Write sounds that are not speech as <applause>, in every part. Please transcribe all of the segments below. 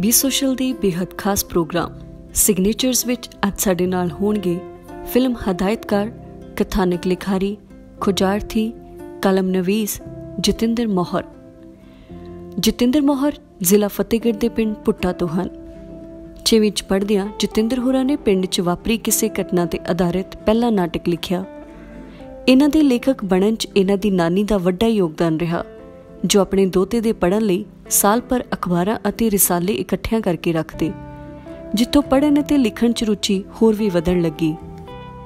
B social ਦੇ ਬੇहद ਖਾਸ programme signatures ਵਿੱਚ ਅੱਜ ਸਾਡੇ ਨਾਲ ਹੋਣਗੇ ਫਿਲਮ ਹਦਾਇਤਕਾਰ ਕਥਾਨਕ ਲਿਖਾਰੀ ਖੁਜਾਰਥੀ ਕਲਮ ਨਵੀਸ ਜਤਿੰਦਰ ਮੋਹਰ ਜਤਿੰਦਰ ਮੋਹਰ ਜ਼ਿਲ੍ਹਾ ਫਤਿਹਗੜ੍ਹ ਦੇ ਪਿੰਡ ਪੁੱਟਾ ਤੋਂ ਹਨ ਜੇ ਵਿੱਚ ਪੜਦਿਆਂ ਜਤਿੰਦਰ ਹੋਰਾਂ ਨੇ ਪਿੰਡ 'ਚ ਵਾਪਰੀ ਕਿਸੇ ਘਟਨਾ ਤੇ ਆਧਾਰਿਤ ਪਹਿਲਾ ਨਾਟਕ ਲਿਖਿਆ ਇਹਨਾਂ ਦੇ ਲੇਖਕ ਬਣਨ 'ਚ ਇਹਨਾਂ ਦੀ ਨਾਨੀ ਦਾ ਵੱਡਾ ਯੋਗਦਾਨ ਰਿਹਾ ਜੋ ਆਪਣੇ ਦੋਤੇ ਦੇ ਪੜਨ ਲਈ ਸਾਲ ਪਰ ਅਖਬਾਰਾਂ ਅਤੇ ਰਿਸਾਲੇ ਇਕੱਠਿਆਂ ਕਰਕੇ ਰੱਖਦੇ ਜਿੱਥੋਂ ਪੜ੍ਹਨ ਅਤੇ ਲਿਖਣ 'ਚ ਰੁਚੀ ਹੋਰ ਵੀ ਵਧਣ ਲੱਗੀ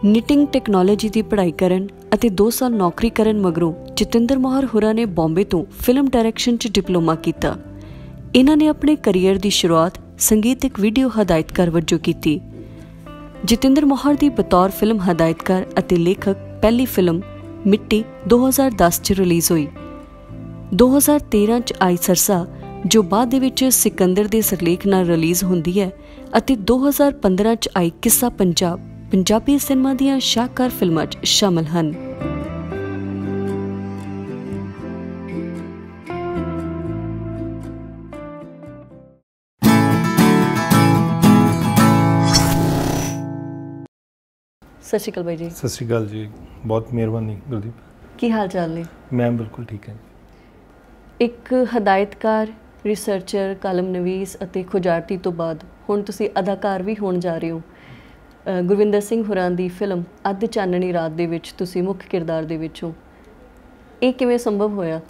ਨਿਟਿੰਗ ਟੈਕਨੋਲੋਜੀ ਦੀ ਪੜ੍ਹਾਈ ਕਰਨ ਅਤੇ 2 ਸਾਲ ਨੌਕਰੀ ਕਰਨ ਮਗਰੋਂ ਜਤਿੰਦਰ ਮੋਹਰ ਹੁਰਾ ਨੇ ਬੰਬੇ ਤੋਂ ਫਿਲਮ ਡਾਇਰੈਕਸ਼ਨ 'ਚ ਡਿਪਲੋਮਾ ਕੀਤਾ ਇਹਨਾਂ ਨੇ ਆਪਣੇ ਕੈਰੀਅਰ ਦੀ ਸ਼ੁਰੂਆਤ ਸੰਗੀਤਕ ਵੀਡੀਓ ਹਦਾਇਤਕਾਰ ਵਜੋਂ ਕੀਤੀ ਜਤਿੰਦਰ ਮੋਹਰ ਦੀ ਬਤੌਰ ਫਿਲਮ ਹਦਾਇਤਕਾਰ ਅਤੇ ਲੇਖਕ ਪਹਿਲੀ ਫਿਲਮ ਮਿੱਟੀ 2010 'ਚ ਰਿਲੀਜ਼ ਹੋਈ 2013 'ਚ ਆਈ ਸਰਸਾ ਜੋ ਬਾਅਦ ਦੇ ਵਿੱਚ ਸਿਕੰਦਰ ਦੇ ਸਰਲੇਖ ਨਾਲ ਰਿਲੀਜ਼ ਹੁੰਦੀ ਹੈ ਅਤੇ 2015 ਚ ਆਈ ਕਿੱਸਾ ਪੰਜਾਬ ਪੰਜਾਬੀ ਸਿਨੇਮਾ ਦੀਆਂ ਸ਼ਾਹਕਾਰ ਫਿਲਮਾਂ 'ਚ ਸ਼ਾਮਲ ਹਨ ਸਤਿ ਸ਼੍ਰੀ ਅਕਾਲ ਬਾਈ ਜੀ ਸਤਿ ਸ਼੍ਰੀ ਅਕਾਲ ਜੀ ਬਹੁਤ ਮਿਹਰਬਾਨੀ ਗੁਰਦੀਪ ਕੀ ਹਾਲ ਚਾਲ ਨੇ ਮੈਂ ਬਿਲਕੁਲ ਠੀਕ ਹਾਂ ਇੱਕ ਹਦਾਇਤਕਾਰ ਰਿਸਰਚਰ ਕਾਲਮ ਨਵੀਸ ਅਤੇ ਖੁਜਾਰਤੀ ਤੋਂ ਬਾਅਦ ਹੁਣ ਤੁਸੀਂ ਅਦਾਕਾਰ ਵੀ ਹੋਣ ਜਾ ਰਹੇ ਹੋ ਗੁਰਵਿੰਦਰ ਸਿੰਘ ਹੁਰਾਂ ਦੀ ਫਿਲਮ ਅੱਧ ਚਾਨਣੀ ਰਾਤ ਦੇ ਵਿੱਚ ਤੁਸੀਂ ਮੁੱਖ ਕਿਰਦਾਰ ਦੇ ਵਿੱਚ ਹੋ ਇਹ ਕਿਵੇਂ ਸੰਭਵ ਹੋਇਆ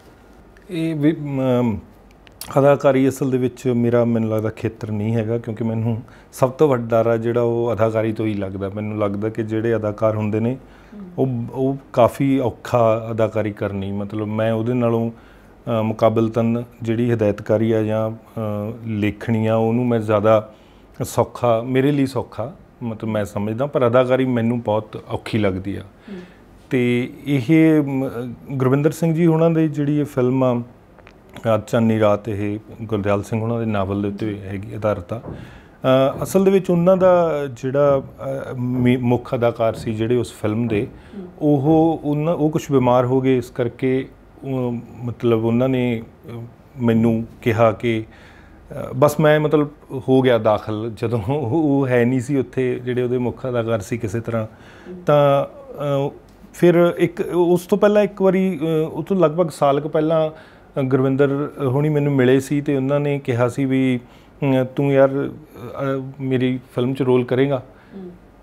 ਇਹ ਅਦਾਕਾਰੀ ਅਸਲ ਦੇ ਵਿੱਚ ਮੇਰਾ ਮੈਨੂੰ ਲੱਗਦਾ ਖੇਤਰ ਨਹੀਂ ਹੈਗਾ ਕਿਉਂਕਿ ਮੈਨੂੰ ਸਭ ਤੋਂ ਵੱਡਾ ਡਰ ਆ ਜਿਹੜਾ ਉਹ ਅਦਾਕਾਰੀ ਤੋਂ ਹੀ ਲੱਗਦਾ ਮੈਨੂੰ ਲੱਗਦਾ ਕਿ ਜਿਹੜੇ ਅਦਾਕਾਰ ਹੁੰਦੇ ਨੇ ਉਹ ਉਹ ਕਾਫੀ ਔਖਾ ਅਦਾਕਾਰੀ ਕਰਨੀ ਮਤਲਬ ਮੈਂ ਉਹਦੇ ਨਾਲੋਂ ਮੁਕਾਬਲਤਨ ਜਿਹੜੀ ਹਦਾਇਤਕਾਰੀ ਆ ਜਾਂ ਲੇਖਣੀ ਆ ਉਹਨੂੰ ਮੈਂ ਜ਼ਿਆਦਾ ਸੌਖਾ ਮੇਰੇ ਲਈ ਸੌਖਾ ਮਤਲਬ ਮੈਂ ਸਮਝਦਾ ਪਰ ਅਦਾਕਾਰੀ ਮੈਨੂੰ ਬਹੁਤ ਔਖੀ ਲੱਗਦੀ ਆ ਤੇ ਇਹ ਗੁਰਵਿੰਦਰ ਸਿੰਘ ਜੀ ਉਹਨਾਂ ਦੇ ਜਿਹੜੀ ਇਹ ਫਿਲਮ ਆ ਰਾਤ ਚੰਨੀ ਰਾਤ ਇਹ ਗੁਰਦਿਆਲ ਸਿੰਘ ਉਹਨਾਂ ਦੇ ਨਾਵਲ ਦੇ ਉੱਤੇ ਹੈਗੀ ਆਧਾਰਿਤ ਆ ਅਸਲ ਦੇ ਵਿੱਚ ਉਹਨਾਂ ਦਾ ਜਿਹੜਾ ਮੁੱਖ ਅਦਾਕਾਰ ਸੀ ਜਿਹੜੇ ਉਸ ਫਿਲਮ ਦੇ ਉਹ ਉਹ ਕੁਝ ਬਿਮਾਰ ਹੋ ਗਏ ਇਸ ਕਰਕੇ ਮਤਲਬ ਉਹਨਾਂ ਨੇ ਮੈਨੂੰ ਕਿਹਾ ਕਿ ਬਸ ਮੈਂ ਮਤਲਬ ਹੋ ਗਿਆ ਦਾਖਲ ਜਦੋਂ ਉਹ ਹੈ ਨਹੀਂ ਸੀ ਉੱਥੇ ਜਿਹੜੇ ਉਹਦੇ ਮੁੱਖ ਅਦਾਕਾਰ ਸੀ ਕਿਸੇ ਤਰ੍ਹਾਂ ਤਾਂ ਫਿਰ ਇੱਕ ਉਸ ਤੋਂ ਪਹਿਲਾਂ ਇੱਕ ਵਾਰੀ ਉਹ ਤੋਂ ਲਗਭਗ ਸਾਲ ਕੁ ਪਹਿਲਾਂ ਗੁਰਵਿੰਦਰ ਹੁਣੀ ਮੈਨੂੰ ਮਿਲੇ ਸੀ ਤੇ ਉਹਨਾਂ ਨੇ ਕਿਹਾ ਸੀ ਵੀ ਤੂੰ ਯਾਰ ਮੇਰੀ ਫਿਲਮ 'ਚ ਰੋਲ ਕਰੇਗਾ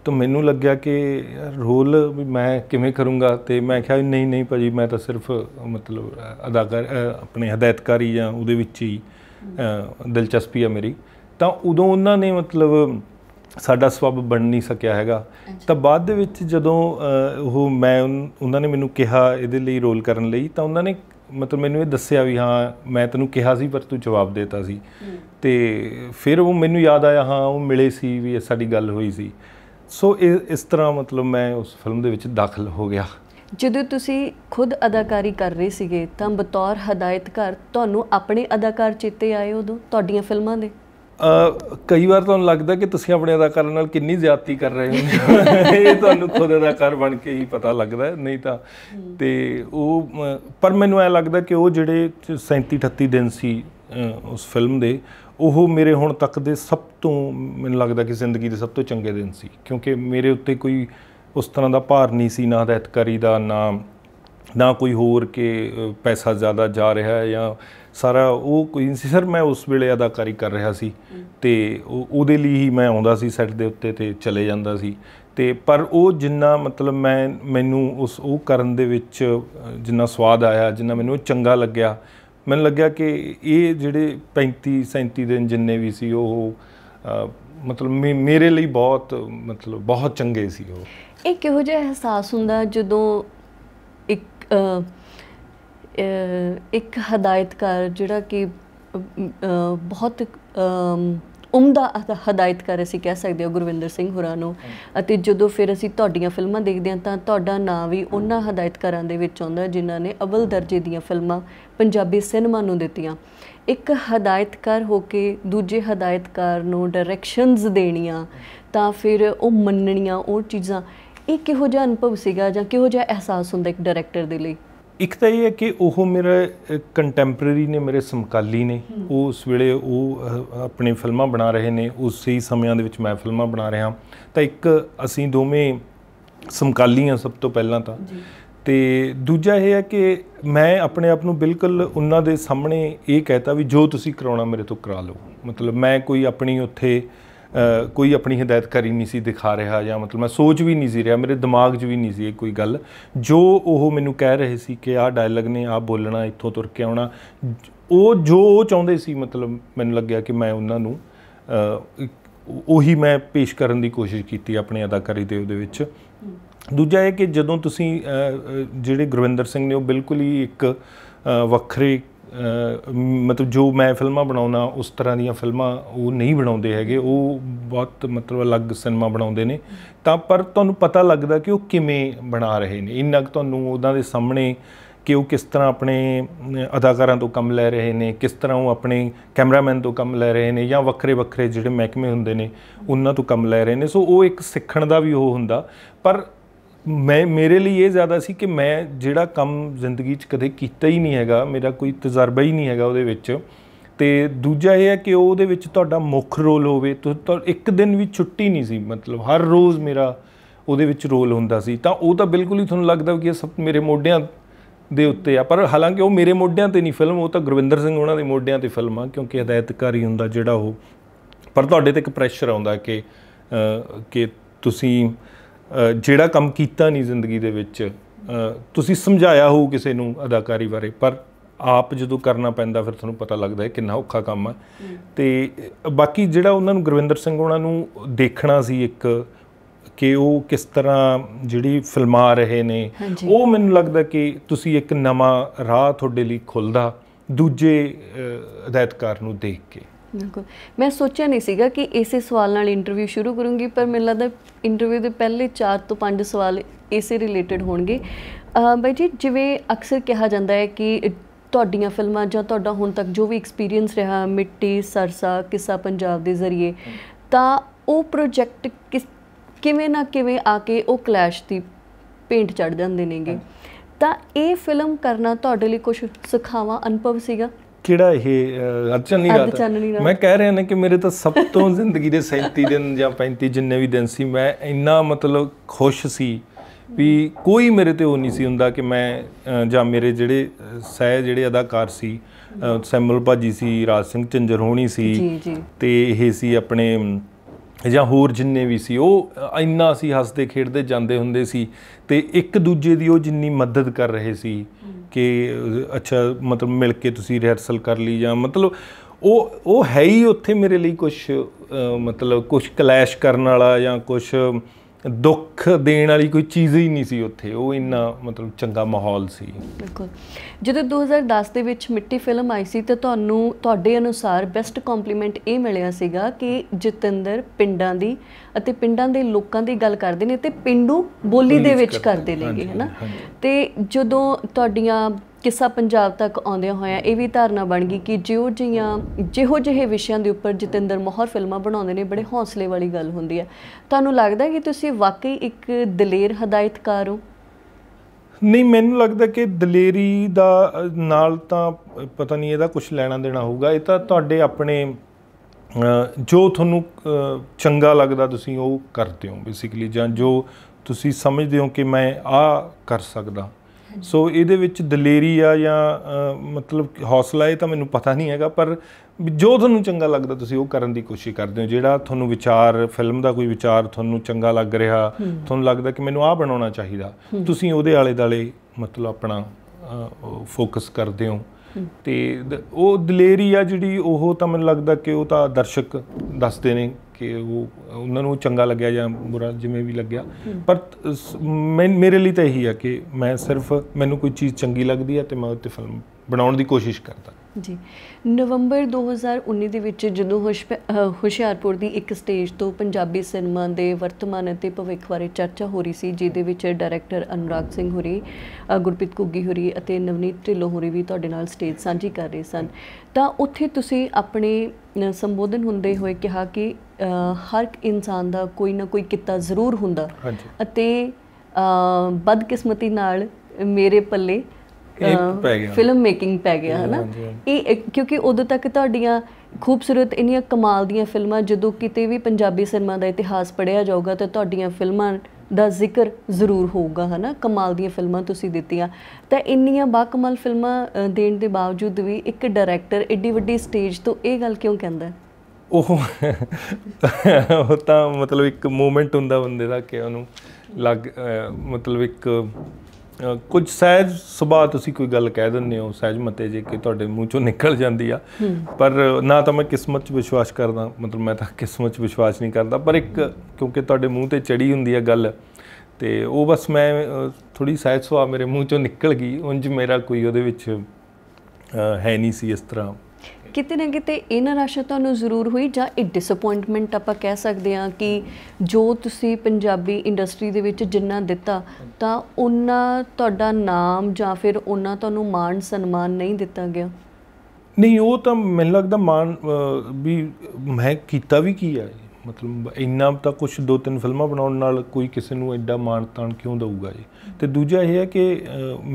ਤਾਂ ਮੈਨੂੰ ਲੱਗਿਆ ਕਿ ਰੋਲ ਵੀ ਮੈਂ ਕਿਵੇਂ ਕਰੂੰਗਾ ਤੇ ਮੈਂ ਕਿਹਾ ਨਹੀਂ ਨਹੀਂ ਭਾਜੀ ਮੈਂ ਤਾਂ ਸਿਰਫ ਮਤਲਬ ਅਦਾਕਾਰ ਆਪਣੇ ਹਦਾਇਤਕਾਰੀ ਜਾਂ ਉਹਦੇ ਵਿੱਚ ਹੀ ਦਿਲਚਸਪੀ ਹੈ ਮੇਰੀ ਤਾਂ ਉਦੋਂ ਉਹਨਾਂ ਨੇ ਮਤਲਬ ਸਾਡਾ ਸਵੱਬ ਬਣ ਨਹੀਂ ਸਕਿਆ ਹੈਗਾ ਤਾਂ ਬਾਅਦ ਦੇ ਵਿੱਚ ਜਦੋਂ ਉਹ ਮੈਂ ਉਹਨਾਂ ਨੇ ਮੈਨੂੰ ਕਿਹਾ ਇਹਦੇ ਲਈ ਰੋਲ ਕਰਨ ਲਈ ਤਾਂ ਉਹਨਾਂ ਨੇ ਮਤਲਬ ਮੈਨੂੰ ਇਹ ਦੱਸਿਆ ਵੀ ਹਾਂ ਮੈਂ ਤੈਨੂੰ ਕਿਹਾ ਸੀ ਪਰ ਤੂੰ ਜਵਾਬ ਦੇਤਾ ਸੀ ਤੇ ਫਿਰ ਉਹ ਮੈਨੂੰ ਯਾਦ ਆਇਆ ਹਾਂ ਉਹ ਮਿਲੇ ਸੀ ਵੀ ਸਾਡੀ ਗੱਲ ਹੋਈ ਸੀ ਸੋ ਇਸ ਤਰ੍ਹਾਂ ਮਤਲਬ ਮੈਂ ਉਸ ਫਿਲਮ ਦੇ ਵਿੱਚ ਦਾਖਲ ਹੋ ਗਿਆ ਜਦੋਂ ਤੁਸੀਂ ਖੁਦ ਅਦਾਕਾਰੀ ਕਰ ਰਹੇ ਸੀਗੇ ਤਾਂ ਬਤੌਰ ਹਦਾਇਤਕਾਰ ਤੁਹਾਨੂੰ ਆਪਣੇ ਅਦਾਕਾਰ ਚਿੱਤੇ ਆਏ ਉਦੋਂ ਤੁਹਾਡੀਆਂ ਫਿਲਮਾਂ ਦੇ ਕਈ ਵਾਰ ਤੁਹਾਨੂੰ ਲੱਗਦਾ ਕਿ ਤੁਸੀਂ ਆਪਣੇ ਅਦਾਕਾਰਾਂ ਨਾਲ ਕਿੰਨੀ ਜ਼ਿਆਦਤੀ ਕਰ ਰਹੇ ਹੋ ਇਹ ਤੁਹਾਨੂੰ ਖੁਦ ਅਦਾਕਾਰ ਬਣ ਕੇ ਹੀ ਪਤਾ ਲੱਗਦਾ ਨਹੀਂ ਤਾਂ ਤੇ ਉਹ ਪਰ ਮੈਨੂੰ ਐ ਲੱਗਦਾ ਕਿ ਉਹ ਜਿਹੜੇ 37 38 ਦਿਨ ਸੀ ਉਸ ਫਿਲਮ ਦੇ ਉਹ ਮੇਰੇ ਹੁਣ ਤੱਕ ਦੇ ਸਭ ਤੋਂ ਮੈਨੂੰ ਲੱਗਦਾ ਕਿ ਜ਼ਿੰਦਗੀ ਦੇ ਸਭ ਤੋਂ ਚੰਗੇ ਦਿਨ ਸੀ ਕਿਉਂਕਿ ਮੇਰੇ ਉੱਤੇ ਕੋਈ ਉਸ ਤਰ੍ਹਾਂ ਦਾ ਭਾਰ ਨਹੀਂ ਸੀ ਨਾ ਹਦਾਇਤਕਾਰੀ ਦਾ ਨਾ ਨਾ ਕੋਈ ਹੋਰ ਕਿ ਪੈਸਾ ਜ਼ਿਆਦਾ ਜਾ ਰਿਹਾ ਹੈ ਜਾਂ ਸਾਰਾ ਉਹ ਕੋਈ ਨਹੀਂ ਸੀ ਸਰ ਮੈਂ ਉਸ ਵੇਲੇ ਅਦਾਕਾਰੀ ਕਰ ਰਿਹਾ ਸੀ ਤੇ ਉਹਦੇ ਲਈ ਹੀ ਮੈਂ ਆਉਂਦਾ ਸੀ ਸੈੱਟ ਦੇ ਉੱਤੇ ਤੇ ਚਲੇ ਜਾਂਦਾ ਸੀ ਤੇ ਪਰ ਉਹ ਜਿੰਨਾ ਮਤਲਬ ਮੈਂ ਮੈਨੂੰ ਉਸ ਉਹ ਕਰਨ ਦੇ ਵਿੱਚ ਜਿੰਨਾ ਸਵਾਦ ਆਇਆ ਜਿੰਨਾ ਮੈਨੂੰ ਚੰਗਾ ਲੱਗਿਆ ਮੈਨੂੰ ਲੱਗਿਆ ਕਿ ਇਹ ਜਿਹੜੇ 35 37 ਦਿਨ ਜਿੰਨੇ ਵੀ ਸੀ ਉਹ ਮਤਲਬ ਮੇਰੇ ਲਈ ਬਹੁਤ ਮਤਲਬ ਬਹੁਤ ਚੰਗੇ ਸੀ ਉਹ ਇਹ ਕਿਹੋ ਜਿਹਾ ਅਹਿਸਾਸ ਹੁੰਦਾ ਜਦੋਂ ਇੱਕ ਇੱਕ ਹਦਾਇਤਕਾਰ ਜਿਹੜਾ ਕਿ ਬਹੁਤ ਉਮਦਾ ਹਦਾਇਤਕਾਰ ਅਸੀਂ ਕਹਿ ਸਕਦੇ ਹਾਂ ਗੁਰਵਿੰਦਰ ਸਿੰਘ ਹੁਰਾਂ ਨੂੰ ਅਤੇ ਜਦੋਂ ਫਿਰ ਅਸੀਂ ਤੁਹਾਡੀਆਂ ਫਿਲਮਾਂ ਦੇਖਦੇ ਹਾਂ ਤਾਂ ਤੁਹਾਡਾ ਨਾਂ ਵੀ ਉਹਨਾਂ ਹਦਾਇਤਕਾਰਾਂ ਦੇ ਵਿੱਚ ਆਉਂਦਾ ਜਿਨ੍ਹਾਂ ਨੇ ਅਵਲ ਦਰਜੇ ਦੀਆਂ ਫਿਲਮਾਂ ਪੰਜਾਬੀ ਸਿਨੇਮਾ ਨੂੰ ਦਿੱਤੀਆਂ ਇੱਕ ਹਦਾਇਤਕਾਰ ਹੋ ਕੇ ਦੂਜੇ ਹਦਾਇਤਕਾਰ ਨੂੰ ਡਾਇਰੈਕਸ਼ਨਸ ਦੇਣੀਆਂ ਤਾਂ ਫਿਰ ਉਹ ਮੰਨਣੀਆਂ ਉਹ ਚੀਜ਼ਾਂ ਇਹ ਕਿਹੋ ਜਿਹਾ ਅਨੁਭਵ ਸੀਗਾ ਜਾਂ ਕਿਹੋ ਜਿਹਾ ਅਹਿਸਾਸ ਹੁੰਦਾ ਇੱਕ ਡਾਇਰੈਕਟਰ ਦੇ ਲਈ ਇੱਕ ਤਾਂ ਇਹ ਹੈ ਕਿ ਉਹ ਮੇਰੇ ਕੰਟੈਂਪਰੇਰੀ ਨੇ ਮੇਰੇ ਸਮਕਾਲੀ ਨੇ ਉਹ ਉਸ ਵੇਲੇ ਉਹ ਆਪਣੇ ਫਿਲਮਾਂ ਬਣਾ ਰਹੇ ਨੇ ਉਸੇ ਹੀ ਸਮਿਆਂ ਦੇ ਵਿੱਚ ਮੈਂ ਫਿਲਮਾਂ ਬਣਾ ਰਿਹਾ ਤਾਂ ਇੱਕ ਅਸੀਂ ਦੋਵੇਂ ਸਮਕਾਲੀ ਆ ਸਭ ਤੋਂ ਪਹਿਲਾਂ ਤਾਂ ਤੇ ਦੂਜਾ ਇਹ ਹੈ ਕਿ ਮੈਂ ਆਪਣੇ ਆਪ ਨੂੰ ਬਿਲਕੁਲ ਉਹਨਾਂ ਦੇ ਸਾਹਮਣੇ ਇਹ ਕਹਿਤਾ ਵੀ ਜੋ ਤੁਸੀਂ ਕਰਾਉਣਾ ਮੇਰੇ ਤੋਂ ਕਰਾ ਲਓ ਮਤਲਬ ਮੈਂ ਕੋਈ ਆਪਣੀ ਉੱਥੇ ਕੋਈ ਆਪਣੀ ਹਦਾਇਤਕਾਰੀ ਨਹੀਂ ਸੀ ਦਿਖਾ ਰਿਹਾ ਜਾਂ ਮਤਲਬ ਮੈਂ ਸੋਚ ਵੀ ਨਹੀਂ ਸੀ ਰਿਹਾ ਮੇਰੇ ਦਿਮਾਗ 'ਚ ਵੀ ਨਹੀਂ ਸੀ ਕੋਈ ਗੱਲ ਜੋ ਉਹ ਮੈਨੂੰ ਕਹਿ ਰਹੇ ਸੀ ਕਿ ਆਹ ਡਾਇਲੌਗ ਨੇ ਆਹ ਬੋਲਣਾ ਇੱਥੋਂ ਤੁਰ ਕੇ ਆਉਣਾ ਉਹ ਜੋ ਉਹ ਚਾਹੁੰਦੇ ਸੀ ਮਤਲਬ ਮੈਨੂੰ ਲੱਗਿਆ ਕਿ ਮੈਂ ਉਹਨਾਂ ਨੂੰ ਉਹੀ ਮੈਂ ਪੇਸ਼ ਕਰਨ ਦੀ ਕੋਸ਼ਿਸ਼ ਕੀਤੀ ਆਪਣੀ ਅਦਾਕਾਰੀ ਦੇ ਉਹਦੇ ਵਿੱਚ ਦੂਜਾ ਇਹ ਕਿ ਜਦੋਂ ਤੁਸੀਂ ਜਿਹੜੇ ਗੁਰਵਿੰਦਰ ਸਿੰਘ ਨੇ ਉਹ ਬਿਲਕੁਲ ਹੀ ਇੱਕ ਵੱਖਰੇ ਮਤਲਬ ਜੋ ਮੈਂ ਫਿਲਮਾਂ ਬਣਾਉਣਾ ਉਸ ਤਰ੍ਹਾਂ ਦੀਆਂ ਫਿਲਮਾਂ ਉਹ ਨਹੀਂ ਬਣਾਉਂਦੇ ਹੈਗੇ ਉਹ ਬਹੁਤ ਮਤਲਬ ਅਲੱਗ ਸਿਨੇਮਾ ਬਣਾਉਂਦੇ ਨੇ ਤਾਂ ਪਰ ਤੁਹਾਨੂੰ ਪਤਾ ਲੱਗਦਾ ਕਿ ਉਹ ਕਿਵੇਂ ਬਣਾ ਰਹੇ ਨੇ ਇੰਨਾ ਤੁਹਾਨੂੰ ਉਹਨਾਂ ਦੇ ਸਾਹਮਣੇ ਕਿ ਉਹ ਕਿਸ ਤਰ੍ਹਾਂ ਆਪਣੇ ਅਦਾਕਾਰਾਂ ਤੋਂ ਕੰਮ ਲੈ ਰਹੇ ਨੇ ਕਿਸ ਤਰ੍ਹਾਂ ਉਹ ਆਪਣੇ ਕੈਮਰਾਮੈਨ ਤੋਂ ਕੰਮ ਲੈ ਰਹੇ ਨੇ ਜਾਂ ਵੱਖਰੇ ਵੱਖਰੇ ਜਿਹੜੇ ਮਹਿਕਮੇ ਹੁੰਦੇ ਨੇ ਉਹਨਾਂ ਤੋਂ ਕੰਮ ਲੈ ਰਹੇ ਨੇ ਸੋ ਉਹ ਇੱਕ ਸਿੱਖਣ ਦਾ ਵੀ ਉਹ ਹੁੰਦਾ ਪਰ ਮੈਂ ਮੇਰੇ ਲਈ ਇਹ ਜ਼ਿਆਦਾ ਸੀ ਕਿ ਮੈਂ ਜਿਹੜਾ ਕੰਮ ਜ਼ਿੰਦਗੀ 'ਚ ਕਦੇ ਕੀਤਾ ਹੀ ਨਹੀਂ ਹੈਗਾ ਮੇਰਾ ਕੋਈ ਤਜਰਬਾ ਹੀ ਨਹੀਂ ਹੈਗਾ ਉਹਦੇ ਵਿੱਚ ਤੇ ਦੂਜਾ ਇਹ ਹੈ ਕਿ ਉਹਦੇ ਵਿੱਚ ਤੁਹਾਡਾ ਮੁੱਖ ਰੋਲ ਹੋਵੇ ਤਾਂ ਇੱਕ ਦਿਨ ਵੀ ਛੁੱਟੀ ਨਹੀਂ ਸੀ ਮਤਲਬ ਹਰ ਰੋਜ਼ ਮੇਰਾ ਉਹਦੇ ਵਿੱਚ ਰੋਲ ਹੁੰਦਾ ਸੀ ਤਾਂ ਉਹ ਤਾਂ ਬਿਲਕੁਲ ਹੀ ਤੁਹਾਨੂੰ ਲੱਗਦਾ ਕਿ ਇਹ ਸਭ ਮੇਰੇ ਮੋਢਿਆਂ ਦੇ ਉੱਤੇ ਆ ਪਰ ਹਾਲਾਂਕਿ ਉਹ ਮੇਰੇ ਮੋਢਿਆਂ ਤੇ ਨਹੀਂ ਫਿਲਮ ਉਹ ਤਾਂ ਗੁਰਵਿੰਦਰ ਸਿੰਘ ਉਹਨਾਂ ਦੇ ਮੋਢਿਆਂ ਤੇ ਫਿਲਮ ਆ ਕਿਉਂਕਿ ਹਦਾਇਤਕਾਰੀ ਹੁੰਦਾ ਜਿਹੜਾ ਉਹ ਪਰ ਤੁਹਾਡੇ ਤੇ ਇੱਕ ਪ੍ਰੈਸ਼ਰ ਆਉਂਦਾ ਕਿ ਕਿ ਤੁਸੀਂ ਜਿਹੜਾ ਕੰਮ ਕੀਤਾ ਨਹੀਂ ਜ਼ਿੰਦਗੀ ਦੇ ਵਿੱਚ ਤੁਸੀਂ ਸਮਝਾਇਆ ਹੋਊ ਕਿਸੇ ਨੂੰ ਅਦਾਕਾਰੀ ਬਾਰੇ ਪਰ ਆਪ ਜਦੋਂ ਕਰਨਾ ਪੈਂਦਾ ਫਿਰ ਤੁਹਾਨੂੰ ਪਤਾ ਲੱਗਦਾ ਹੈ ਕਿੰਨਾ ਔਖਾ ਕੰਮ ਹੈ ਤੇ ਬਾਕੀ ਜਿਹੜਾ ਉਹਨਾਂ ਨੂੰ ਗੁਰਵਿੰਦਰ ਸਿੰਘ ਉਹਨਾਂ ਨੂੰ ਦੇਖਣਾ ਸੀ ਇੱਕ ਕਿ ਉਹ ਕਿਸ ਤਰ੍ਹਾਂ ਜਿਹੜੀ ਫਿਲਮਾ ਰਹੇ ਨੇ ਉਹ ਮੈਨੂੰ ਲੱਗਦਾ ਕਿ ਤੁਸੀਂ ਇੱਕ ਨਵਾਂ ਰਾਹ ਤੁਹਾਡੇ ਲਈ ਖੁੱਲਦਾ ਦੂਜੇ ਹਦਾਇਤਕਾਰ ਨੂੰ ਦੇਖ ਕੇ ਬਿਲਕੁਲ ਮੈਂ ਸੋਚਿਆ ਨਹੀਂ ਸੀਗਾ ਕਿ ਇਸੇ ਸਵਾਲ ਨਾਲ ਇੰਟਰਵਿਊ ਸ਼ੁਰੂ ਕਰੂੰਗੀ ਪਰ ਮੈਨੂੰ ਲੱਗਦਾ ਇੰਟਰਵਿਊ ਦੇ ਪਹਿਲੇ 4 ਤੋਂ 5 ਸਵਾਲ ਇਸੇ ਰਿਲੇਟਡ ਹੋਣਗੇ ਬਾਈ ਜੀ ਜਿਵੇਂ ਅਕਸਰ ਕਿਹਾ ਜਾਂਦਾ ਹੈ ਕਿ ਤੁਹਾਡੀਆਂ ਫਿਲਮਾਂ ਜਾਂ ਤੁਹਾਡਾ ਹੁਣ ਤੱਕ ਜੋ ਵੀ ਐਕਸਪੀਰੀਅੰਸ ਰਿਹਾ ਮਿੱਟੀ ਸਰਸਾ ਕਿੱਸਾ ਪੰਜਾਬ ਦੇ ਜ਼ਰੀਏ ਤਾਂ ਉਹ ਪ੍ਰੋਜੈਕਟ ਕਿਸ ਕਿਵੇਂ ਨਾ ਕਿਵੇਂ ਆ ਕੇ ਉਹ ਕਲੈਸ਼ ਦੀ ਪੇਂਟ ਚੜ ਜਾਂਦੇ ਨੇਗੇ ਤਾਂ ਇਹ ਫਿਲਮ ਕਰਨਾ ਤੁਹਾਡੇ ਲਈ ਕੁਝ ਸਿਖਾਵਾ ਅਨੁਭਵ ਸੀਗਾ ਕਿਹੜਾ ਇਹ ਅਰਚਨੀ ਰਾਤ ਮੈਂ ਕਹਿ ਰਿਹਾ ਨਾ ਕਿ ਮੇਰੇ ਤਾਂ ਸਭ ਤੋਂ <laughs> ਜ਼ਿੰਦਗੀ ਦੇ 37 ਦਿਨ ਜਾਂ 35 ਜਿੰਨੇ ਵੀ ਦਿਨ ਸੀ ਮੈਂ ਇੰਨਾ ਮਤਲਬ ਖੁਸ਼ ਸੀ ਵੀ ਕੋਈ ਮੇਰੇ ਤੇ ਉਹ ਨਹੀਂ ਸੀ ਹੁੰਦਾ ਕਿ ਮੈਂ ਜਾਂ ਮੇਰੇ ਜਿਹੜੇ ਸਹਿ ਜਿਹੜੇ ਅਦਾਕਾਰ ਸੀ ਸੈਮਲ ਭਾਜੀ ਸੀ ਰਾਜ ਸਿੰਘ ਚੰਜਰ ਹੋਣੀ ਸੀ ਤੇ ਇਹ ਸੀ ਆਪਣੇ ਜਾਂ ਹੋਰ ਜਿੰਨੇ ਵੀ ਸੀ ਉਹ ਇੰਨਾ ਅਸੀਂ ਹੱਸਦੇ ਖੇਡਦੇ ਜਾਂਦੇ ਹੁੰਦੇ ਸੀ ਤੇ ਇੱਕ ਦੂਜੇ ਦੀ ਉਹ ਜਿੰਨੀ ਮਦਦ ਕਰ ਰਹੇ ਸੀ ਕਿ ਅੱਛਾ ਮਤਲਬ ਮਿਲ ਕੇ ਤੁਸੀਂ ਰਿਹਰਸਲ ਕਰ ਲਈ ਜਾਂ ਮਤਲਬ ਉਹ ਉਹ ਹੈ ਹੀ ਉੱਥੇ ਮੇਰੇ ਲਈ ਕੁਝ ਮਤਲਬ ਕੁਝ ਕਲੈਸ਼ ਕਰਨ ਵਾਲਾ ਜਾਂ ਕੁਝ ਦੁੱਖ ਦੇਣ ਵਾਲੀ ਕੋਈ ਚੀਜ਼ ਹੀ ਨਹੀਂ ਸੀ ਉੱਥੇ ਉਹ ਇੰਨਾ ਮਤਲਬ ਚੰਗਾ ਮਾਹੌਲ ਸੀ ਬਿਲਕੁਲ ਜਦੋਂ 2010 ਦੇ ਵਿੱਚ ਮਿੱਟੀ ਫਿਲਮ ਆਈ ਸੀ ਤਾਂ ਤੁਹਾਨੂੰ ਤੁਹਾਡੇ ਅਨੁਸਾਰ ਬੈਸਟ ਕੰਪਲੀਮੈਂਟ ਇਹ ਮਿਲਿਆ ਸੀਗਾ ਕਿ ਜਤਿੰਦਰ ਪਿੰਡਾਂ ਦੀ ਅਤੇ ਪਿੰਡਾਂ ਦੇ ਲੋਕਾਂ ਦੀ ਗੱਲ ਕਰਦੇ ਨੇ ਤੇ ਪਿੰਡੂ ਬੋਲੀ ਦੇ ਵਿੱਚ ਕਰਦੇ ਨੇਗੇ ਹਨਾ ਤੇ ਜਦੋਂ ਤੁਹਾਡੀਆਂ ਕਿੱਸਾ ਪੰਜਾਬ ਤੱਕ ਆਉਂਦੇ ਹੋਇਆ ਇਹ ਵੀ ਧਾਰਨਾ ਬਣ ਗਈ ਕਿ ਜਿਉ ਜੀਆਂ ਜਿਹੋ ਜਿਹੇ ਵਿਸ਼ਿਆਂ ਦੇ ਉੱਪਰ ਜਤਿੰਦਰ ਮੋਹਰ ਫਿਲਮਾਂ ਬਣਾਉਂਦੇ ਨੇ ਬੜੇ ਹੌਸਲੇ ਵਾਲੀ ਗੱਲ ਹੁੰਦੀ ਹੈ ਤੁਹਾਨੂੰ ਲੱਗਦਾ ਕਿ ਤੁਸੀਂ ਵਾਕਈ ਇੱਕ ਦਲੇਰ ਹਦਾਇਤਕਾਰ ਹੋ ਨਹੀਂ ਮੈਨੂੰ ਲੱਗਦਾ ਕਿ ਦਲੇਰੀ ਦਾ ਨਾਲ ਤਾਂ ਪਤਾ ਨਹੀਂ ਇਹਦਾ ਕੁਝ ਲੈਣਾ ਦੇਣਾ ਹੋਊਗਾ ਇਹ ਤਾਂ ਤੁਹਾਡੇ ਆਪਣੇ ਜੋ ਤੁਹਾਨੂੰ ਚੰਗਾ ਲੱਗਦਾ ਤੁਸੀਂ ਉਹ ਕਰਦੇ ਹੋ ਬੇਸਿਕਲੀ ਜਾਂ ਜੋ ਤੁਸੀਂ ਸਮਝਦੇ ਹੋ ਕਿ ਮੈਂ ਆ ਕਰ ਸਕਦਾ ਸੋ ਇਹਦੇ ਵਿੱਚ ਦਲੇਰੀ ਆ ਜਾਂ ਮਤਲਬ ਹੌਸਲਾ ਇਹ ਤਾਂ ਮੈਨੂੰ ਪਤਾ ਨਹੀਂ ਹੈਗਾ ਪਰ ਜੋ ਤੁਹਾਨੂੰ ਚੰਗਾ ਲੱਗਦਾ ਤੁਸੀਂ ਉਹ ਕਰਨ ਦੀ ਕੋਸ਼ਿਸ਼ ਕਰਦੇ ਹੋ ਜਿਹੜਾ ਤੁਹਾਨੂੰ ਵਿਚਾਰ ਫਿਲਮ ਦਾ ਕੋਈ ਵਿਚਾਰ ਤੁਹਾਨੂੰ ਚੰਗਾ ਲੱਗ ਰਿਹਾ ਤੁਹਾਨੂੰ ਲੱਗਦਾ ਕਿ ਮੈਨੂੰ ਆਹ ਬਣਾਉਣਾ ਚਾਹੀਦਾ ਤੁਸੀਂ ਉਹਦੇ ਆਲੇ-ਦਾਲੇ ਮਤਲਬ ਆਪਣਾ ਫੋਕਸ ਕਰਦੇ ਹੋ ਤੇ ਉਹ ਦਲੇਰੀ ਆ ਜਿਹੜੀ ਉਹ ਤਾਂ ਮੈਨੂੰ ਲੱਗਦਾ ਕਿ ਉਹ ਤਾਂ ਦਰਸ਼ਕ ਦੱਸਦੇ ਨੇ ਕਿ ਉਹ ਉਹਨਾਂ ਨੂੰ ਚੰਗਾ ਲੱਗਿਆ ਜਾਂ ਬੁਰਾ ਜਿਵੇਂ ਵੀ ਲੱਗਿਆ ਪਰ ਮੇਰੇ ਲਈ ਤਾਂ ਇਹੀ ਆ ਕਿ ਮੈਂ ਸਿਰਫ ਮੈਨੂੰ ਕੋਈ ਚੀਜ਼ ਚੰਗੀ ਲੱਗਦੀ ਹੈ ਤੇ ਮੈਂ ਉੱਤੇ ਫਿਲਮ ਬਣਾਉਣ ਦੀ ਕੋਸ਼ਿਸ਼ ਕਰਦਾ ਜੀ ਨਵੰਬਰ 2019 ਦੇ ਵਿੱਚ ਜਦੋਂ ਹੁਸ਼ਿਆਰਪੁਰ ਦੀ ਇੱਕ ਸਟੇਜ ਤੋਂ ਪੰਜਾਬੀ ਸਿਨੇਮਾ ਦੇ ਵਰਤਮਾਨ ਅਤੇ ਭਵਿੱਖ ਬਾਰੇ ਚਰਚਾ ਹੋ ਰਹੀ ਸੀ ਜਿਹਦੇ ਵਿੱਚ ਡਾਇਰੈਕਟਰ ਅਨੁਰਾਗ ਸਿੰਘ ਹੋਰੀ ਗੁਰਪ੍ਰੀਤ ਕੁੱਗੀ ਹੋਰੀ ਅਤੇ ਨਵਨੀਤ ਢਿੱਲੋਂ ਹੋਰੀ ਵੀ ਤੁਹਾਡੇ ਨਾਲ ਸਟੇਜ ਸਾਂਝੀ ਕਰ ਰਹੇ ਸਨ ਤਾਂ ਉੱਥੇ ਤੁਸੀਂ ਆਪਣੇ ਸੰਬੋਧਨ ਹੁੰਦੇ ਹੋਏ ਕਿਹਾ ਕਿ ਹਰ ਇਨਸਾਨ ਦਾ ਕੋਈ ਨਾ ਕੋਈ ਕਿੱਤਾ ਜ਼ਰੂਰ ਹੁੰਦਾ ਅਤੇ ਬਦਕਿਸਮਤੀ ਨਾਲ ਮੇਰੇ ਪੱਲੇ ਫਿਲਮ ਮੇਕਿੰਗ ਪੈ ਗਿਆ ਹਨਾ ਇਹ ਕਿਉਂਕਿ ਉਦੋਂ ਤੱਕ ਤੁਹਾਡੀਆਂ ਖੂਬਸੂਰਤ ਇੰਨੀਆਂ ਕਮਾਲ ਦੀਆਂ ਫਿਲਮਾਂ ਜਦੋਂ ਕਿਤੇ ਵੀ ਪੰਜਾਬੀ ਸਿਨੇਮਾ ਦਾ ਇਤਿਹਾਸ ਪੜਿਆ ਜਾਊਗਾ ਤਾਂ ਤੁਹਾਡੀਆਂ ਫਿਲਮਾਂ ਦਾ ਜ਼ਿਕਰ ਜ਼ਰੂਰ ਹੋਊਗਾ ਹਨਾ ਕਮਾਲ ਦੀਆਂ ਫਿਲਮਾਂ ਤੁਸੀਂ ਦਿੱਤੀਆਂ ਤਾਂ ਇੰਨੀਆਂ ਬਾਕਮਾਲ ਫਿਲਮਾਂ ਦੇਣ ਦੇ ਬਾਵਜੂਦ ਵੀ ਇੱਕ ਡਾਇਰੈਕਟਰ ਏਡੀ ਵੱਡੀ ਸਟੇਜ ਤੋਂ ਇਹ ਗੱਲ ਕਿਉਂ ਕਹਿੰਦਾ ਉਹ ਉਹ ਤਾਂ ਮਤਲਬ ਇੱਕ ਮੂਮੈਂਟ ਹੁੰਦਾ ਬੰਦੇ ਦਾ ਕਿ ਉਹਨੂੰ ਲੱਗ ਮਤਲਬ ਇੱਕ ਕੁਝ ਸਹਿਜ ਸੁਭਾ ਤੁਸੀਂ ਕੋਈ ਗੱਲ ਕਹਿ ਦਿੰਦੇ ਹੋ ਸਹਿਜ ਮਤੇ ਜੇ ਕਿ ਤੁਹਾਡੇ ਮੂੰਹ ਚੋਂ ਨਿਕਲ ਜਾਂਦੀ ਆ ਪਰ ਨਾ ਤਾਂ ਮੈਂ ਕਿਸਮਤ 'ਚ ਵਿਸ਼ਵਾਸ ਕਰਦਾ ਮਤਲਬ ਮੈਂ ਤਾਂ ਕਿਸਮਤ 'ਚ ਵਿਸ਼ਵਾਸ ਨਹੀਂ ਕਰਦਾ ਪਰ ਇੱਕ ਕਿਉਂਕਿ ਤੁਹਾਡੇ ਮੂੰਹ ਤੇ ਚੜੀ ਹੁੰਦੀ ਆ ਗੱਲ ਤੇ ਉਹ ਬਸ ਮੈਂ ਥੋੜੀ ਸਹਿਜ ਸੁਭਾ ਮੇਰੇ ਮੂੰਹ ਚੋਂ ਨਿਕਲ ਗਈ ਉਂਝ ਮੇਰਾ ਕੋਈ ਉਹਦੇ ਵਿੱਚ ਹੈ ਨਹੀਂ ਸੀ ਇਸ ਤਰ੍ਹਾਂ ਕਿਤੇ ਨਾ ਕਿਤੇ ਇਹਨਾਂ ਰਾਸ਼ਾ ਤੁਹਾਨੂੰ ਜ਼ਰੂਰ ਹੋਈ ਜਾਂ ਇਹ ਡਿਸਪਾਇੰਟਮੈਂਟ ਆਪਾਂ ਕਹਿ ਸਕਦੇ ਹਾਂ ਕਿ ਜੋ ਤੁਸੀਂ ਪੰਜਾਬੀ ਇੰਡਸਟਰੀ ਦੇ ਵਿੱਚ ਜਿੰਨਾ ਦਿੱਤਾ ਤਾਂ ਉਹਨਾਂ ਤੁਹਾਡਾ ਨਾਮ ਜਾਂ ਫਿਰ ਉਹਨਾਂ ਤੁਹਾਨੂੰ ਮਾਣ ਸਨਮਾਨ ਨਹੀਂ ਦਿੱਤਾ ਗਿਆ ਨਹੀਂ ਉਹ ਤਾਂ ਮੈਨੂੰ ਲੱਗਦਾ ਮਾਣ ਵੀ ਮੈਂ ਕੀਤਾ ਵੀ ਕੀ ਹੈ ਮਤਲਬ ਇੰਨਾ ਤਾਂ ਕੁਝ ਦੋ ਤਿੰਨ ਫਿਲਮਾਂ ਬਣਾਉਣ ਨਾਲ ਕੋਈ ਕਿਸੇ ਨੂੰ ਐਡਾ ਮਾਣ ਤਾਣ ਕਿਉਂ ਦਊਗਾ ਜੀ ਤੇ ਦੂਜਾ ਇਹ ਹੈ ਕਿ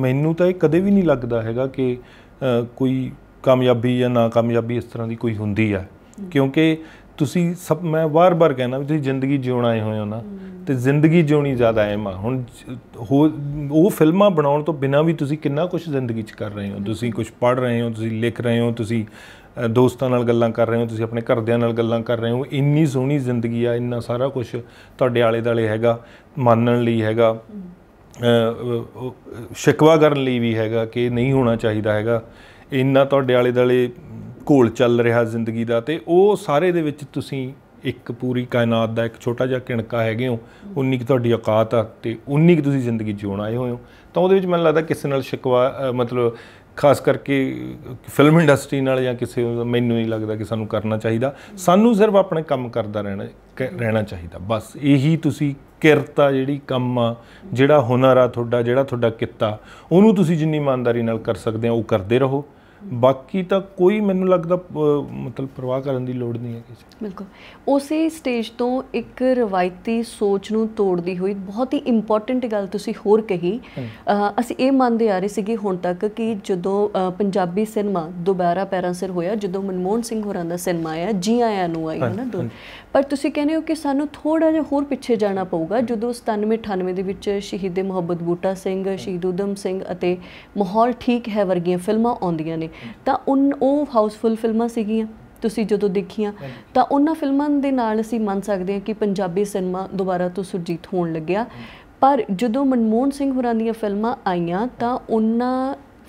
ਮੈਨੂੰ ਤਾਂ ਇਹ ਕਦੇ ਵੀ ਨਹੀਂ ਲੱਗਦਾ ਹੈਗਾ ਕਿ ਕੋਈ ਕਾਮਯਾਬੀ ਜਾਂ ਨਾਕਾਮਯਾਬੀ ਇਸ ਤਰ੍ਹਾਂ ਦੀ ਕੋਈ ਹੁੰਦੀ ਆ ਕਿਉਂਕਿ ਤੁਸੀਂ ਸਭ ਮੈਂ ਵਾਰ-ਵਾਰ ਕਹਿੰਦਾ ਵੀ ਤੁਸੀਂ ਜ਼ਿੰਦਗੀ ਜਿਉਣ ਆਏ ਹੋਏ ਹੋ ਨਾ ਤੇ ਜ਼ਿੰਦਗੀ ਜਿਉਣੀ ਜ਼ਿਆਦਾ ਅਹਿਮ ਆ ਹੁਣ ਉਹ ਫਿਲਮਾਂ ਬਣਾਉਣ ਤੋਂ ਬਿਨਾ ਵੀ ਤੁਸੀਂ ਕਿੰਨਾ ਕੁਝ ਜ਼ਿੰਦਗੀ 'ਚ ਕਰ ਰਹੇ ਹੋ ਤੁਸੀਂ ਕੁਝ ਪੜ ਰਹੇ ਹੋ ਤੁਸੀਂ ਲਿਖ ਰਹੇ ਹੋ ਤੁਸੀਂ ਦੋਸਤਾਂ ਨਾਲ ਗੱਲਾਂ ਕਰ ਰਹੇ ਹੋ ਤੁਸੀਂ ਆਪਣੇ ਘਰਦਿਆਂ ਨਾਲ ਗੱਲਾਂ ਕਰ ਰਹੇ ਹੋ ਇੰਨੀ ਸੋਹਣੀ ਜ਼ਿੰਦਗੀ ਆ ਇੰਨਾ ਸਾਰਾ ਕੁਝ ਤੁਹਾਡੇ ਆਲੇ-ਦਾਲੇ ਹੈਗਾ ਮੰਨਣ ਲਈ ਹੈਗਾ ਸ਼ਿਕਵਾ ਕਰਨ ਲਈ ਵੀ ਹੈਗਾ ਕਿ ਨਹੀਂ ਹੋਣਾ ਚਾਹੀਦਾ ਹੈਗਾ ਇੰਨਾ ਤੁਹਾਡੇ ਆਲੇ ਦਾਲੇ ਘੋਲ ਚੱਲ ਰਿਹਾ ਜ਼ਿੰਦਗੀ ਦਾ ਤੇ ਉਹ ਸਾਰੇ ਦੇ ਵਿੱਚ ਤੁਸੀਂ ਇੱਕ ਪੂਰੀ ਕਾਇਨਾਤ ਦਾ ਇੱਕ ਛੋਟਾ ਜਿਹਾ ਕਿਣਕਾ ਹੈਗੇ ਹੋ ਉਨੀ ਕਿ ਤੁਹਾਡੀ ਔਕਾਤ ਆ ਤੇ ਉਨੀ ਕਿ ਤੁਸੀਂ ਜ਼ਿੰਦਗੀ ਜਿਉਣ ਆਏ ਹੋਏ ਹੋ ਤਾਂ ਉਹਦੇ ਵਿੱਚ ਮੈਨੂੰ ਲੱਗਦਾ ਕਿਸੇ ਨਾਲ ਸ਼ਿਕਵਾ ਮਤਲਬ ਖਾਸ ਕਰਕੇ ਫਿਲਮ ਇੰਡਸਟਰੀ ਨਾਲ ਜਾਂ ਕਿਸੇ ਮੈਨੂੰ ਨਹੀਂ ਲੱਗਦਾ ਕਿ ਸਾਨੂੰ ਕਰਨਾ ਚਾਹੀਦਾ ਸਾਨੂੰ ਸਿਰਫ ਆਪਣੇ ਕੰਮ ਕਰਦਾ ਰਹਿਣਾ ਰਹਿਣਾ ਚਾਹੀਦਾ ਬਸ ਇਹੀ ਤੁਸੀਂ ਕਿਰਤਾ ਜਿਹੜੀ ਕੰਮ ਆ ਜਿਹੜਾ ਹੁਨਰ ਆ ਤੁਹਾਡਾ ਜਿਹੜਾ ਤੁਹਾਡਾ ਕਿੱਤਾ ਉਹਨੂੰ ਤੁਸੀਂ ਜਿੰਨੀ ਇਮਾਨਦਾਰੀ ਨਾਲ ਕਰ ਸਕਦੇ ਹੋ ਉਹ ਕਰਦੇ ਰਹੋ ਬਾਕੀ ਤਾਂ ਕੋਈ ਮੈਨੂੰ ਲੱਗਦਾ ਮਤਲਬ ਪ੍ਰਵਾਹ ਕਰਨ ਦੀ ਲੋੜ ਨਹੀਂ ਹੈ ਕਿਸੇ ਬਿਲਕੁਲ ਉਸੇ ਸਟੇਜ ਤੋਂ ਇੱਕ ਰਵਾਇਤੀ ਸੋਚ ਨੂੰ ਤੋੜਦੀ ਹੋਈ ਬਹੁਤ ਹੀ ਇੰਪੋਰਟੈਂਟ ਗੱਲ ਤੁਸੀਂ ਹੋਰ ਕਹੀ ਅਸੀਂ ਇਹ ਮੰਨਦੇ ਆ ਰਹੇ ਸੀਗੇ ਹੁਣ ਤੱਕ ਕਿ ਜਦੋਂ ਪੰਜਾਬੀ ਸਿਨੇਮਾ ਦੁਬਾਰਾ ਪੈਰਾਂ ਸਿਰ ਹੋਇਆ ਜਦੋਂ ਮਨਮੋਹਨ ਸਿੰਘ ਹੋਰਾਂ ਦਾ ਸਿਨੇਮਾ ਆਇਆ ਜੀ ਆਇਆਂ ਨੂੰ ਆਈ ਹੈ ਨਾ ਪਰ ਤੁਸੀਂ ਕਹਿੰਦੇ ਹੋ ਕਿ ਸਾਨੂੰ ਥੋੜਾ ਜਿਹਾ ਹੋਰ ਪਿੱਛੇ ਜਾਣਾ ਪਊਗਾ ਜਦੋਂ 97 98 ਦੇ ਵਿੱਚ ਸ਼ਹੀਦੇ ਮੁਹੱਬਤ ਬੂਟਾ ਸਿੰਘ ਸ਼ਹੀਦ ਉਦਮ ਸਿੰਘ ਅਤੇ ਮਾਹੌਲ ਠੀਕ ਹੈ ਵਰਗੀਆਂ ਫਿਲਮਾਂ ਆਉਂਦੀਆਂ ਨੇ ਤਾਂ ਉਹ ਹਾਊਸਫੁੱਲ ਫਿਲਮਾਂ ਸੀਗੀਆਂ ਤੁਸੀਂ ਜਦੋਂ ਦੇਖੀਆਂ ਤਾਂ ਉਹਨਾਂ ਫਿਲਮਾਂ ਦੇ ਨਾਲ ਅਸੀਂ ਮੰਨ ਸਕਦੇ ਹਾਂ ਕਿ ਪੰਜਾਬੀ ਸਿਨੇਮਾ ਦੁਬਾਰਾ ਤੋਂ ਸੁਰਜੀਤ ਹੋਣ ਲੱਗਿਆ ਪਰ ਜਦੋਂ ਮਨਮੋਹਨ ਸਿੰਘ ਹੋਰਾਂ ਦੀਆਂ ਫਿਲਮਾਂ ਆਈਆਂ ਤਾਂ ਉਹਨਾਂ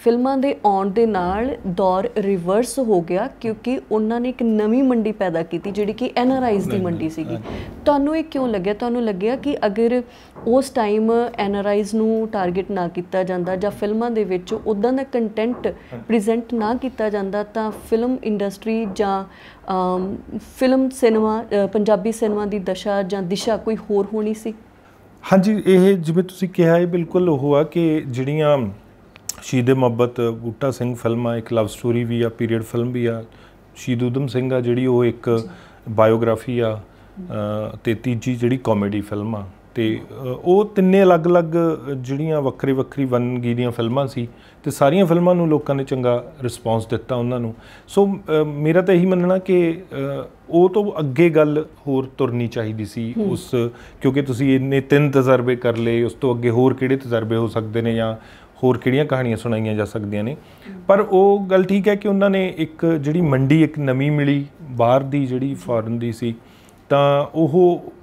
ਫਿਲਮਾਂ ਦੇ ਆਉਣ ਦੇ ਨਾਲ ਦੌਰ ਰਿਵਰਸ ਹੋ ਗਿਆ ਕਿਉਂਕਿ ਉਹਨਾਂ ਨੇ ਇੱਕ ਨਵੀਂ ਮੰਡੀ ਪੈਦਾ ਕੀਤੀ ਜਿਹੜੀ ਕਿ ਐਨਆਰਆਈਜ਼ ਦੀ ਮੰਡੀ ਸੀਗੀ ਤੁਹਾਨੂੰ ਇਹ ਕਿਉਂ ਲੱਗਿਆ ਤੁਹਾਨੂੰ ਲੱਗਿਆ ਕਿ ਅਗਰ ਉਸ ਟਾਈਮ ਐਨਆਰਆਈਜ਼ ਨੂੰ ਟਾਰਗੇਟ ਨਾ ਕੀਤਾ ਜਾਂਦਾ ਜਾਂ ਫਿਲਮਾਂ ਦੇ ਵਿੱਚ ਉਦਾਂ ਦਾ ਕੰਟੈਂਟ ਪ੍ਰੈਜ਼ੈਂਟ ਨਾ ਕੀਤਾ ਜਾਂਦਾ ਤਾਂ ਫਿਲਮ ਇੰਡਸਟਰੀ ਜਾਂ ਫਿਲਮ ਸਿਨੇਮਾ ਪੰਜਾਬੀ ਸਿਨੇਮਾ ਦੀ ਦਸ਼ਾ ਜਾਂ ਦਿਸ਼ਾ ਕੋਈ ਹੋਰ ਹੋਣੀ ਸੀ ਹਾਂਜੀ ਇਹ ਜਿਵੇਂ ਤੁਸੀਂ ਕਿਹਾ ਇਹ ਬਿਲਕੁਲ ਉਹ ਆ ਕਿ ਜਿਹੜੀਆਂ ਸ਼ਹੀਦ ਮੁਹੱਬਤ ਬੂਟਾ ਸਿੰਘ ਫਿਲਮ ਆ ਇੱਕ ਲਵ ਸਟੋਰੀ ਵੀ ਆ ਪੀਰੀਅਡ ਫਿਲਮ ਵੀ ਆ ਸ਼ਹੀਦ ਉਦਮ ਸਿੰਘ ਆ ਜਿਹੜੀ ਉਹ ਇੱਕ ਬਾਇਓਗ੍ਰਾਫੀ ਆ ਤੇ ਤੀਜੀ ਜਿਹੜੀ ਕਾਮੇਡੀ ਫਿਲਮ ਆ ਤੇ ਉਹ ਤਿੰਨੇ ਅਲੱਗ-ਅਲੱਗ ਜਿਹੜੀਆਂ ਵੱਖਰੀ ਵੱਖਰੀ ਵੰਨਗੀ ਦੀਆਂ ਫਿਲਮਾਂ ਸੀ ਤੇ ਸਾਰੀਆਂ ਫਿਲਮਾਂ ਨੂੰ ਲੋਕਾਂ ਨੇ ਚੰਗਾ ਰਿਸਪੌਂਸ ਦਿੱਤਾ ਉਹਨਾਂ ਨੂੰ ਸੋ ਮੇਰਾ ਤਾਂ ਇਹੀ ਮੰਨਣਾ ਕਿ ਉਹ ਤੋਂ ਅੱਗੇ ਗੱਲ ਹੋਰ ਤੁਰਨੀ ਚਾਹੀਦੀ ਸੀ ਉਸ ਕਿਉਂਕਿ ਤੁਸੀਂ ਇਹਨੇ ਤਿੰਨ ਤਜਰਬੇ ਕਰ ਲਏ ਉਸ ਤੋਂ ਅੱਗੇ ਹੋਰ ਕਿਹੜੇ ਤਜਰਬੇ ਹੋ ਸਕਦੇ ਨੇ ਜਾਂ ਹੋਰ ਕਿਹੜੀਆਂ ਕਹਾਣੀਆਂ ਸੁਣਾਈਆਂ ਜਾ ਸਕਦੀਆਂ ਨੇ ਪਰ ਉਹ ਗੱਲ ਠੀਕ ਹੈ ਕਿ ਉਹਨਾਂ ਨੇ ਇੱਕ ਜਿਹੜੀ ਮੰਡੀ ਇੱਕ ਨਵੀਂ ਮਿਲੀ ਬਾਹਰ ਦੀ ਜਿਹੜੀ ਫੋਰਨ ਦੀ ਸੀ ਤਾਂ ਉਹ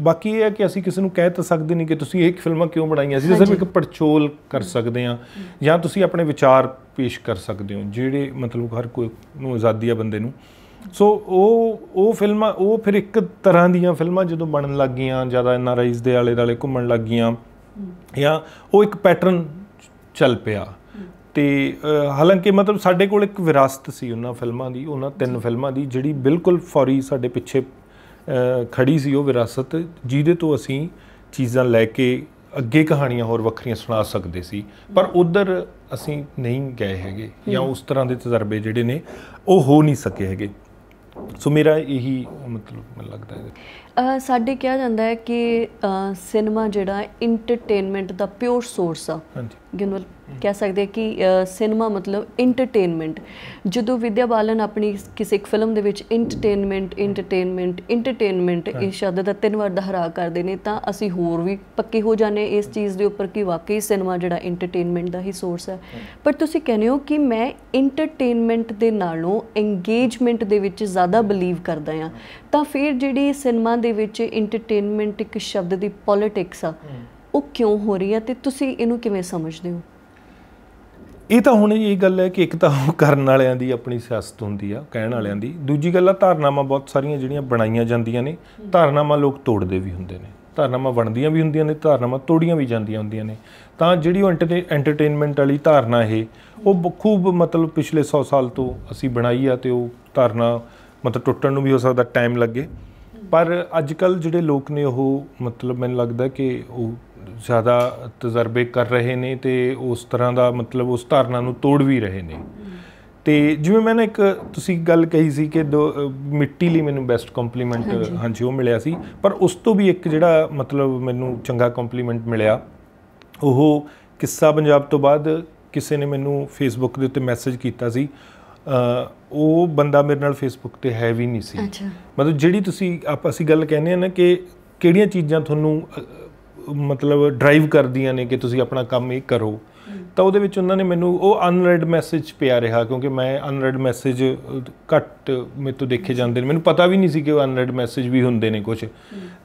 ਬਾਕੀ ਇਹ ਹੈ ਕਿ ਅਸੀਂ ਕਿਸੇ ਨੂੰ ਕਹਿ ਤਾਂ ਸਕਦੇ ਨਹੀਂ ਕਿ ਤੁਸੀਂ ਇਹ ਫਿਲਮਾਂ ਕਿਉਂ ਬਣਾਈਆਂ ਅਸੀਂ ਸਿਰਫ ਇੱਕ ਪਰਚੋਲ ਕਰ ਸਕਦੇ ਆ ਜਾਂ ਤੁਸੀਂ ਆਪਣੇ ਵਿਚਾਰ ਪੇਸ਼ ਕਰ ਸਕਦੇ ਹੋ ਜਿਹੜੇ ਮਤਲਬ ਹਰ ਕੋਈ ਨੂੰ ਆਜ਼ਾਦੀ ਆ ਬੰਦੇ ਨੂੰ ਸੋ ਉਹ ਉਹ ਫਿਲਮਾਂ ਉਹ ਫਿਰ ਇੱਕ ਤਰ੍ਹਾਂ ਦੀਆਂ ਫਿਲਮਾਂ ਜਦੋਂ ਬਣਨ ਲੱਗੀਆਂ ਜ਼ਿਆਦਾ ਐਨਆਰਆਈਜ਼ ਦੇ ਆਲੇ-ਦਾਲੇ ਘੁੰਮਣ ਲੱਗੀਆਂ ਜਾਂ ਉਹ ਇੱਕ ਪੈਟਰਨ ਚੱਲ ਪਿਆ ਤੇ ਹਾਲਾਂਕਿ ਮਤਲਬ ਸਾਡੇ ਕੋਲ ਇੱਕ ਵਿਰਾਸਤ ਸੀ ਉਹਨਾਂ ਫਿਲਮਾਂ ਦੀ ਉਹਨਾਂ ਤਿੰਨ ਫਿਲਮਾਂ ਦੀ ਜਿਹੜੀ ਬਿਲਕੁਲ ਫੌਰੀ ਸਾਡੇ ਪਿੱਛੇ ਖੜੀ ਸੀ ਉਹ ਵਿਰਾਸਤ ਜਿਹਦੇ ਤੋਂ ਅਸੀਂ ਚੀਜ਼ਾਂ ਲੈ ਕੇ ਅੱਗੇ ਕਹਾਣੀਆਂ ਹੋਰ ਵੱਖਰੀਆਂ ਸੁਣਾ ਸਕਦੇ ਸੀ ਪਰ ਉਧਰ ਅਸੀਂ ਨਹੀਂ ਗਏ ਹੈਗੇ ਜਾਂ ਉਸ ਤਰ੍ਹਾਂ ਦੇ ਤਜਰਬੇ ਜਿਹੜੇ ਨੇ ਉਹ ਹੋ ਨਹੀਂ ਸਕੇ ਹੈਗੇ ਸੋ ਮੇਰਾ ਇਹੀ ਮਤਲਬ ਮੈਨੂੰ ਲੱਗਦਾ ਹੈ ਸਾਡੇ ਕਿਹਾ ਜਾਂਦਾ ਹੈ ਕਿ ਸਿਨੇਮਾ ਜਿਹੜਾ ਐਂਟਰਟੇਨਮੈਂਟ ਦਾ ਪਿਓਰ ਸੋਰਸ ਆ ਗਿਨਵਲ ਕਹਿ ਸਕਦੇ ਕਿ ਸਿਨੇਮਾ ਮਤਲਬ ਐਂਟਰਟੇਨਮੈਂਟ ਜਦੋਂ ਵਿਦਿਆ ਬਾਲਨ ਆਪਣੀ ਕਿਸੇ ਇੱਕ ਫਿਲਮ ਦੇ ਵਿੱਚ ਐਂਟਰਟੇਨਮੈਂਟ ਐਂਟਰਟੇਨਮੈਂਟ ਐਂਟਰਟੇਨਮੈਂਟ ਇਹ ਸ਼ਬਦ ਦਾ ਤਿੰਨ ਵਾਰ ਦਹਰਾ ਕਰਦੇ ਨੇ ਤਾਂ ਅਸੀਂ ਹੋਰ ਵੀ ਪੱਕੇ ਹੋ ਜਾਂਦੇ ਇਸ ਚੀਜ਼ ਦੇ ਉੱਪਰ ਕਿ ਵਾਕਈ ਸਿਨੇਮਾ ਜਿਹੜਾ ਐਂਟਰਟੇਨਮੈਂਟ ਦਾ ਹੀ ਸੋਰਸ ਹੈ ਪਰ ਤੁਸੀਂ ਕਹਿੰਦੇ ਹੋ ਕਿ ਮੈਂ ਐਂਟਰਟੇਨਮੈਂਟ ਦੇ ਨਾਲੋਂ ਇੰਗੇਜਮੈਂਟ ਦੇ ਵਿੱਚ ਜ਼ਿਆਦਾ ਬਲੀਵ ਕਰਦਾ ਆ ਤਾਂ ਫਿਰ ਜਿਹੜੀ ਸਿਨੇਮਾ ਦੇ ਵਿੱਚ ਐਂਟਰਟੇਨਮੈਂਟ ਇੱਕ ਸ਼ਬਦ ਦੀ ਪੋਲਿਟਿਕਸ ਆ ਉਹ ਕਿਉਂ ਹੋ ਰਹੀ ਆ ਤੇ ਤੁਸੀਂ ਇਹਨੂੰ ਕਿਵੇਂ ਸਮਝਦੇ ਹੋ ਇਹ ਤਾਂ ਹੁਣ ਇਹ ਗੱਲ ਹੈ ਕਿ ਇੱਕ ਤਾਂ ਉਹ ਕਰਨ ਵਾਲਿਆਂ ਦੀ ਆਪਣੀ ਸਿਆਸਤ ਹੁੰਦੀ ਆ ਕਹਿਣ ਵਾਲਿਆਂ ਦੀ ਦੂਜੀ ਗੱਲ ਆ ਧਾਰਨਾਵਾਂ ਬਹੁਤ ਸਾਰੀਆਂ ਜਿਹੜੀਆਂ ਬਣਾਈਆਂ ਜਾਂਦੀਆਂ ਨੇ ਧਾਰਨਾਵਾਂ ਲੋਕ ਤੋੜਦੇ ਵੀ ਹੁੰਦੇ ਨੇ ਧਾਰਨਾਵਾਂ ਬਣਦੀਆਂ ਵੀ ਹੁੰਦੀਆਂ ਨੇ ਧਾਰਨਾਵਾਂ ਤੋੜੀਆਂ ਵੀ ਜਾਂਦੀਆਂ ਹੁੰਦੀਆਂ ਨੇ ਤਾਂ ਜਿਹੜੀ ਉਹ ਐਂਟਰਟੇਨਮੈਂਟ ਵਾਲੀ ਧਾਰਨਾ ਇਹ ਉਹ ਖੂਬ ਮਤਲਬ ਪਿਛਲੇ 100 ਸਾਲ ਤੋਂ ਅਸੀਂ ਬਣਾਈ ਆ ਤੇ ਉਹ ਧਾਰਨਾ ਮਤਲਬ ਟੁੱਟਣ ਨੂੰ ਵੀ ਹੋ ਸਕਦਾ ਟਾਈਮ ਲੱਗੇ ਪਰ ਅੱਜ ਕੱਲ ਜਿਹੜੇ ਲੋਕ ਨੇ ਉਹ ਮਤਲਬ ਮੈਨੂੰ ਲੱਗਦਾ ਕਿ ਉਹ ਜ਼ਿਆਦਾ ਤਜਰਬੇ ਕਰ ਰਹੇ ਨੇ ਤੇ ਉਸ ਤਰ੍ਹਾਂ ਦਾ ਮਤਲਬ ਉਸ ਧਾਰਨਾ ਨੂੰ ਤੋੜ ਵੀ ਰਹੇ ਨੇ ਤੇ ਜਿਵੇਂ ਮੈਂ ਨਾ ਇੱਕ ਤੁਸੀਂ ਗੱਲ ਕਹੀ ਸੀ ਕਿ ਮਿੱਟੀ ਲਈ ਮੈਨੂੰ ਬੈਸਟ ਕੰਪਲੀਮੈਂਟ ਹਾਂਜੀ ਉਹ ਮਿਲਿਆ ਸੀ ਪਰ ਉਸ ਤੋਂ ਵੀ ਇੱਕ ਜਿਹੜਾ ਮਤਲਬ ਮੈਨੂੰ ਚੰਗਾ ਕੰਪਲੀਮੈਂਟ ਮਿਲਿਆ ਉਹ ਕਿੱਸਾ ਪੰਜਾਬ ਤੋਂ ਬਾਅਦ ਕਿਸੇ ਨੇ ਮੈਨੂੰ ਫੇਸਬੁੱਕ ਦੇ ਉੱਤੇ ਮੈਸੇਜ ਕੀਤਾ ਸੀ ਉਹ ਬੰਦਾ ਮੇਰੇ ਨਾਲ ਫੇਸਬੁੱਕ ਤੇ ਹੈ ਵੀ ਨਹੀਂ ਸੀ ਮਤਲਬ ਜਿਹੜੀ ਤੁਸੀਂ ਆਪ ਅਸੀਂ ਗੱਲ ਕਹਿੰਦੇ ਆ ਨਾ ਕਿ ਕਿਹੜੀਆਂ ਚੀਜ਼ਾਂ ਤੁਹਾਨੂੰ ਮਤਲਬ ਡਰਾਈਵ ਕਰਦੀਆਂ ਨੇ ਕਿ ਤੁਸੀਂ ਆਪਣਾ ਕੰਮ ਇਹ ਕਰੋ ਤਾਂ ਉਹਦੇ ਵਿੱਚ ਉਹਨਾਂ ਨੇ ਮੈਨੂੰ ਉਹ ਅਨਰੈਡ ਮੈਸੇਜ ਪਿਆ ਰਿਹਾ ਕਿਉਂਕਿ ਮੈਂ ਅਨਰੈਡ ਮੈਸੇਜ ਘੱਟ ਮੈਨੂੰ ਦੇਖੇ ਜਾਂਦੇ ਨੇ ਮੈਨੂੰ ਪਤਾ ਵੀ ਨਹੀਂ ਸੀ ਕਿ ਉਹ ਅਨਰੈਡ ਮੈਸੇਜ ਵੀ ਹੁੰਦੇ ਨੇ ਕੁਝ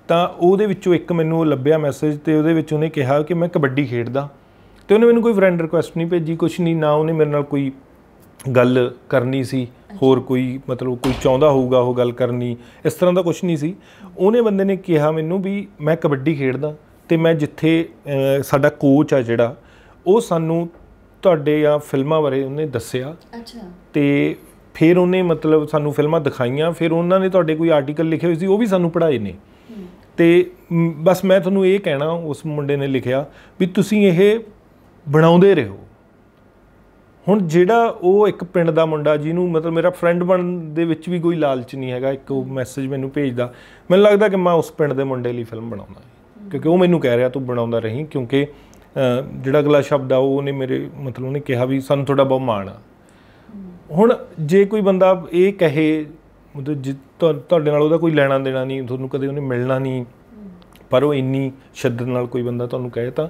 ਤਾਂ ਉਹਦੇ ਵਿੱਚੋਂ ਇੱਕ ਮੈਨੂੰ ਉਹ ਲੱਭਿਆ ਮੈਸੇਜ ਤੇ ਉਹਦੇ ਵਿੱਚ ਉਹਨੇ ਕਿਹਾ ਕਿ ਮੈਂ ਕਬੱਡੀ ਖੇਡਦਾ ਤੇ ਉਹਨੇ ਮੈਨੂੰ ਕੋਈ ਫਰੈਂਡ ਰਿਕੁਐਸਟ ਨਹੀਂ ਭੇਜੀ ਕੁਝ ਨਹੀਂ ਨਾ ਉਹਨੇ ਮੇਰੇ ਨਾਲ ਕੋਈ ਗੱਲ ਕਰਨੀ ਸੀ ਹੋਰ ਕੋਈ ਮਤਲਬ ਕੋਈ ਚਾਹੁੰਦਾ ਹੋਊਗਾ ਉਹ ਗੱਲ ਕਰਨੀ ਇਸ ਤਰ੍ਹਾਂ ਦਾ ਕੁਝ ਨਹੀਂ ਸੀ ਉਹਨੇ ਬੰਦੇ ਨੇ ਕਿਹਾ ਮੈਨੂੰ ਵੀ ਮੈਂ ਕਬੱਡੀ ਖੇਡਦਾ ਤੇ ਮੈਂ ਜਿੱਥੇ ਸਾਡਾ ਕੋਚ ਆ ਜਿਹੜਾ ਉਹ ਸਾਨੂੰ ਤੁਹਾਡੇ ਆ ਫਿਲਮਾਂ ਬਾਰੇ ਉਹਨੇ ਦੱਸਿਆ ਅੱਛਾ ਤੇ ਫਿਰ ਉਹਨੇ ਮਤਲਬ ਸਾਨੂੰ ਫਿਲਮਾਂ ਦਿਖਾਈਆਂ ਫਿਰ ਉਹਨਾਂ ਨੇ ਤੁਹਾਡੇ ਕੋਈ ਆਰਟੀਕਲ ਲਿਖੇ ਹੋਏ ਸੀ ਉਹ ਵੀ ਸਾਨੂੰ ਪੜ੍ਹਾਏ ਨੇ ਤੇ ਬਸ ਮੈਂ ਤੁਹਾਨੂੰ ਇਹ ਕਹਿਣਾ ਉਸ ਮੁੰਡੇ ਨੇ ਲਿਖਿਆ ਵੀ ਤੁਸੀਂ ਇਹ ਬਣਾਉਂਦੇ ਰਹੋ ਹੁਣ ਜਿਹੜਾ ਉਹ ਇੱਕ ਪਿੰਡ ਦਾ ਮੁੰਡਾ ਜਿਹਨੂੰ ਮਤਲਬ ਮੇਰਾ ਫਰੈਂਡ ਬਣ ਦੇ ਵਿੱਚ ਵੀ ਕੋਈ ਲਾਲਚ ਨਹੀਂ ਹੈਗਾ ਇੱਕ ਉਹ ਮੈਸੇਜ ਮੈਨੂੰ ਭੇਜਦਾ ਮੈਨੂੰ ਲੱਗਦਾ ਕਿ ਮੈਂ ਉਸ ਪਿੰਡ ਦੇ ਮੁੰਡੇ ਲਈ ਫਿਲਮ ਬਣਾਉਣਾ ਕਿਉਂਕਿ ਉਹ ਮੈਨੂੰ ਕਹਿ ਰਿਹਾ ਤੂੰ ਬਣਾਉਂਦਾ ਰਹੀਂ ਕਿਉਂਕਿ ਜਿਹੜਾ ਅਗਲਾ ਸ਼ਬਦ ਆ ਉਹਨੇ ਮੇਰੇ ਮਤਲਬ ਉਹਨੇ ਕਿਹਾ ਵੀ ਸਾਨੂੰ ਤੁਹਾਡਾ ਬਹੁਤ ਮਾਣ ਆ ਹੁਣ ਜੇ ਕੋਈ ਬੰਦਾ ਇਹ ਕਹੇ ਮਤਲਬ ਤੁਹਾਡੇ ਨਾਲ ਉਹਦਾ ਕੋਈ ਲੈਣਾ ਦੇਣਾ ਨਹੀਂ ਤੁਹਾਨੂੰ ਕਦੇ ਉਹਨੇ ਮਿਲਣਾ ਨਹੀਂ ਪਰ ਉਹ ਇੰਨੀ ਸ਼ੱਦਤ ਨਾਲ ਕੋਈ ਬੰਦਾ ਤੁਹਾਨੂੰ ਕਹੇ ਤਾਂ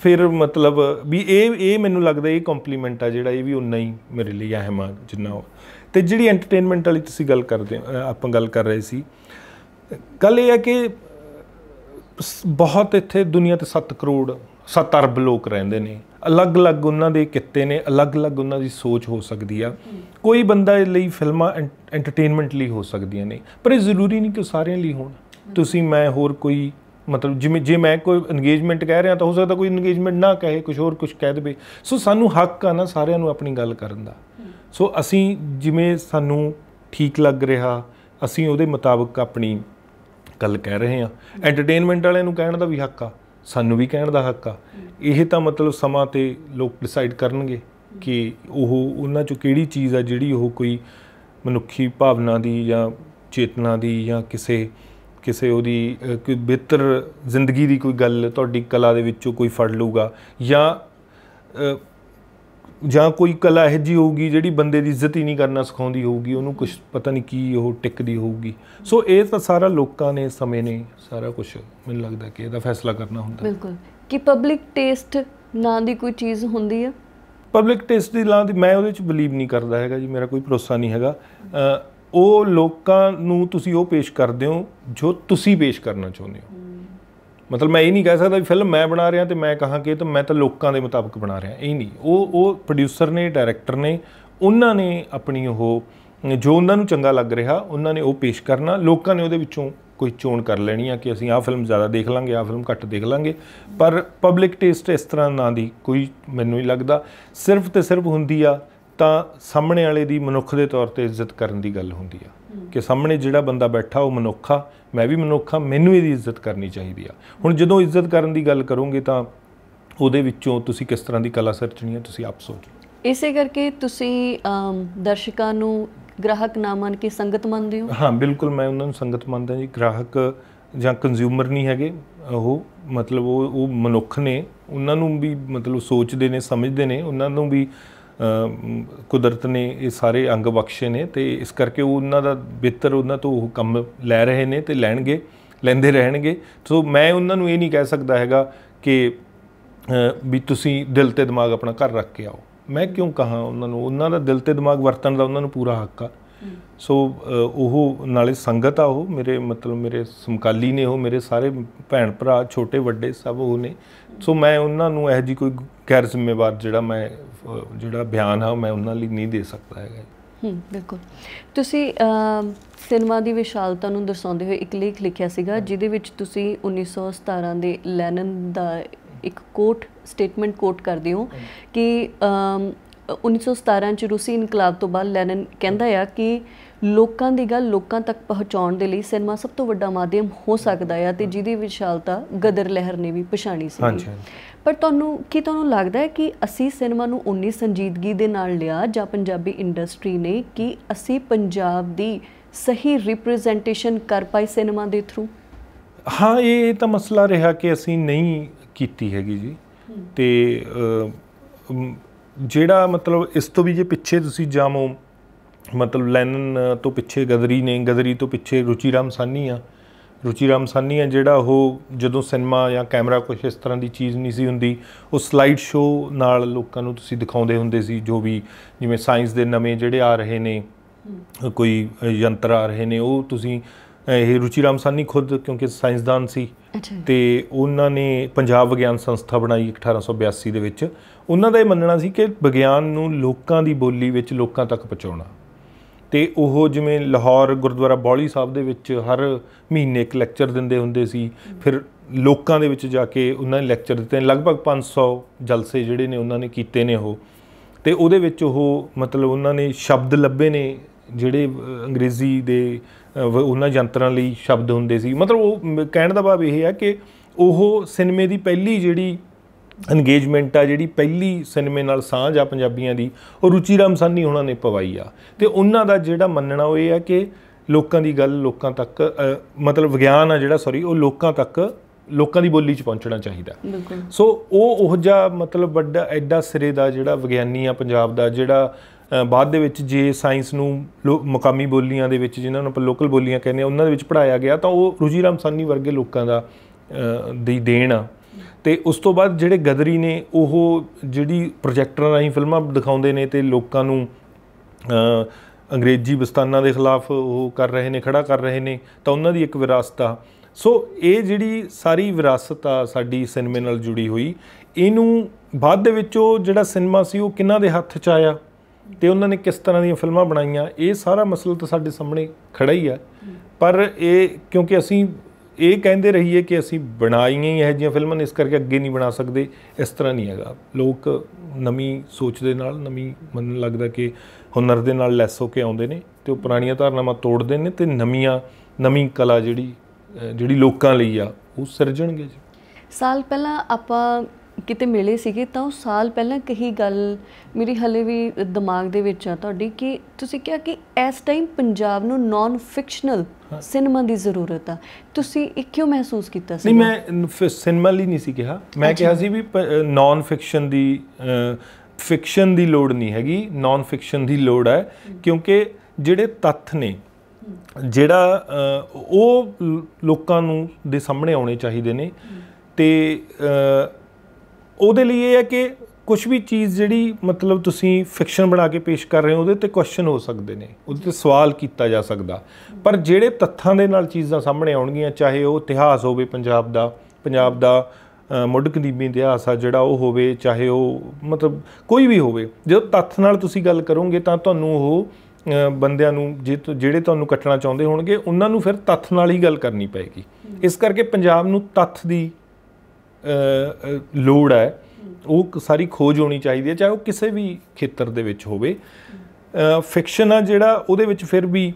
ਫਿਰ ਮਤਲਬ ਵੀ ਇਹ ਇਹ ਮੈਨੂੰ ਲੱਗਦਾ ਇਹ ਕੰਪਲੀਮੈਂਟ ਆ ਜਿਹੜਾ ਇਹ ਵੀ ਉਨਾ ਹੀ ਮੇਰੇ ਲਈ ਅਹਿਮ ਆ ਜਿੰਨਾ ਉਹ ਤੇ ਜਿਹੜੀ ਐਂਟਰਟੇਨਮੈਂਟ ਵਾਲੀ ਤੁਸੀਂ ਗੱਲ ਕਰਦੇ ਆਪਾਂ ਗੱਲ ਕਰ ਰਹੇ ਸੀ ਗੱਲ ਇਹ ਹੈ ਕਿ ਬਹੁਤ ਇੱਥੇ ਦੁਨੀਆ ਤੇ 7 ਕਰੋੜ 7 ਅਰਬ ਲੋਕ ਰਹਿੰਦੇ ਨੇ ਅਲੱਗ-ਅਲੱਗ ਉਹਨਾਂ ਦੇ ਕਿੱਤੇ ਨੇ ਅਲੱਗ-ਅਲੱਗ ਉਹਨਾਂ ਦੀ ਸੋਚ ਹੋ ਸਕਦੀ ਆ ਕੋਈ ਬੰਦਾ ਲਈ ਫਿਲਮਾਂ ਐਂਟਰਟੇਨਮੈਂਟ ਲਈ ਹੋ ਸਕਦੀਆਂ ਨੇ ਪਰ ਇਹ ਜ਼ਰੂਰੀ ਨਹੀਂ ਕਿ ਸਾਰਿਆਂ ਲਈ ਹੋਣ ਤੁਸੀਂ ਮੈਂ ਹੋਰ ਕੋਈ ਮਤਲਬ ਜਿਵੇਂ ਜੇ ਮੈਂ ਕੋਈ ਇੰਗੇਜਮੈਂਟ ਕਹਿ ਰਿਹਾ ਤਾਂ ਹੋ ਸਕਦਾ ਕੋਈ ਇੰਗੇਜਮੈਂਟ ਨਾ ਕਹੇ ਕੁਝ ਹੋਰ ਕੁਝ ਕਹਿ ਦੇਵੇ ਸੋ ਸਾਨੂੰ ਹੱਕ ਆ ਨਾ ਸਾਰਿਆਂ ਨੂੰ ਆਪਣੀ ਗੱਲ ਕਰਨ ਦਾ ਸੋ ਅਸੀਂ ਜਿਵੇਂ ਸਾਨੂੰ ਠੀਕ ਲੱਗ ਰਿਹਾ ਅਸੀਂ ਉਹਦੇ ਮੁਤਾਬਕ ਆਪਣੀ ਗੱਲ ਕਹਿ ਰਹੇ ਆ ਐਂਟਰਟੇਨਮੈਂਟ ਵਾਲਿਆਂ ਨੂੰ ਕਹਿਣ ਦਾ ਵੀ ਹੱਕ ਆ ਸਾਨੂੰ ਵੀ ਕਹਿਣ ਦਾ ਹੱਕ ਆ ਇਹ ਤਾਂ ਮਤਲਬ ਸਮਾਂ ਤੇ ਲੋਕ ਡਿਸਾਈਡ ਕਰਨਗੇ ਕਿ ਉਹ ਉਹਨਾਂ ਚੋਂ ਕਿਹੜੀ ਚੀਜ਼ ਆ ਜਿਹੜੀ ਉਹ ਕੋਈ ਮਨੁੱਖੀ ਭਾਵਨਾ ਦੀ ਜਾਂ ਚੇਤਨਾ ਦੀ ਜਾਂ ਕਿਸੇ ਕਿਸੇ ਉਹਦੀ ਕੋਈ ਬਿਹਤਰ ਜ਼ਿੰਦਗੀ ਦੀ ਕੋਈ ਗੱਲ ਤੁਹਾਡੀ ਕਲਾ ਦੇ ਵਿੱਚੋਂ ਕੋਈ ਫੜ ਲੂਗਾ ਜਾਂ ਜਾਂ ਕੋਈ ਕਲਾ ਇਹ ਜੀ ਹੋਊਗੀ ਜਿਹੜੀ ਬੰਦੇ ਦੀ ਇੱਜ਼ਤ ਹੀ ਨਹੀਂ ਕਰਨਾ ਸਿਖਾਉਂਦੀ ਹੋਊਗੀ ਉਹਨੂੰ ਕੁਝ ਪਤਾ ਨਹੀਂ ਕੀ ਉਹ ਟਿਕਦੀ ਹੋਊਗੀ ਸੋ ਇਹ ਤਾਂ ਸਾਰਾ ਲੋਕਾਂ ਨੇ ਸਮੇਂ ਨੇ ਸਾਰਾ ਕੁਝ ਮੈਨੂੰ ਲੱਗਦਾ ਕਿ ਇਹਦਾ ਫੈਸਲਾ ਕਰਨਾ ਹੁੰਦਾ ਬਿਲਕੁਲ ਕਿ ਪਬਲਿਕ ਟੇਸਟ ਨਾਂ ਦੀ ਕੋਈ ਚੀਜ਼ ਹੁੰਦੀ ਹੈ ਪਬਲਿਕ ਟੇਸਟ ਦੀ ਲਾਂ ਦੀ ਮੈਂ ਉਹਦੇ ਵਿੱਚ ਬਲੀਵ ਨਹੀਂ ਕਰਦਾ ਹੈਗਾ ਜੀ ਮੇਰਾ ਕੋਈ ਭਰੋਸਾ ਨਹੀਂ ਹੈਗਾ ਉਹ ਲੋਕਾਂ ਨੂੰ ਤੁਸੀਂ ਉਹ ਪੇਸ਼ ਕਰਦੇ ਹੋ ਜੋ ਤੁਸੀਂ ਪੇਸ਼ ਕਰਨਾ ਚਾਹੁੰਦੇ ਹੋ ਮਤਲਬ ਮੈਂ ਇਹ ਨਹੀਂ ਕਹਿ ਸਕਦਾ ਵੀ ਫਿਲਮ ਮੈਂ ਬਣਾ ਰਿਹਾ ਤੇ ਮੈਂ ਕਹਾਂ ਕਿ ਤਾਂ ਮੈਂ ਤਾਂ ਲੋਕਾਂ ਦੇ ਮੁਤਾਬਕ ਬਣਾ ਰਿਹਾ ਇਹ ਨਹੀਂ ਉਹ ਉਹ ਪ੍ਰੋਡਿਊਸਰ ਨੇ ਡਾਇਰੈਕਟਰ ਨੇ ਉਹਨਾਂ ਨੇ ਆਪਣੀ ਉਹ ਜੋ ਉਹਨਾਂ ਨੂੰ ਚੰਗਾ ਲੱਗ ਰਿਹਾ ਉਹਨਾਂ ਨੇ ਉਹ ਪੇਸ਼ ਕਰਨਾ ਲੋਕਾਂ ਨੇ ਉਹਦੇ ਵਿੱਚੋਂ ਕੋਈ ਚੋਣ ਕਰ ਲੈਣੀ ਆ ਕਿ ਅਸੀਂ ਆਹ ਫਿਲਮ ਜ਼ਿਆਦਾ ਦੇਖ ਲਾਂਗੇ ਆਹ ਫਿਲਮ ਘੱਟ ਦੇਖ ਲਾਂਗੇ ਪਰ ਪਬਲਿਕ ਟੇਸਟ ਇਸ ਤਰ੍ਹਾਂ ਨਾ ਦੀ ਕੋਈ ਮੈਨੂੰ ਹੀ ਲੱਗਦਾ ਸਿਰਫ ਤੇ ਸਿਰਫ ਹੁੰਦੀ ਆ ਤਾਂ ਸਾਹਮਣੇ ਵਾਲੇ ਦੀ ਮਨੁੱਖ ਦੇ ਤੌਰ ਤੇ ਇੱਜ਼ਤ ਕਰਨ ਦੀ ਗੱਲ ਹੁੰਦੀ ਆ ਕਿ ਸਾਹਮਣੇ ਜਿਹੜਾ ਬੰਦਾ ਬੈਠਾ ਉਹ ਮਨੁੱਖਾ ਮੈਂ ਵੀ ਮਨੁੱਖਾ ਮੈਨੂੰ ਇਹਦੀ ਇੱਜ਼ਤ ਕਰਨੀ ਚਾਹੀਦੀ ਆ ਹੁਣ ਜਦੋਂ ਇੱਜ਼ਤ ਕਰਨ ਦੀ ਗੱਲ ਕਰੋਗੇ ਤਾਂ ਉਹਦੇ ਵਿੱਚੋਂ ਤੁਸੀਂ ਕਿਸ ਤਰ੍ਹਾਂ ਦੀ ਕਲਾ ਸਰਚਣੀ ਆ ਤੁਸੀਂ ਆਪ ਸੋਚੋ ਇਸੇ ਕਰਕੇ ਤੁਸੀਂ ਦਰਸ਼ਕਾਂ ਨੂੰ ਗ੍ਰਾਹਕ ਨਾ ਮੰਨ ਕੇ ਸੰਗਤ ਮੰਨਦੇ ਹੋ ਹਾਂ ਬਿਲਕੁਲ ਮੈਂ ਉਹਨਾਂ ਨੂੰ ਸੰਗਤ ਮੰਨਦਾ ਜੀ ਗ੍ਰਾਹਕ ਜਾਂ ਕੰਜ਼ਿਊਮਰ ਨਹੀਂ ਹੈਗੇ ਉਹ ਮਤਲਬ ਉਹ ਉਹ ਮਨੁੱਖ ਨੇ ਉਹਨਾਂ ਨੂੰ ਵੀ ਮਤਲਬ ਸੋਚਦੇ ਨੇ ਸਮਝਦੇ ਨੇ ਉਹਨਾਂ ਨੂੰ ਵੀ ਕੁਦਰਤ ਨੇ ਇਹ ਸਾਰੇ ਅੰਗ ਬਖਸ਼ੇ ਨੇ ਤੇ ਇਸ ਕਰਕੇ ਉਹ ਉਹਨਾਂ ਦਾ ਬਿੱਤਰ ਉਹਨਾਂ ਤੋਂ ਉਹ ਕੰਮ ਲੈ ਰਹੇ ਨੇ ਤੇ ਲੈਣਗੇ ਲੈਂਦੇ ਰਹਿਣਗੇ ਸੋ ਮੈਂ ਉਹਨਾਂ ਨੂੰ ਇਹ ਨਹੀਂ ਕਹਿ ਸਕਦਾ ਹੈਗਾ ਕਿ ਵੀ ਤੁਸੀਂ ਦਿਲ ਤੇ ਦਿਮਾਗ ਆਪਣਾ ਘਰ ਰੱਖ ਕੇ ਆਓ ਮੈਂ ਕਿਉਂ ਕਹਾ ਉਹਨਾਂ ਨੂੰ ਉਹਨਾਂ ਦਾ ਦਿਲ ਤੇ ਦਿਮਾਗ ਵਰਤਣ ਦਾ ਉਹਨਾਂ ਨੂੰ ਪੂਰਾ ਹੱਕ ਆ ਸੋ ਉਹ ਨਾਲੇ ਸੰਗਤ ਆ ਉਹ ਮੇਰੇ ਮਤਲਬ ਮੇਰੇ ਸਮਕਾਲੀ ਨੇ ਉਹ ਮੇਰੇ ਸਾਰੇ ਭੈਣ ਭਰਾ ਛੋਟੇ ਵੱਡੇ ਸਭ ਉਹ ਨੇ ਸੋ ਮੈਂ ਉਹਨਾਂ ਨੂੰ ਇਹ ਜੀ ਕੋਈ ਗੈਰ ਜ਼ਿੰਮੇਵਾਰ ਜਿਹੜਾ ਮੈਂ ਜਿਹੜਾ ਬਿਆਨ ਆ ਮੈਂ ਉਹਨਾਂ ਲਈ ਨਹੀਂ ਦੇ ਸਕਦਾ ਹੈਗਾ ਹੂੰ ਬਿਲਕੁਲ ਤੁਸੀਂ ਸਿਨੇਮਾ ਦੀ ਵਿਸ਼ਾਲਤਾ ਨੂੰ ਦਰਸਾਉਂਦੇ ਹੋਏ ਇੱਕ ਲੇਖ ਲਿਖਿਆ ਸੀਗਾ ਜਿਹਦੇ ਵਿੱਚ ਤੁਸੀਂ 1917 ਦੇ ਲੈਨਨ ਦਾ ਇੱਕ ਕੋਟ ਸਟੇਟਮੈਂਟ ਕੋਟ ਕਰਦੇ ਹੋ ਕਿ 1917 ਚ ਰੂਸੀ ਇਨਕਲਾਬ ਤੋਂ ਬਾਅਦ ਲੈਨਨ ਕਹਿੰਦਾ ਆ ਕਿ ਲੋਕਾਂ ਦੀ ਗੱਲ ਲੋਕਾਂ ਤੱਕ ਪਹੁੰਚਾਉਣ ਦੇ ਲਈ ਸਿਨੇਮਾ ਸਭ ਤੋਂ ਵੱਡਾ ਮਾਧਿਅਮ ਹੋ ਸਕਦਾ ਹੈ ਤੇ ਜਿਹਦੀ ਵਿਸ਼ਾਲਤਾ ਗਦਰ ਲਹਿਰ ਨੇ ਵੀ ਪਛਾਣੀ ਸੀ ਹਾਂਜੀ ਪਰ ਤੁਹਾਨੂੰ ਕੀ ਤੁਹਾਨੂੰ ਲੱਗਦਾ ਹੈ ਕਿ ਅਸੀਂ ਸਿਨੇਮਾ ਨੂੰ ਉਨੀ ਸੰਜੀਦਗੀ ਦੇ ਨਾਲ ਲਿਆ ਜਾਂ ਪੰਜਾਬੀ ਇੰਡਸਟਰੀ ਨੇ ਕਿ ਅਸੀਂ ਪੰਜਾਬ ਦੀ ਸਹੀ ਰਿਪਰੈਜ਼ੈਂਟੇਸ਼ਨ ਕਰ ਪਾਈ ਸਿਨੇਮਾ ਦੇ ਥਰੂ ਹਾਂ ਇਹ ਤਾਂ ਮਸਲਾ ਰਿਹਾ ਕਿ ਅਸੀਂ ਨਹੀਂ ਕੀਤੀ ਹੈਗੀ ਜੀ ਤੇ ਜਿਹੜਾ ਮਤਲਬ ਇਸ ਤੋਂ ਵੀ ਜੇ ਪਿੱਛੇ ਤੁਸੀਂ ਜਾਮੋ ਮਤਲਬ ਲੈਨਨ ਤੋਂ ਪਿੱਛੇ ਗਦਰੀ ਨੇ ਗਦਰੀ ਤੋਂ ਪਿੱਛੇ ਰੁਚੀ ਰਾਮ ਸਾਨੀ ਆ ਰੁਚੀ ਰਾਮ ਸਾਨੀ ਆ ਜਿਹੜਾ ਉਹ ਜਦੋਂ ਸਿਨੇਮਾ ਜਾਂ ਕੈਮਰਾ ਕੁਝ ਇਸ ਤਰ੍ਹਾਂ ਦੀ ਚੀਜ਼ ਨਹੀਂ ਸੀ ਹੁੰਦੀ ਉਹ ਸਲਾਈਡ ਸ਼ੋ ਨਾਲ ਲੋਕਾਂ ਨੂੰ ਤੁਸੀਂ ਦਿਖਾਉਂਦੇ ਹੁੰਦੇ ਸੀ ਜੋ ਵੀ ਜਿਵੇਂ ਸਾਇੰਸ ਦੇ ਨਵੇਂ ਜਿਹੜੇ ਆ ਰਹੇ ਨੇ ਕੋਈ ਯੰਤਰ ਆ ਰਹੇ ਨੇ ਉਹ ਤੁਸੀਂ ਇਹ ਰੁਚੀ ਰਾਮ ਸਾਨੀ ਖੁਦ ਕਿਉਂਕਿ ਸਾਇੰਸਦਾਨ ਸੀ ਤੇ ਉਹਨਾਂ ਨੇ ਪੰਜਾਬ ਵਿਗਿਆਨ ਸੰਸਥਾ ਬਣਾਈ 1882 ਦੇ ਵਿੱਚ ਉਹਨਾਂ ਦਾ ਇਹ ਮੰਨਣਾ ਸੀ ਕਿ ਵਿਗਿਆਨ ਨੂੰ ਲੋਕਾਂ ਦੀ ਬੋਲੀ ਵਿੱਚ ਲੋਕਾਂ ਤੱਕ ਪਹੁੰਚਾਉਣਾ ਤੇ ਉਹ ਜਿਵੇਂ ਲਾਹੌਰ ਗੁਰਦੁਆਰਾ ਬੌਲੀ ਸਾਹਿਬ ਦੇ ਵਿੱਚ ਹਰ ਮਹੀਨੇ ਇੱਕ ਲੈਕਚਰ ਦਿੰਦੇ ਹੁੰਦੇ ਸੀ ਫਿਰ ਲੋਕਾਂ ਦੇ ਵਿੱਚ ਜਾ ਕੇ ਉਹਨਾਂ ਨੇ ਲੈਕਚਰ ਦਿੱਤੇ ਲਗਭਗ 500 ਜਲਸੇ ਜਿਹੜੇ ਨੇ ਉਹਨਾਂ ਨੇ ਕੀਤੇ ਨੇ ਉਹ ਤੇ ਉਹਦੇ ਵਿੱਚ ਉਹ ਮਤਲਬ ਉਹਨਾਂ ਨੇ ਸ਼ਬਦ ਲੱਭੇ ਨੇ ਜਿਹੜੇ ਅੰਗਰੇਜ਼ੀ ਦੇ ਉਹਨਾਂ ਯੰਤਰਾਂ ਲਈ ਸ਼ਬਦ ਹੁੰਦੇ ਸੀ ਮਤਲਬ ਉਹ ਕਹਿਣ ਦਾ ਭਾਵ ਇਹ ਹੈ ਕਿ ਉਹ ਸਿਨੇਮੇ ਦੀ ਪਹਿਲੀ ਜਿਹੜੀ ਇੰਗੇਜਮੈਂਟ ਆ ਜਿਹੜੀ ਪਹਿਲੀ ਸਿਨੇਮੇ ਨਾਲ ਸਾਂਝ ਆ ਪੰਜਾਬੀਆਂ ਦੀ ਉਹ ਰੁਚੀ ਰਾਮ ਸਾਨੀ ਹੁਣਾਂ ਨੇ ਪਵਾਈ ਆ ਤੇ ਉਹਨਾਂ ਦਾ ਜਿਹੜਾ ਮੰਨਣਾ ਉਹ ਇਹ ਆ ਕਿ ਲੋਕਾਂ ਦੀ ਗੱਲ ਲੋਕਾਂ ਤੱਕ ਮਤਲਬ ਵਿਗਿਆਨ ਆ ਜਿਹੜਾ ਸੌਰੀ ਉਹ ਲੋਕਾਂ ਤੱਕ ਲੋਕਾਂ ਦੀ ਬੋਲੀ 'ਚ ਪਹੁੰਚਣਾ ਚਾਹੀਦਾ ਸੋ ਉਹ ਉਹ ਜਿਹਾ ਮਤਲਬ ਵੱਡਾ ਐਡਾ ਸਿਰੇ ਦਾ ਜਿਹੜਾ ਵਿਗਿਆਨੀ ਆ ਪੰਜਾਬ ਦਾ ਜਿਹੜਾ ਬਾਅਦ ਦੇ ਵਿੱਚ ਜੇ ਸਾਇੰਸ ਨੂੰ ਮੁਕਾਮੀ ਬੋਲੀਆਂ ਦੇ ਵਿੱਚ ਜਿਨ੍ਹਾਂ ਨੂੰ ਆਪਾਂ ਲੋਕਲ ਬੋਲੀਆਂ ਕਹਿੰਦੇ ਆ ਉਹਨਾਂ ਦੇ ਵਿੱਚ ਪੜਾਇਆ ਗਿਆ ਤਾਂ ਉਹ ਰੁਜੀ ਰਾਮ ਸਾਨੀ ਵਰਗੇ ਲੋਕਾਂ ਦਾ ਦੀ ਦੇਣ ਆ ਤੇ ਉਸ ਤੋਂ ਬਾਅਦ ਜਿਹੜੇ ਗਦਰੀ ਨੇ ਉਹ ਜਿਹੜੀ ਪ੍ਰੋਜੈਕਟਰਾਂ ਰਾਹੀਂ ਫਿਲਮਾਂ ਦਿਖਾਉਂਦੇ ਨੇ ਤੇ ਲੋਕਾਂ ਨੂੰ ਅੰਗਰੇਜ਼ੀ ਬਸਤਾਨਾਂ ਦੇ ਖਿਲਾਫ ਉਹ ਕਰ ਰਹੇ ਨੇ ਖੜਾ ਕਰ ਰਹੇ ਨੇ ਤਾਂ ਉਹਨਾਂ ਦੀ ਇੱਕ ਵਿਰਾਸਤ ਆ ਸੋ ਇਹ ਜਿਹੜੀ ਸਾਰੀ ਵਿਰਾਸਤ ਆ ਸਾਡੀ ਸਿਨੇਮੇ ਨਾਲ ਜੁੜੀ ਹੋਈ ਇਹਨੂੰ ਬਾਅਦ ਦੇ ਵਿੱਚ ਉਹ ਜਿਹੜਾ ਸਿਨੇਮਾ ਸੀ ਉਹ ਕਿਹਨਾਂ ਦੇ ਹੱਥ 'ਚ ਆਇਆ ਤੇ ਉਹਨਾਂ ਨੇ ਕਿਸ ਤਰ੍ਹਾਂ ਦੀਆਂ ਫਿਲਮਾਂ ਬਣਾਈਆਂ ਇਹ ਸਾਰਾ ਮਸਲਾ ਤਾਂ ਸਾਡੇ ਸਾਹਮਣੇ ਖੜਾ ਹੀ ਆ ਪਰ ਇਹ ਕਿਉਂਕਿ ਅਸੀਂ ਇਹ ਕਹਿੰਦੇ ਰਹੀਏ ਕਿ ਅਸੀਂ ਬਣਾਈਆਂ ਹੀ ਇਹ ਜਿਹੀਆਂ ਫਿਲਮਾਂ ਇਸ ਕਰਕੇ ਅੱਗੇ ਨਹੀਂ ਬਣਾ ਸਕਦੇ ਇਸ ਤਰ੍ਹਾਂ ਨਹੀਂ ਹੈਗਾ ਲੋਕ ਨਵੀਂ ਸੋਚ ਦੇ ਨਾਲ ਨਵੀਂ ਮਨ ਲੱਗਦਾ ਕਿ ਹੁਨਰ ਦੇ ਨਾਲ ਲੈਸ ਹੋ ਕੇ ਆਉਂਦੇ ਨੇ ਤੇ ਉਹ ਪੁਰਾਣੀਆਂ ਧਾਰਨਾਵਾਂ ਤੋੜਦੇ ਨੇ ਤੇ ਨਵੀਆਂ ਨਵੀਂ ਕਲਾ ਜਿਹੜੀ ਜਿਹੜੀ ਲੋਕਾਂ ਲਈ ਆ ਉਹ ਸਿਰਜਣਗੇ ਜੀ ਸਾਲ ਪਹਿਲਾਂ ਆਪਾਂ ਕਿਤੇ ਮਿਲੇ ਸੀਗੇ ਤਾਂ ਉਹ ਸਾਲ ਪਹਿਲਾਂ ਕਹੀ ਗੱਲ ਮੇਰੀ ਹਲੇ ਵੀ ਦਿਮਾਗ ਦੇ ਵਿੱਚ ਆ ਤੁਹਾਡੀ ਕਿ ਤੁਸੀਂ ਕਿਹਾ ਕਿ ਇਸ ਟਾਈਮ ਪੰਜਾਬ ਨੂੰ ਨਾਨ ਫਿਕਸ਼ਨਲ ਸਿਨੇਮਾ ਦੀ ਜ਼ਰੂਰਤ ਆ ਤੁਸੀਂ ਇਹ ਕਿਉਂ ਮਹਿਸੂਸ ਕੀਤਾ ਸੀ ਨਹੀਂ ਮੈਂ ਸਿਨੇਮਾ ਲਈ ਨਹੀਂ ਸੀ ਕਿਹਾ ਮੈਂ ਕਿਹਾ ਸੀ ਵੀ ਨਾਨ ਫਿਕਸ਼ਨ ਦੀ ਫਿਕਸ਼ਨ ਦੀ ਲੋੜ ਨਹੀਂ ਹੈਗੀ ਨਾਨ ਫਿਕਸ਼ਨ ਦੀ ਲੋੜ ਹੈ ਕਿਉਂਕਿ ਜਿਹੜੇ ਤੱਥ ਨੇ ਜਿਹੜਾ ਉਹ ਲੋਕਾਂ ਨੂੰ ਦੇ ਸਾਹਮਣੇ ਆਉਣੇ ਚਾਹੀਦੇ ਨੇ ਤੇ ਉਹਦੇ ਲਈ ਇਹ ਹੈ ਕਿ ਕੁਝ ਵੀ ਚੀਜ਼ ਜਿਹੜੀ ਮਤਲਬ ਤੁਸੀਂ ਫਿਕਸ਼ਨ ਬਣਾ ਕੇ ਪੇਸ਼ ਕਰ ਰਹੇ ਹੋ ਉਹਦੇ ਤੇ ਕੁਐਸਚਨ ਹੋ ਸਕਦੇ ਨੇ ਉਹਦੇ ਤੇ ਸਵਾਲ ਕੀਤਾ ਜਾ ਸਕਦਾ ਪਰ ਜਿਹੜੇ ਤੱਥਾਂ ਦੇ ਨਾਲ ਚੀਜ਼ਾਂ ਸਾਹਮਣੇ ਆਉਣਗੀਆਂ ਚਾਹੇ ਉਹ ਇਤਿਹਾਸ ਹੋਵੇ ਪੰਜਾਬ ਦਾ ਪੰਜਾਬ ਦਾ ਮੁੱਢ ਕਦੀਮੀ ਇਤਿਹਾਸ ਆ ਜਿਹੜਾ ਉਹ ਹੋਵੇ ਚਾਹੇ ਉਹ ਮਤਲਬ ਕੋਈ ਵੀ ਹੋਵੇ ਜਦੋਂ ਤੱਥ ਨਾਲ ਤੁਸੀਂ ਗੱਲ ਕਰੋਗੇ ਤਾਂ ਤੁਹਾਨੂੰ ਉਹ ਬੰਦਿਆਂ ਨੂੰ ਜਿਹੜੇ ਤੁਹਾਨੂੰ ਕੱਟਣਾ ਚਾਹੁੰਦੇ ਹੋਣਗੇ ਉਹਨਾਂ ਨੂੰ ਫਿਰ ਤੱਥ ਨਾਲ ਹੀ ਗੱਲ ਕਰਨੀ ਪਏਗੀ ਇਸ ਕਰਕੇ ਪੰਜਾਬ ਨੂੰ ਤੱਥ ਦੀ ਲੋੜ ਹੈ ਉਹ ਸਾਰੀ ਖੋਜ ਹੋਣੀ ਚਾਹੀਦੀ ਹੈ ਚਾਹੇ ਉਹ ਕਿਸੇ ਵੀ ਖੇਤਰ ਦੇ ਵਿੱਚ ਹੋਵੇ ਫਿਕਸ਼ਨ ਆ ਜਿਹੜਾ ਉਹਦੇ ਵਿੱਚ ਫਿਰ ਵੀ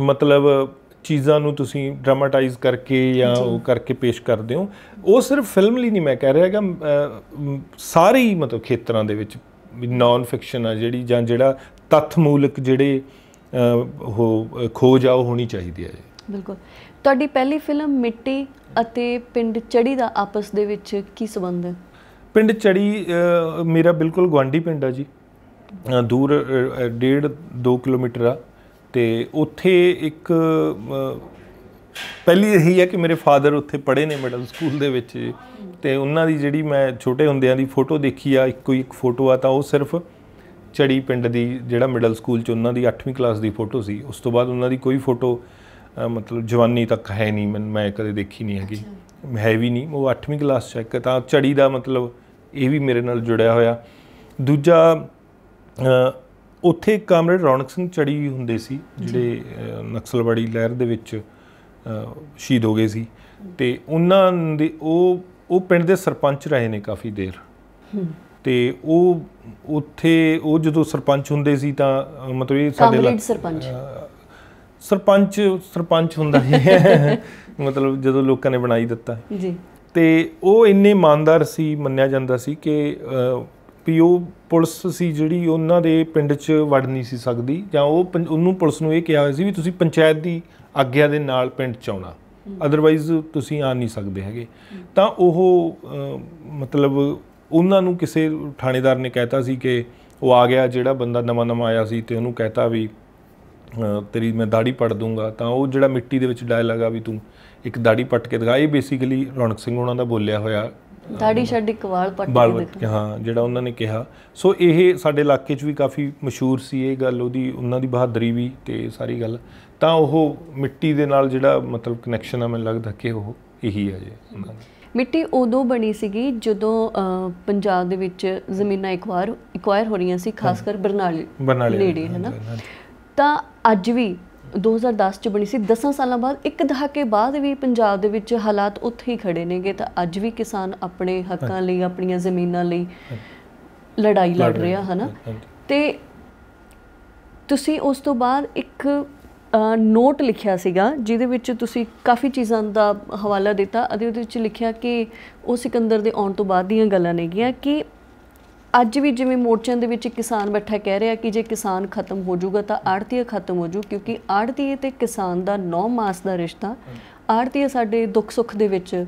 ਮਤਲਬ ਚੀਜ਼ਾਂ ਨੂੰ ਤੁਸੀਂ ਡਰਾਮਟਾਈਜ਼ ਕਰਕੇ ਜਾਂ ਉਹ ਕਰਕੇ ਪੇਸ਼ ਕਰਦੇ ਹੋ ਉਹ ਸਿਰਫ ਫਿਲਮ ਲਈ ਨਹੀਂ ਮੈਂ ਕਹਿ ਰਿਹਾ ਹੈਗਾ ਸਾਰੇ ਮਤਲਬ ਖੇਤਰਾਂ ਦੇ ਵਿੱਚ ਨਾਨ ਫਿਕਸ਼ਨ ਆ ਜਿਹੜੀ ਜਾਂ ਜਿਹੜਾ ਤੱਥਮੂਲਕ ਜਿਹੜੇ ਉਹ ਖੋਜ ਆ ਉਹ ਹੋਣੀ ਚਾਹੀਦੀ ਹੈ ਬਿਲਕੁਲ ਤੁਹਾਡੀ ਪਹਿਲੀ ਫਿਲਮ ਮਿੱਟੀ ਅਤੇ ਪਿੰਡ ਚੜੀ ਦਾ ਆਪਸ ਦੇ ਵਿੱਚ ਕੀ ਸਬੰਧ ਹੈ ਪਿੰਡ ਚੜੀ ਮੇਰਾ ਬਿਲਕੁਲ ਗਵਾਂਡੀ ਪਿੰਡ ਆ ਜੀ ਦੂਰ 1.5 2 ਕਿਲੋਮੀਟਰ ਆ ਤੇ ਉੱਥੇ ਇੱਕ ਪਹਿਲੀ ਇਹੀ ਹੈ ਕਿ ਮੇਰੇ ਫਾਦਰ ਉੱਥੇ ਪੜ੍ਹੇ ਨੇ ਮਿਡਲ ਸਕੂਲ ਦੇ ਵਿੱਚ ਤੇ ਉਹਨਾਂ ਦੀ ਜਿਹੜੀ ਮੈਂ ਛੋਟੇ ਹੁੰਦਿਆਂ ਦੀ ਫੋਟੋ ਦੇਖੀ ਆ ਇੱਕੋ ਇੱਕ ਫੋਟੋ ਆ ਤਾਂ ਉਹ ਸਿਰਫ ਚੜੀ ਪਿੰਡ ਦੀ ਜਿਹੜਾ ਮਿਡਲ ਸਕੂਲ ਚ ਉਹਨਾਂ ਦੀ 8ਵੀਂ ਕਲਾਸ ਦੀ ਫੋਟੋ ਸੀ ਉਸ ਤੋਂ ਬਾਅਦ ਉਹਨਾਂ ਦੀ ਕੋਈ ਫੋਟੋ ਮਤਲਬ ਜਵਾਨੀ ਤੱਕ ਹੈ ਨਹੀਂ ਮੈਂ ਮੈਂ ਕਦੇ ਦੇਖੀ ਨਹੀਂ ਹੈਗੀ ਹੈ ਵੀ ਨਹੀਂ ਉਹ 8ਵੀਂ ਕਲਾਸ ਚ ਇੱਕ ਤਾਂ ਚੜੀ ਦਾ ਮਤਲਬ ਇਹ ਵੀ ਮੇਰੇ ਨਾਲ ਜੁੜਿਆ ਹੋਇਆ ਦੂਜਾ ਉੱਥੇ ਕਾਮਰੇਡ ਰੌਣਕ ਸਿੰਘ ਚੜੀ ਹੁੰਦੇ ਸੀ ਜਿਹੜੇ ਨਕਸਲਵਾੜੀ ਲਹਿਰ ਦੇ ਵਿੱਚ ਸ਼ਹੀਦ ਹੋ ਗਏ ਸੀ ਤੇ ਉਹਨਾਂ ਦੇ ਉਹ ਉਹ ਪਿੰਡ ਦੇ ਸਰਪੰਚ ਰਹੇ ਨੇ ਕਾਫੀ ਦੇਰ ਤੇ ਉਹ ਉੱਥੇ ਉਹ ਜਦੋਂ ਸਰਪੰਚ ਹੁੰਦੇ ਸੀ ਤਾਂ ਮਤਲਬ ਇਹ ਸਾਡੇ ਕਾਮਰੇਡ ਸਰਪੰਚ ਸਰਪੰਚ ਸਰਪੰਚ ਹੁੰਦਾ ਹੈ ਮਤਲਬ ਜਦੋਂ ਲੋਕਾਂ ਨੇ ਬਣਾਈ ਦਿੱਤਾ ਜੀ ਤੇ ਉਹ ਇੰਨੇ ਇਮਾਨਦਾਰ ਸੀ ਮੰਨਿਆ ਜਾਂਦਾ ਸੀ ਕਿ ਪੀਓ ਪੁਲਿਸ ਸੀ ਜਿਹੜੀ ਉਹਨਾਂ ਦੇ ਪਿੰਡ 'ਚ ਵੜ ਨਹੀਂ ਸੀ ਸਕਦੀ ਜਾਂ ਉਹ ਉਹਨੂੰ ਪੁਲਿਸ ਨੂੰ ਇਹ ਕਿਹਾ ਹੋਇਆ ਸੀ ਵੀ ਤੁਸੀਂ ਪੰਚਾਇਤ ਦੀ ਆਗਿਆ ਦੇ ਨਾਲ ਪਿੰਡ 'ਚ ਆਉਣਾ ਅਦਰਵਾਈਜ਼ ਤੁਸੀਂ ਆ ਨਹੀਂ ਸਕਦੇ ਹੈਗੇ ਤਾਂ ਉਹ ਮਤਲਬ ਉਹਨਾਂ ਨੂੰ ਕਿਸੇ ਥਾਣੇਦਾਰ ਨੇ ਕਹਿਤਾ ਸੀ ਕਿ ਉਹ ਆ ਗਿਆ ਜਿਹੜਾ ਬੰਦਾ ਨਵਾਂ ਨਵਾਂ ਆਇਆ ਸੀ ਤੇ ਉਹਨੂੰ ਕਹਿਤਾ ਵੀ ਤੇਰੀ ਮੈਂ ਦਾੜੀ ਪੜ ਦੂੰਗਾ ਤਾਂ ਉਹ ਜਿਹੜਾ ਮਿੱਟੀ ਦੇ ਵਿੱਚ ਡਾਇਲੌਗ ਆ ਵੀ ਤੂੰ ਇੱਕ ਦਾੜੀ ਪੱਟ ਕੇ ਦਿਖਾ ਇਹ ਬੇਸਿਕਲੀ ਰੌਣਕ ਸਿੰਘ ਉਹਨਾਂ ਦਾ ਬੋਲਿਆ ਹੋਇਆ ਦਾੜੀ ਛੱਡ ਇੱਕ ਵਾਲ ਪੱਟ ਕੇ ਦਿਖਾ ਹਾਂ ਜਿਹੜਾ ਉਹਨਾਂ ਨੇ ਕਿਹਾ ਸੋ ਇਹ ਸਾਡੇ ਇਲਾਕੇ 'ਚ ਵੀ ਕਾਫੀ ਮਸ਼ਹੂਰ ਸੀ ਇਹ ਗੱਲ ਉਹਦੀ ਉਹਨਾਂ ਦੀ ਬਹਾਦਰੀ ਵੀ ਤੇ ਸਾਰੀ ਗੱਲ ਤਾਂ ਉਹ ਮਿੱਟੀ ਦੇ ਨਾਲ ਜਿਹੜਾ ਮਤਲਬ ਕਨੈਕਸ਼ਨ ਆ ਮੈਨੂੰ ਲੱਗਦਾ ਕਿ ਉਹ ਇਹੀ ਹੈ ਜੇ ਮਿੱਟੀ ਉਦੋਂ ਬਣੀ ਸੀਗੀ ਜਦੋਂ ਪੰਜਾਬ ਦੇ ਵਿੱਚ ਜ਼ਮੀਨਾਂ ਇਕਵਾਰ ਇਕਵਾਇਰ ਹੋ ਰਹੀਆਂ ਸੀ ਖਾਸ ਕਰ ਬਰਨਾਲੇ ਨੇੜੇ ਹੈ ਨਾ ਤਾਂ ਅੱਜ ਵੀ 2010 ਚ ਬਣੀ ਸੀ 10 ਸਾਲਾਂ ਬਾਅਦ ਇੱਕ ਦਹਾਕੇ ਬਾਅਦ ਵੀ ਪੰਜਾਬ ਦੇ ਵਿੱਚ ਹਾਲਾਤ ਉੱਥੇ ਹੀ ਖੜੇ ਨੇਗੇ ਤਾਂ ਅੱਜ ਵੀ ਕਿਸਾਨ ਆਪਣੇ ਹੱਕਾਂ ਲਈ ਆਪਣੀਆਂ ਜ਼ਮੀਨਾਂ ਲਈ ਲੜਾਈ ਲੜ ਰਿਹਾ ਹਨਾ ਤੇ ਤੁਸੀਂ ਉਸ ਤੋਂ ਬਾਅਦ ਇੱਕ ਨੋਟ ਲਿਖਿਆ ਸੀਗਾ ਜਿਹਦੇ ਵਿੱਚ ਤੁਸੀਂ ਕਾਫੀ ਚੀਜ਼ਾਂ ਦਾ ਹਵਾਲਾ ਦਿੱਤਾ ਅਤੇ ਉਹਦੇ ਵਿੱਚ ਲਿਖਿਆ ਕਿ ਉਹ ਸਿਕੰਦਰ ਦੇ ਆਉਣ ਤੋਂ ਬਾਅਦ ਦੀਆਂ ਗੱਲਾਂ ਨੇਗੀਆਂ ਕਿ ਅੱਜ ਵੀ ਜਿਵੇਂ ਮੋਰਚਿਆਂ ਦੇ ਵਿੱਚ ਕਿਸਾਨ ਬੈਠਾ ਕਹਿ ਰਿਹਾ ਕਿ ਜੇ ਕਿਸਾਨ ਖਤਮ ਹੋ ਜਾਊਗਾ ਤਾਂ ਆੜਤੀ ਖਤਮ ਹੋ ਜਾਊ ਕਿਉਂਕਿ ਆੜਤੀਏ ਤੇ ਕਿਸਾਨ ਦਾ 9 ਮਾਸ ਦਾ ਰਿਸ਼ਤਾ ਆੜਤੀ ਸਾਡੇ ਦੁੱਖ ਸੁੱਖ ਦੇ ਵਿੱਚ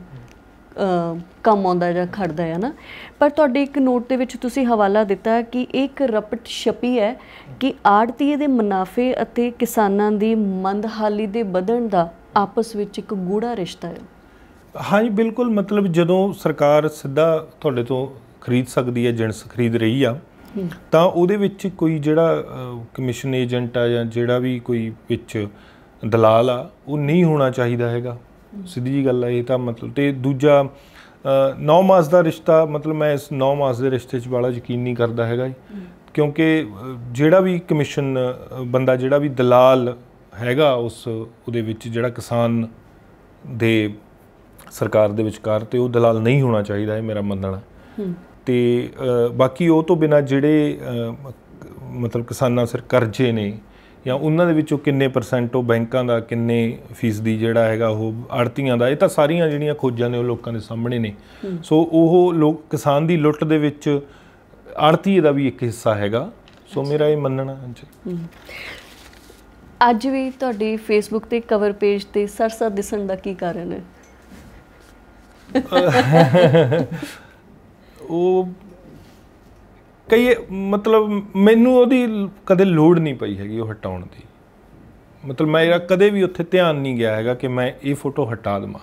ਕੰਮ ਆਉਂਦਾ ਜਾਂ ਖੜਦਾ ਹੈ ਨਾ ਪਰ ਤੁਹਾਡੇ ਇੱਕ ਨੋਟ ਦੇ ਵਿੱਚ ਤੁਸੀਂ ਹਵਾਲਾ ਦਿੱਤਾ ਕਿ ਇੱਕ ਰਪਟ ਛਪੀ ਹੈ ਕਿ ਆੜਤੀਏ ਦੇ ਮੁਨਾਫੇ ਅਤੇ ਕਿਸਾਨਾਂ ਦੀ ਮੰਦਹਾਲੀ ਦੇ ਵਧਣ ਦਾ ਆਪਸ ਵਿੱਚ ਇੱਕ ਗੂੜਾ ਰਿਸ਼ਤਾ ਹੈ ਹਾਂਜੀ ਬਿਲਕੁਲ ਮਤਲਬ ਜਦੋਂ ਸਰਕਾਰ ਸਿੱਧਾ ਤੁਹਾਡੇ ਤੋਂ ਖਰੀਦ ਸਕਦੀ ਹੈ ਜਿੰਸ ਖਰੀਦ ਰਹੀ ਆ ਤਾਂ ਉਹਦੇ ਵਿੱਚ ਕੋਈ ਜਿਹੜਾ ਕਮਿਸ਼ਨ ਏਜੰਟ ਆ ਜਾਂ ਜਿਹੜਾ ਵੀ ਕੋਈ ਵਿੱਚ ਦਲਾਲ ਆ ਉਹ ਨਹੀਂ ਹੋਣਾ ਚਾਹੀਦਾ ਹੈਗਾ ਸਿੱਧੀ ਜੀ ਗੱਲ ਆ ਇਹ ਤਾਂ ਮਤਲਬ ਤੇ ਦੂਜਾ 9 ਮਾਸ ਦਾ ਰਿਸ਼ਤਾ ਮਤਲਬ ਮੈਂ ਇਸ 9 ਮਾਸ ਦੇ ਰਿਸ਼ਤੇ 'ਚ ਬੜਾ ਯਕੀਨ ਨਹੀਂ ਕਰਦਾ ਹੈਗਾ ਕਿਉਂਕਿ ਜਿਹੜਾ ਵੀ ਕਮਿਸ਼ਨ ਬੰਦਾ ਜਿਹੜਾ ਵੀ ਦਲਾਲ ਹੈਗਾ ਉਸ ਉਹਦੇ ਵਿੱਚ ਜਿਹੜਾ ਕਿਸਾਨ ਦੇ ਸਰਕਾਰ ਦੇ ਵਿਚਕਾਰ ਤੇ ਉਹ ਦਲਾਲ ਨਹੀਂ ਹੋਣਾ ਚਾਹੀਦਾ ਇਹ ਮੇਰਾ ਮੰਨਣਾ ਤੇ ਬਾਕੀ ਉਹ ਤੋਂ ਬਿਨਾ ਜਿਹੜੇ ਮਤਲਬ ਕਿਸਾਨਾਂ ਸਿਰ ਕਰਜ਼ੇ ਨੇ ਜਾਂ ਉਹਨਾਂ ਦੇ ਵਿੱਚੋਂ ਕਿੰਨੇ ਪਰਸੈਂਟ ਉਹ ਬੈਂਕਾਂ ਦਾ ਕਿੰਨੇ ਫੀਸਦੀ ਜਿਹੜਾ ਹੈਗਾ ਉਹ ਆੜਤੀਆਂ ਦਾ ਇਹ ਤਾਂ ਸਾਰੀਆਂ ਜਿਹੜੀਆਂ ਖੋਜਾਂ ਨੇ ਉਹ ਲੋਕਾਂ ਦੇ ਸਾਹਮਣੇ ਨੇ ਸੋ ਉਹ ਲੋਕ ਕਿਸਾਨ ਦੀ ਲੁੱਟ ਦੇ ਵਿੱਚ ਆੜਤੀ ਦਾ ਵੀ ਇੱਕ ਹਿੱਸਾ ਹੈਗਾ ਸੋ ਮੇਰਾ ਇਹ ਮੰਨਣਾ ਹੈ ਅੱਜ ਵੀ ਤੁਹਾਡੇ ਫੇਸਬੁੱਕ ਤੇ ਕਵਰ ਪੇਜ ਤੇ ਸਰਸਾ ਦਿਸਣ ਦਾ ਕੀ ਕਾਰਨ ਹੈ <laughs> ਉਹ ਕਈ ਮਤਲਬ ਮੈਨੂੰ ਉਹਦੀ ਕਦੇ ਲੋੜ ਨਹੀਂ ਪਈ ਹੈਗੀ ਉਹ ਹਟਾਉਣ ਦੀ ਮਤਲਬ ਮੇਰਾ ਕਦੇ ਵੀ ਉੱਥੇ ਧਿਆਨ ਨਹੀਂ ਗਿਆ ਹੈਗਾ ਕਿ ਮੈਂ ਇਹ ਫੋਟੋ ਹਟਾ ਦਵਾਂ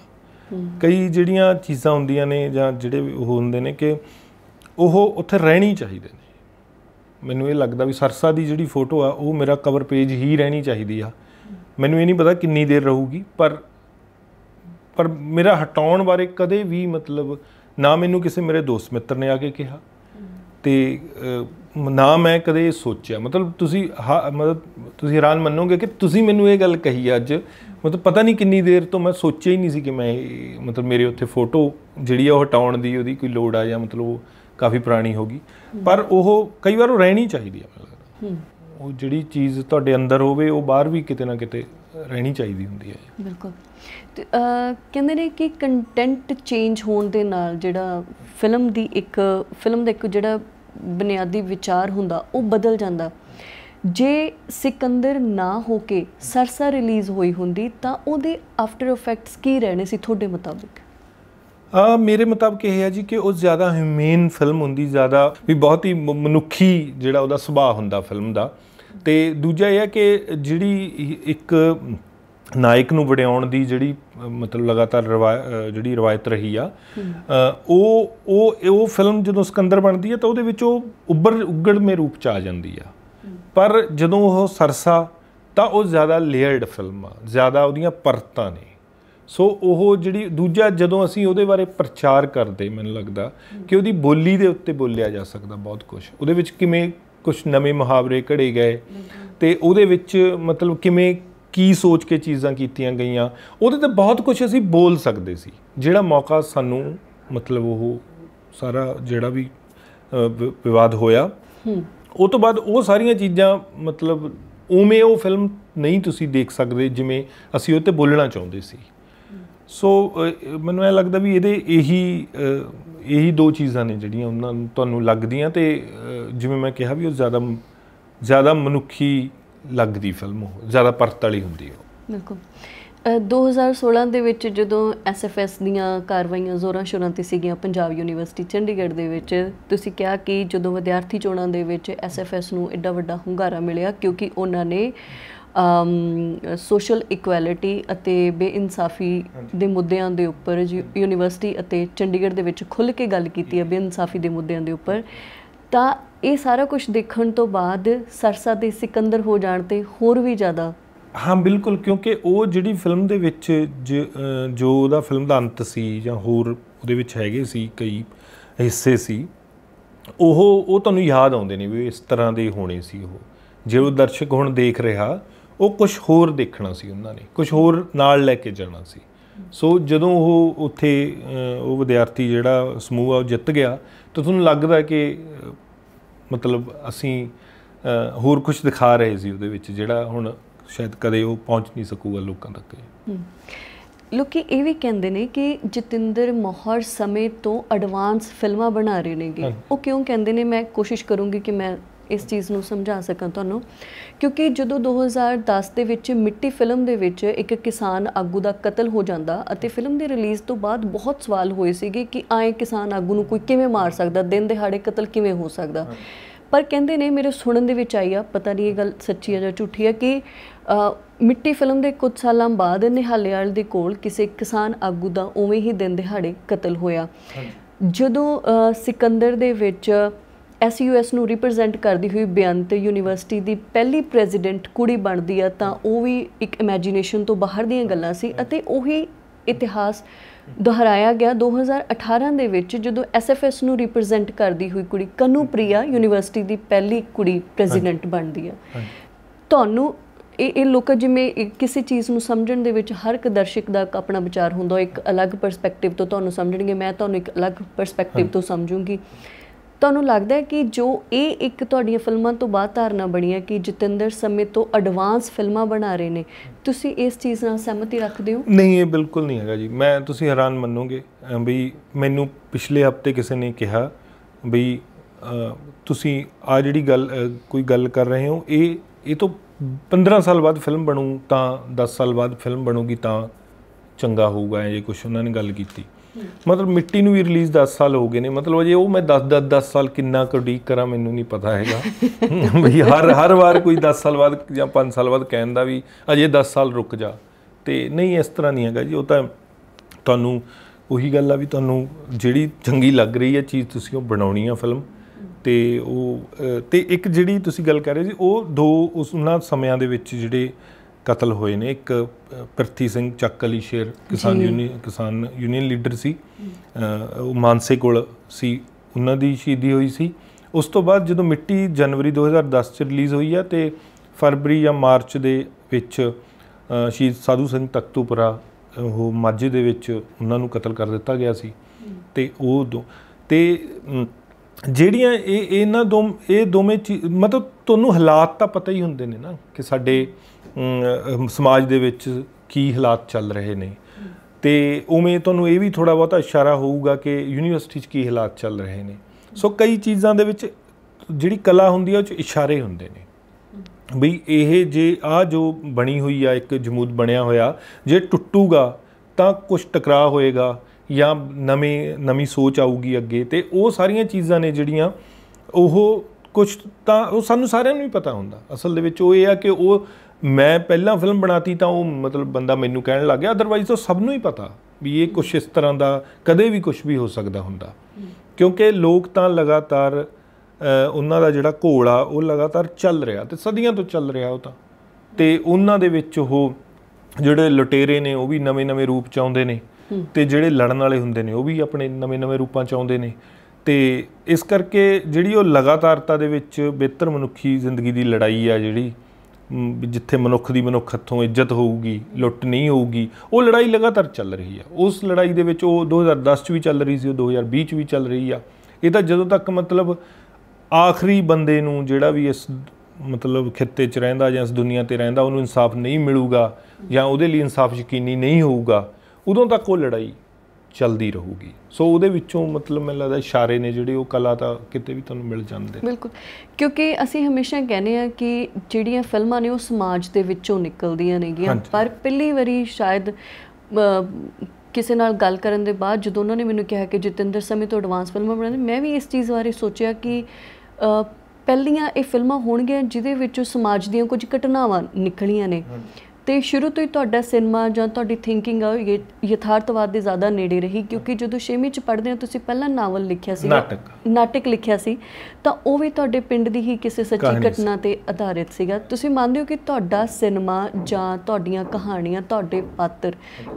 ਕਈ ਜਿਹੜੀਆਂ ਚੀਜ਼ਾਂ ਹੁੰਦੀਆਂ ਨੇ ਜਾਂ ਜਿਹੜੇ ਉਹ ਹੁੰਦੇ ਨੇ ਕਿ ਉਹ ਉੱਥੇ ਰਹਿਣੀ ਚਾਹੀਦੇ ਨੇ ਮੈਨੂੰ ਇਹ ਲੱਗਦਾ ਵੀ ਸਰਸਾ ਦੀ ਜਿਹੜੀ ਫੋਟੋ ਆ ਉਹ ਮੇਰਾ ਕਵਰ ਪੇਜ ਹੀ ਰਹਿਣੀ ਚਾਹੀਦੀ ਆ ਮੈਨੂੰ ਇਹ ਨਹੀਂ ਪਤਾ ਕਿੰਨੀ ਦੇਰ ਰਹੂਗੀ ਪਰ ਪਰ ਮੇਰਾ ਹਟਾਉਣ ਬਾਰੇ ਕਦੇ ਵੀ ਮਤਲਬ ਨਾ ਮੈਨੂੰ ਕਿਸੇ ਮੇਰੇ ਦੋਸਤ ਮਿੱਤਰ ਨੇ ਆ ਕੇ ਕਿਹਾ ਤੇ ਨਾ ਮੈਂ ਕਦੇ ਸੋਚਿਆ ਮਤਲਬ ਤੁਸੀਂ ਮਤਲਬ ਤੁਸੀਂ ਹੈਰਾਨ ਮੰਨੋਗੇ ਕਿ ਤੁਸੀਂ ਮੈਨੂੰ ਇਹ ਗੱਲ ਕਹੀ ਅੱਜ ਮਤਲਬ ਪਤਾ ਨਹੀਂ ਕਿੰਨੀ ਦੇਰ ਤੋਂ ਮੈਂ ਸੋਚਿਆ ਹੀ ਨਹੀਂ ਸੀ ਕਿ ਮੈਂ ਮਤਲਬ ਮੇਰੇ ਉੱਥੇ ਫੋਟੋ ਜਿਹੜੀ ਆ ਉਹ ਹਟਾਉਣ ਦੀ ਉਹਦੀ ਕੋਈ ਲੋੜ ਆ ਜਾਂ ਮਤਲਬ ਉਹ ਕਾਫੀ ਪੁਰਾਣੀ ਹੋ ਗਈ ਪਰ ਉਹ ਕਈ ਵਾਰ ਉਹ ਰਹਿਣੀ ਚਾਹੀਦੀ ਆ ਮੈਨੂੰ ਉਹ ਜਿਹੜੀ ਚੀਜ਼ ਤੁਹਾਡੇ ਅੰਦਰ ਹੋਵੇ ਉਹ ਬਾਹਰ ਵੀ ਕਿਤੇ ਨਾ ਕਿਤੇ ਰਹਿਣੀ ਚਾਹੀਦੀ ਹੁੰਦੀ ਹੈ ਬਿਲਕੁਲ ਕਹਿੰਦੇ ਨੇ ਕਿ ਕੰਟੈਂਟ ਚੇਂਜ ਹੋਣ ਦੇ ਨਾਲ ਜਿਹੜਾ ਫਿਲਮ ਦੀ ਇੱਕ ਫਿਲਮ ਦਾ ਇੱਕ ਜਿਹੜਾ ਬੁਨਿਆਦੀ ਵਿਚਾਰ ਹੁੰਦਾ ਉਹ ਬਦਲ ਜਾਂਦਾ ਜੇ ਸਿਕੰਦਰ ਨਾ ਹੋ ਕੇ ਸਰਸਾ ਰਿਲੀਜ਼ ਹੋਈ ਹੁੰਦੀ ਤਾਂ ਉਹਦੇ ਆਫਟਰ ਇਫੈਕਟਸ ਕੀ ਰਹਿਣੇ ਸੀ ਤੁਹਾਡੇ ਮੁਤਾਬਿਕ ਆ ਮੇਰੇ ਮੁਤਾਬਕ ਇਹ ਹੈ ਜੀ ਕਿ ਉਹ ਜ਼ਿਆਦਾ ਹਿਊਮਨ ਫਿਲਮ ਹੁੰਦੀ ਜ਼ਿਆਦਾ ਵੀ ਬਹੁਤ ਹੀ ਮਨੁੱਖੀ ਜਿਹੜਾ ਉਹਦਾ ਸੁਭਾਅ ਹੁੰਦਾ ਫਿਲਮ ਦਾ ਤੇ ਦੂਜਾ ਇਹ ਹੈ ਕਿ ਜਿਹੜੀ ਇੱਕ ਨਾਇਕ ਨੂੰ ਵਡਿਆਉਣ ਦੀ ਜਿਹੜੀ ਮਤਲਬ ਲਗਾਤਾਰ ਜਿਹੜੀ ਰਵਾਇਤ ਰਹੀ ਆ ਉਹ ਉਹ ਉਹ ਫਿਲਮ ਜਦੋਂ ਸਿਕੰਦਰ ਬਣਦੀ ਹੈ ਤਾਂ ਉਹਦੇ ਵਿੱਚ ਉਹ ਉੱਭਰ ਉੱਗੜ ਮੇ ਰੂਪ ਚ ਆ ਜਾਂਦੀ ਆ ਪਰ ਜਦੋਂ ਉਹ ਸਰਸਾ ਤਾਂ ਉਹ ਜ਼ਿਆਦਾ ਲੇਅਰਡ ਫਿਲਮ ਆ ਜ਼ਿਆਦਾ ਉਹਦੀਆਂ ਪਰਤਾਂ ਨੇ ਸੋ ਉਹ ਜਿਹੜੀ ਦੂਜਾ ਜਦੋਂ ਅਸੀਂ ਉਹਦੇ ਬਾਰੇ ਪ੍ਰਚਾਰ ਕਰਦੇ ਮੈਨੂੰ ਲੱਗਦਾ ਕਿ ਉਹਦੀ ਬੋਲੀ ਦੇ ਉੱਤੇ ਬੋਲਿਆ ਜਾ ਸਕਦਾ ਬਹੁਤ ਕੁਝ ਉਹਦੇ ਵਿੱਚ ਕਿਵੇਂ ਕੁਝ ਨਵੇਂ ਮੁਹਾਵਰੇ ਘੜੇ ਗਏ ਤੇ ਉਹਦੇ ਵਿੱਚ ਮਤਲਬ ਕਿਵੇਂ ਕੀ ਸੋਚ ਕੇ ਚੀਜ਼ਾਂ ਕੀਤੀਆਂ ਗਈਆਂ ਉਹਦੇ ਤੇ ਬਹੁਤ ਕੁਝ ਅਸੀਂ ਬੋਲ ਸਕਦੇ ਸੀ ਜਿਹੜਾ ਮੌਕਾ ਸਾਨੂੰ ਮਤਲਬ ਉਹ ਸਾਰਾ ਜਿਹੜਾ ਵੀ ਵਿਵਾਦ ਹੋਇਆ ਉਹ ਤੋਂ ਬਾਅਦ ਉਹ ਸਾਰੀਆਂ ਚੀਜ਼ਾਂ ਮਤਲਬ ਉਵੇਂ ਉਹ ਫਿਲਮ ਨਹੀਂ ਤੁਸੀਂ ਦੇਖ ਸਕਦੇ ਜਿਵੇਂ ਅਸੀਂ ਉਹ ਤੇ ਬੋਲਣਾ ਚਾਹੁੰਦੇ ਸੀ ਸੋ ਮੈਨੂੰ ਇਹ ਲੱਗਦਾ ਵੀ ਇਹਦੇ ਇਹੀ ਇਹੀ ਦੋ ਚੀਜ਼ਾਂ ਨੇ ਜਿਹੜੀਆਂ ਉਹਨਾਂ ਨੂੰ ਤੁਹਾਨੂੰ ਲੱਗਦੀਆਂ ਤੇ ਜਿਵੇਂ ਮੈਂ ਕਿਹਾ ਵੀ ਉਹ ਜ਼ਿਆਦਾ ਜ਼ਿਆਦਾ ਮਨੁੱਖੀ ਲੱਗਦੀ ਫਿਲਮ ਉਹ ਜ਼ਿਆਦਾ ਪਰਤ ਵਾਲੀ ਹੁੰਦੀ ਹੈ ਬਿਲਕੁਲ 2016 ਦੇ ਵਿੱਚ ਜਦੋਂ ਐਸਐਫਐਸ ਦੀਆਂ ਕਾਰਵਾਈਆਂ ਜ਼ੋਰਾਂ ਸ਼ੋਰਾਂ ਤੇ ਸੀਗੀਆਂ ਪੰਜਾਬ ਯੂਨੀਵਰਸਿਟੀ ਚੰਡੀਗੜ੍ਹ ਦੇ ਵਿੱਚ ਤੁਸੀਂ ਕਿਹਾ ਕਿ ਜਦੋਂ ਵਿਦਿਆਰਥੀ ਚੋਣਾਂ ਦੇ ਵਿੱਚ ਐਸਐਫਐਸ ਨੂੰ ਐਡਾ ਵੱਡਾ ਹੁੰਗਾਰਾ ਮਿਲਿਆ ਕਿਉਂਕਿ ਉਹਨਾਂ ਨੇ ਅਮ ਸੋਸ਼ਲ ਇਕੁਐਲਿਟੀ ਅਤੇ ਬੇਇਨਸਾਫੀ ਦੇ ਮੁੱਦਿਆਂ ਦੇ ਉੱਪਰ ਯੂਨੀਵਰਸਿਟੀ ਅਤੇ ਚੰਡੀਗੜ੍ਹ ਦੇ ਵਿੱਚ ਖੁੱਲ੍ਹ ਕੇ ਗੱਲ ਕੀਤੀ ਹੈ ਬੇਇਨਸਾਫੀ ਦੇ ਮੁੱਦਿਆਂ ਦੇ ਉੱਪਰ ਤਾਂ ਇਹ ਸਾਰਾ ਕੁਝ ਦੇਖਣ ਤੋਂ ਬਾਅਦ ਸਰਸਾ ਦੇ ਸਿਕੰਦਰ ਹੋ ਜਾਣ ਤੇ ਹੋਰ ਵੀ ਜ਼ਿਆਦਾ ਹਾਂ ਬਿਲਕੁਲ ਕਿਉਂਕਿ ਉਹ ਜਿਹੜੀ ਫਿਲਮ ਦੇ ਵਿੱਚ ਜੋ ਉਹਦਾ ਫਿਲਮ ਦਾ ਅੰਤ ਸੀ ਜਾਂ ਹੋਰ ਉਹਦੇ ਵਿੱਚ ਹੈਗੇ ਸੀ ਕਈ ਹਿੱਸੇ ਸੀ ਉਹ ਉਹ ਤੁਹਾਨੂੰ ਯਾਦ ਆਉਂਦੇ ਨੇ ਵੀ ਇਸ ਤਰ੍ਹਾਂ ਦੇ ਹੋਣੇ ਸੀ ਉਹ ਜੇ ਉਹ ਦਰਸ਼ਕ ਹੁਣ ਦੇਖ ਰਿਹਾ ਉਹ ਕੁਝ ਹੋਰ ਦੇਖਣਾ ਸੀ ਉਹਨਾਂ ਨੇ ਕੁਝ ਹੋਰ ਨਾਲ ਲੈ ਕੇ ਜਾਣਾ ਸੀ ਸੋ ਜਦੋਂ ਉਹ ਉੱਥੇ ਉਹ ਵਿਦਿਆਰਥੀ ਜਿਹੜਾ ਸਮੂਹ ਆ ਉਹ ਜਿੱਤ ਗਿਆ ਤਾਂ ਤੁਹਾਨੂੰ ਲੱਗਦਾ ਕਿ ਮਤਲਬ ਅਸੀਂ ਹੋਰ ਕੁਝ ਦਿਖਾ ਰਹੇ ਸੀ ਉਹਦੇ ਵਿੱਚ ਜਿਹੜਾ ਹੁਣ ਸ਼ਾਇਦ ਕਦੇ ਉਹ ਪਹੁੰਚ ਨਹੀਂ ਸਕੂਗਾ ਲੋਕਾਂ ਤੱਕ ਲੋਕੀ ਇਹ ਵੀ ਕਹਿੰਦੇ ਨੇ ਕਿ ਜਤਿੰਦਰ ਮੋਹਰ ਸਮੇਂ ਤੋਂ ਐਡਵਾਂਸ ਫਿਲਮਾਂ ਬਣਾ ਰਹੇ ਨੇਗੇ ਉਹ ਕਿਉਂ ਕਹਿੰਦੇ ਨੇ ਮੈਂ ਕੋਸ਼ਿਸ਼ ਕਰੂੰਗੀ ਕਿ ਮੈਂ ਇਸ ਚੀਜ਼ ਨੂੰ ਸਮਝਾ ਸਕਾਂ ਤੁਹਾਨੂੰ ਕਿਉਂਕਿ ਜਦੋਂ 2010 ਦੇ ਵਿੱਚ ਮਿੱਟੀ ਫਿਲਮ ਦੇ ਵਿੱਚ ਇੱਕ ਕਿਸਾਨ ਆਗੂ ਦਾ ਕਤਲ ਹੋ ਜਾਂਦਾ ਅਤੇ ਫਿਲਮ ਦੇ ਰਿਲੀਜ਼ ਤੋਂ ਬਾਅਦ ਬਹੁਤ ਸਵਾਲ ਹੋਏ ਸੀਗੇ ਕਿ ਆਏ ਕਿਸਾਨ ਆਗੂ ਨੂੰ ਕੋਈ ਕਿਵੇਂ ਮਾਰ ਸਕਦਾ ਦਿਨ ਦਿਹਾੜੇ ਕਤਲ ਕਿਵੇਂ ਹੋ ਸਕਦਾ ਪਰ ਕਹਿੰਦੇ ਨੇ ਮੇਰੇ ਸੁਣਨ ਦੇ ਵਿੱਚ ਆਈ ਆ ਪਤਾ ਨਹੀਂ ਇਹ ਗੱਲ ਸੱਚੀ ਹੈ ਜਾਂ ਝੂਠੀ ਹੈ ਕਿ ਮਿੱਟੀ ਫਿਲਮ ਦੇ ਕੁਝ ਸਾਲਾਂ ਬਾਅਦ ਨਿਹਾਲੇਵਾਲ ਦੇ ਕੋਲ ਕਿਸੇ ਕਿਸਾਨ ਆਗੂ ਦਾ ਉਵੇਂ ਹੀ ਦਿਨ ਦਿਹਾੜੇ ਕਤਲ ਹੋਇਆ ਜਦੋਂ ਸਿਕੰਦਰ ਦੇ ਵਿੱਚ ਐਸਯੂਐਸ ਨੂੰ ਰਿਪਰੈਜ਼ੈਂਟ ਕਰਦੀ ਹੋਈ ਬੇਅੰਤ ਯੂਨੀਵਰਸਿਟੀ ਦੀ ਪਹਿਲੀ ਪ੍ਰੈਜ਼ੀਡੈਂਟ ਕੁੜੀ ਬਣਦੀ ਆ ਤਾਂ ਉਹ ਵੀ ਇੱਕ ਇਮੇਜਿਨੇਸ਼ਨ ਤੋਂ ਬਾਹਰ ਦੀਆਂ ਗੱਲਾਂ ਸੀ ਅਤੇ ਉਹੀ ਇਤਿਹਾਸ ਦੁਹਰਾਇਆ ਗਿਆ 2018 ਦੇ ਵਿੱਚ ਜਦੋਂ ਐਸਐਫਐਸ ਨੂੰ ਰਿਪਰੈਜ਼ੈਂਟ ਕਰਦੀ ਹੋਈ ਕੁੜੀ ਕਨੂਪ੍ਰਿਆ ਯੂਨੀਵਰਸਿਟੀ ਦੀ ਪਹਿਲੀ ਕੁੜੀ ਪ੍ਰੈਜ਼ੀਡੈਂਟ ਬਣਦੀ ਆ ਤੁਹਾਨੂੰ ਇਹ ਇਹ ਲੋਕ ਜਿਵੇਂ ਕਿਸੇ ਚੀਜ਼ ਨੂੰ ਸਮਝਣ ਦੇ ਵਿੱਚ ਹਰ ਇੱਕ ਦਰਸ਼ਕ ਦਾ ਆਪਣਾ ਵਿਚਾਰ ਹੁੰਦਾ ਇੱਕ ਅਲੱਗ ਪਰਸਪੈਕਟਿਵ ਤੋਂ ਤੁਹਾਨੂੰ ਸਮਝਣਗੇ ਮੈਂ ਤੁਹਾਨੂੰ ਇੱਕ ਅਲੱਗ ਪਰਸਪੈਕਟਿਵ ਤੋਂ ਸਮਝੂੰਗੀ ਤੁਹਾਨੂੰ ਲੱਗਦਾ ਹੈ ਕਿ ਜੋ ਇਹ ਇੱਕ ਤੁਹਾਡੀਆਂ ਫਿਲਮਾਂ ਤੋਂ ਬਾਅਦ ਧਾਰਨਾ ਬਣੀ ਹੈ ਕਿ ਜਤਿੰਦਰ ਸਮੇਂ ਤੋਂ ਐਡਵਾਂਸ ਫਿਲਮਾਂ ਬਣਾ ਰਹੇ ਨੇ ਤੁਸੀਂ ਇਸ ਚੀਜ਼ ਨਾਲ ਸਹਿਮਤੀ ਰੱਖਦੇ ਹੋ ਨਹੀਂ ਇਹ ਬਿਲਕੁਲ ਨਹੀਂ ਹੈਗਾ ਜੀ ਮੈਂ ਤੁਸੀਂ ਹੈਰਾਨ ਮੰਨੋਗੇ ਵੀ ਮੈਨੂੰ ਪਿਛਲੇ ਹਫਤੇ ਕਿਸੇ ਨੇ ਕਿਹਾ ਵੀ ਤੁਸੀਂ ਆ ਜਿਹੜੀ ਗੱਲ ਕੋਈ ਗੱਲ ਕਰ ਰਹੇ ਹੋ ਇਹ ਇਹ ਤੋਂ 15 ਸਾਲ ਬਾਅਦ ਫਿਲਮ ਬਣੂ ਤਾਂ 10 ਸਾਲ ਬਾਅਦ ਫਿਲਮ ਬਣੂਗੀ ਤਾਂ ਚੰਗਾ ਹੋਊਗਾ ਇਹ ਕੁਝ ਉਹਨਾਂ ਨੇ ਗੱਲ ਕੀਤੀ ਮਤਲਬ ਮਿੱਟੀ ਨੂੰ ਵੀ ਰਿਲੀਜ਼ 10 ਸਾਲ ਹੋ ਗਏ ਨੇ ਮਤਲਬ ਅਜੇ ਉਹ ਮੈਂ 10 10 10 ਸਾਲ ਕਿੰਨਾ ਕਡੀਕ ਕਰਾਂ ਮੈਨੂੰ ਨਹੀਂ ਪਤਾ ਹੈਗਾ ਬਈ ਹਰ ਹਰ ਵਾਰ ਕੋਈ 10 ਸਾਲ ਬਾਅਦ ਜਾਂ 5 ਸਾਲ ਬਾਅਦ ਕਹਿਣ ਦਾ ਵੀ ਅਜੇ 10 ਸਾਲ ਰੁਕ ਜਾ ਤੇ ਨਹੀਂ ਇਸ ਤਰ੍ਹਾਂ ਨਹੀਂ ਹੈਗਾ ਜੀ ਉਹ ਤਾਂ ਤੁਹਾਨੂੰ ਉਹੀ ਗੱਲ ਆ ਵੀ ਤੁਹਾਨੂੰ ਜਿਹੜੀ ਚੰਗੀ ਲੱਗ ਰਹੀ ਹੈ ਚੀਜ਼ ਤੁਸੀਂ ਉਹ ਬਣਾਉਣੀ ਆ ਫਿਲਮ ਤੇ ਉਹ ਤੇ ਇੱਕ ਜਿਹੜੀ ਤੁਸੀਂ ਗੱਲ ਕਰ ਰਹੇ ਸੀ ਉਹ ਦੋ ਉਸ ਉਹਨਾਂ ਸਮਿਆਂ ਦੇ ਵਿੱਚ ਜਿਹੜੇ ਕਤਲ ਹੋਏ ਨੇ ਇੱਕ ਪ੍ਰਥੀ ਸਿੰਘ ਚੱਕ ਅਲੀ ਸ਼ੇਰ ਕਿਸਾਨ ਯੂਨੀਅਨ ਕਿਸਾਨ ਯੂਨੀਅਨ ਲੀਡਰ ਸੀ ਉਹ ਮਾਨਸੇ ਕੋਲ ਸੀ ਉਹਨਾਂ ਦੀ ਸ਼ਹੀਦੀ ਹੋਈ ਸੀ ਉਸ ਤੋਂ ਬਾਅਦ ਜਦੋਂ ਮਿੱਟੀ ਜਨਵਰੀ 2010 ਚ ਰਿਲੀਜ਼ ਹੋਈ ਆ ਤੇ ਫਰਵਰੀ ਜਾਂ ਮਾਰਚ ਦੇ ਵਿੱਚ ਸ਼ਹੀਦ ਸਾਧੂ ਸਿੰਘ ਤਖਤੂਪੁਰਾ ਉਹ ਮਾਝੇ ਦੇ ਵਿੱਚ ਉਹਨਾਂ ਨੂੰ ਕਤਲ ਕਰ ਦਿੱਤਾ ਗਿਆ ਸੀ ਤੇ ਉਹ ਤੇ ਜਿਹੜੀਆਂ ਇਹ ਇਹਨਾਂ ਦੋ ਇਹ ਦੋਵੇਂ ਮਤਲਬ ਤੁਹਾਨੂੰ ਹਾਲਾਤ ਤਾਂ ਪਤਾ ਹੀ ਹੁੰਦੇ ਨੇ ਨਾ ਕਿ ਸਾਡੇ ਸਮਾਜ ਦੇ ਵਿੱਚ ਕੀ ਹਾਲਾਤ ਚੱਲ ਰਹੇ ਨੇ ਤੇ ਉਵੇਂ ਤੁਹਾਨੂੰ ਇਹ ਵੀ ਥੋੜਾ ਬਹੁਤਾ ਇਸ਼ਾਰਾ ਹੋਊਗਾ ਕਿ ਯੂਨੀਵਰਸਿਟੀ 'ਚ ਕੀ ਹਾਲਾਤ ਚੱਲ ਰਹੇ ਨੇ ਸੋ ਕਈ ਚੀਜ਼ਾਂ ਦੇ ਵਿੱਚ ਜਿਹੜੀ ਕਲਾ ਹੁੰਦੀ ਹੈ ਉਹ 'ਚ ਇਸ਼ਾਰੇ ਹੁੰਦੇ ਨੇ ਵੀ ਇਹ ਜੇ ਆ ਜੋ ਬਣੀ ਹੋਈ ਆ ਇੱਕ ਜਮੂਦ ਬਣਿਆ ਹੋਇਆ ਜੇ ਟੁੱਟੂਗਾ ਤਾਂ ਕੁਝ ਟਕਰਾਅ ਹੋਏਗਾ ਜਾਂ ਨਵੇਂ ਨਵੀਂ ਸੋਚ ਆਊਗੀ ਅੱਗੇ ਤੇ ਉਹ ਸਾਰੀਆਂ ਚੀਜ਼ਾਂ ਨੇ ਜਿਹੜੀਆਂ ਉਹ ਕੁਝ ਤਾਂ ਉਹ ਸਾਨੂੰ ਸਾਰਿਆਂ ਨੂੰ ਹੀ ਪਤਾ ਹੁੰਦਾ ਅਸਲ ਦੇ ਵਿੱਚ ਉਹ ਇਹ ਆ ਕਿ ਉਹ ਮੈਂ ਪਹਿਲਾਂ ਫਿਲਮ ਬਣਾਤੀ ਤਾਂ ਉਹ ਮਤਲਬ ਬੰਦਾ ਮੈਨੂੰ ਕਹਿਣ ਲੱਗ ਗਿਆ ਅਦਰਵਾਈਜ਼ ਤਾਂ ਸਭ ਨੂੰ ਹੀ ਪਤਾ ਵੀ ਇਹ ਕੁਝ ਇਸ ਤਰ੍ਹਾਂ ਦਾ ਕਦੇ ਵੀ ਕੁਝ ਵੀ ਹੋ ਸਕਦਾ ਹੁੰਦਾ ਕਿਉਂਕਿ ਲੋਕ ਤਾਂ ਲਗਾਤਾਰ ਉਹਨਾਂ ਦਾ ਜਿਹੜਾ ਘੋਲ ਆ ਉਹ ਲਗਾਤਾਰ ਚੱਲ ਰਿਹਾ ਤੇ ਸਦੀਆਂ ਤੋਂ ਚੱਲ ਰਿਹਾ ਉਹ ਤਾਂ ਤੇ ਉਹਨਾਂ ਦੇ ਵਿੱਚ ਉਹ ਜਿਹੜੇ ਲੁਟੇਰੇ ਨੇ ਉਹ ਵੀ ਨਵੇਂ-ਨਵੇਂ ਰੂਪ ਚਾਉਂਦੇ ਨੇ ਤੇ ਜਿਹੜੇ ਲੜਨ ਵਾਲੇ ਹੁੰਦੇ ਨੇ ਉਹ ਵੀ ਆਪਣੇ ਨਵੇਂ-ਨਵੇਂ ਰੂਪਾਂ ਚ ਆਉਂਦੇ ਨੇ ਤੇ ਇਸ ਕਰਕੇ ਜਿਹੜੀ ਉਹ ਲਗਾਤਾਰਤਾ ਦੇ ਵਿੱਚ ਬਿਹਤਰ ਮਨੁੱਖੀ ਜ਼ਿੰਦਗੀ ਦੀ ਲੜਾਈ ਆ ਜਿਹੜੀ ਜਿੱਥੇ ਮਨੁੱਖ ਦੀ ਮਨੁੱਖ ਹੱਥੋਂ ਇੱਜ਼ਤ ਹੋਊਗੀ ਲੁੱਟ ਨਹੀਂ ਹੋਊਗੀ ਉਹ ਲੜਾਈ ਲਗਾਤਾਰ ਚੱਲ ਰਹੀ ਆ ਉਸ ਲੜਾਈ ਦੇ ਵਿੱਚ ਉਹ 2010 ਚ ਵੀ ਚੱਲ ਰਹੀ ਸੀ ਉਹ 2020 ਚ ਵੀ ਚੱਲ ਰਹੀ ਆ ਇਹ ਤਾਂ ਜਦੋਂ ਤੱਕ ਮਤਲਬ ਆਖਰੀ ਬੰਦੇ ਨੂੰ ਜਿਹੜਾ ਵੀ ਇਸ ਮਤਲਬ ਖਿੱਤੇ 'ਚ ਰਹਿੰਦਾ ਜਾਂ ਇਸ ਦੁਨੀਆ ਤੇ ਰਹਿੰਦਾ ਉਹਨੂੰ ਇਨਸਾਫ ਨਹੀਂ ਮਿਲੂਗਾ ਜਾਂ ਉਹਦੇ ਲਈ ਇਨਸਾਫ ਯਕੀਨੀ ਨਹੀਂ ਹੋਊਗਾ ਉਦੋਂ ਤੱਕ ਉਹ ਲੜਾਈ ਚਲਦੀ ਰਹੂਗੀ ਸੋ ਉਹਦੇ ਵਿੱਚੋਂ ਮਤਲਬ ਮੈਨੂੰ ਲੱਗਦਾ ਇਸ਼ਾਰੇ ਨੇ ਜਿਹੜੇ ਉਹ ਕਲਾ ਤਾਂ ਕਿਤੇ ਵੀ ਤੁਹਾਨੂੰ ਮਿਲ ਜਾਂਦੇ ਬਿਲਕੁਲ ਕਿਉਂਕਿ ਅਸੀਂ ਹਮੇਸ਼ਾ ਕਹਿੰਦੇ ਆ ਕਿ ਜਿਹੜੀਆਂ ਫਿਲਮਾਂ ਨੇ ਉਹ ਸਮਾਜ ਦੇ ਵਿੱਚੋਂ ਨਿਕਲਦੀਆਂ ਨੇਗੀਆਂ ਪਰ ਪਹਿਲੀ ਵਾਰੀ ਸ਼ਾਇਦ ਕਿਸੇ ਨਾਲ ਗੱਲ ਕਰਨ ਦੇ ਬਾਅਦ ਜਦੋਂ ਉਹਨਾਂ ਨੇ ਮੈਨੂੰ ਕਿਹਾ ਕਿ ਜਤਿੰਦਰ ਸਮੇਂ ਤੋਂ ਐਡਵਾਂਸ ਫਿਲਮਾਂ ਬਣਾਉਂਦੇ ਮੈਂ ਵੀ ਇਸ ਚੀਜ਼ ਬਾਰੇ ਸੋਚਿਆ ਕਿ ਪਹਿਲੀਆਂ ਇਹ ਫਿਲਮਾਂ ਹੋਣਗੀਆਂ ਜਿਹਦੇ ਵਿੱਚੋਂ ਸਮਾਜ ਦੀਆਂ ਕੁਝ ਘਟਨਾਵਾਂ ਨਿਕਲੀਆਂ ਨੇ ਤੇ ਸ਼ੁਰੂ ਤੋਂ ਹੀ ਤੁਹਾਡਾ ਸਿਨੇਮਾ ਜਾਂ ਤੁਹਾਡੀ ਥਿੰਕਿੰਗ ਆ ਯਥਾਰਥਵਾਦ ਦੇ ਜ਼ਿਆਦਾ ਨੇੜੇ ਰਹੀ ਕਿਉਂਕਿ ਜਦੋਂ 6ਵੀਂ ਚ ਪੜ੍ਹਦੇ ਹੋ ਤੁਸੀਂ ਪਹਿਲਾਂ ਨਾਵਲ ਲਿਖਿਆ ਸੀ ਨਾਟਕ ਨਾਟਕ ਲਿਖਿਆ ਸੀ ਤਾਂ ਉਹ ਵੀ ਤੁਹਾਡੇ ਪਿੰਡ ਦੀ ਹੀ ਕਿਸੇ ਸੱਚੀ ਘਟਨਾ ਤੇ ਆਧਾਰਿਤ ਸੀਗਾ ਤੁਸੀਂ ਮੰਨਦੇ ਹੋ ਕਿ ਤੁਹਾਡਾ ਸਿਨੇਮਾ ਜਾਂ ਤੁਹਾਡੀਆਂ ਕਹਾਣੀਆਂ ਤੁਹਾਡੇ ਪਾਤਰ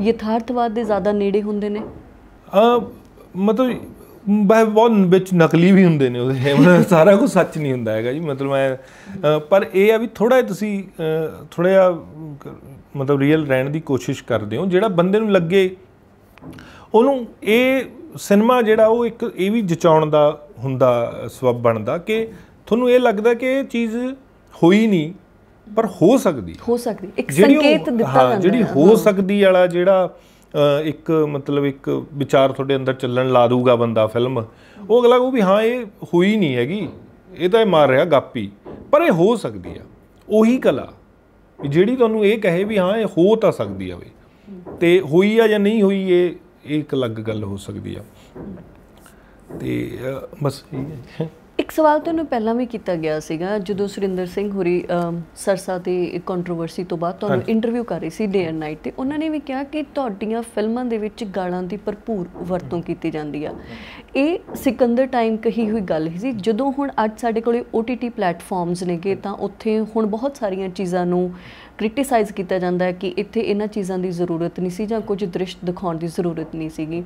ਯਥਾਰਥਵਾਦ ਦੇ ਜ਼ਿਆਦਾ ਨੇੜੇ ਹੁੰਦੇ ਨੇ ਅ ਮਤਲਬ ਬਹੁਤ ਵਿੱਚ ਨਕਲੀ ਵੀ ਹੁੰਦੇ ਨੇ ਉਹਦੇ ਸਾਰਾ ਕੁਝ ਸੱਚ ਨਹੀਂ ਹੁੰਦਾ ਹੈਗਾ ਜੀ ਮਤਲਬ ਮੈਂ ਪਰ ਇਹ ਆ ਵੀ ਥੋੜਾ ਤੁਸੀਂ ਥੋੜਾ ਜਿਹਾ ਮਤਲਬ ਰੀਅਲ ਰਹਿਣ ਦੀ ਕੋਸ਼ਿਸ਼ ਕਰਦੇ ਹੋ ਜਿਹੜਾ ਬੰਦੇ ਨੂੰ ਲੱਗੇ ਉਹਨੂੰ ਇਹ ਸਿਨੇਮਾ ਜਿਹੜਾ ਉਹ ਇੱਕ ਇਹ ਵੀ ਜਚਾਉਣ ਦਾ ਹੁੰਦਾ ਸਬਬ ਬਣਦਾ ਕਿ ਤੁਹਾਨੂੰ ਇਹ ਲੱਗਦਾ ਕਿ ਇਹ ਚੀਜ਼ ਹੋਈ ਨਹੀਂ ਪਰ ਹੋ ਸਕਦੀ ਹੋ ਸਕਦੀ ਇੱਕ ਸੰਕੇਤ ਦਿੱਤਾ ਜਾਂਦਾ ਜਿਹੜੀ ਹੋ ਸਕਦੀ ਵਾਲਾ ਜਿਹੜਾ ਇੱਕ ਮਤਲਬ ਇੱਕ ਵਿਚਾਰ ਤੁਹਾਡੇ ਅੰਦਰ ਚੱਲਣ ਲਾ ਦੂਗਾ ਬੰਦਾ ਫਿਲਮ ਉਹ ਅਗਲਾ ਉਹ ਵੀ ਹਾਂ ਇਹ ਹੋਈ ਨਹੀਂ ਹੈਗੀ ਇਹ ਤਾਂ ਇਹ ਮਾਰ ਰਿਹਾ ਗਾਪੀ ਪਰ ਇਹ ਹੋ ਸਕਦੀ ਆ ਉਹੀ ਕਲਾ ਜਿਹੜੀ ਤੁਹਾਨੂੰ ਇਹ ਕਹੇ ਵੀ ਹਾਂ ਇਹ ਹੋ ਤਾਂ ਸਕਦੀ ਆ ਵੇ ਤੇ ਹੋਈ ਆ ਜਾਂ ਨਹੀਂ ਹੋਈ ਇਹ ਇੱਕ ਅਲੱਗ ਗੱਲ ਹੋ ਸਕਦੀ ਆ ਤੇ ਬਸ ਇਹ ਹੈ ਇੱਕ ਸਵਾਲ ਤੁਹਾਨੂੰ ਪਹਿਲਾਂ ਵੀ ਕੀਤਾ ਗਿਆ ਸੀਗਾ ਜਦੋਂ ਸੁਰਿੰਦਰ ਸਿੰਘ ਹੋਰੀ ਸਰਸਾ ਤੇ ਕੰਟਰੋਵਰਸੀ ਤੋਂ ਬਾਅਦ ਤੁਹਾਨੂੰ ਇੰਟਰਵਿਊ ਕਰ ਰਹੀ ਸੀ ਡੇ ਐਂਡ ਨਾਈਟ ਤੇ ਉਹਨਾਂ ਨੇ ਵੀ ਕਿਹਾ ਕਿ ਤੁਹਾਡੀਆਂ ਫਿਲਮਾਂ ਦੇ ਵਿੱਚ ਗਾਲਾਂ ਦੀ ਭਰਪੂਰ ਵਰਤੋਂ ਕੀਤੀ ਜਾਂਦੀ ਆ ਇਹ ਸਿਕੰਦਰ ਟਾਈਮ ਕਹੀ ਹੋਈ ਗੱਲ ਸੀ ਜਦੋਂ ਹੁਣ ਅੱਜ ਸਾਡੇ ਕੋਲੇ OTT ਪਲੇਟਫਾਰਮਸ ਨੇਗੇ ਤਾਂ ਉੱਥੇ ਹੁਣ ਬਹੁਤ ਸਾਰੀਆਂ ਚੀਜ਼ਾਂ ਨੂੰ ਕ੍ਰਿਟਿਸਾਈਜ਼ ਕੀਤਾ ਜਾਂਦਾ ਹੈ ਕਿ ਇੱਥੇ ਇਹਨਾਂ ਚੀਜ਼ਾਂ ਦੀ ਜ਼ਰੂਰਤ ਨਹੀਂ ਸੀ ਜਾਂ ਕੁਝ ਦ੍ਰਿਸ਼ ਦਿਖਾਉਣ ਦੀ ਜ਼ਰੂਰਤ ਨਹੀਂ ਸੀਗੀ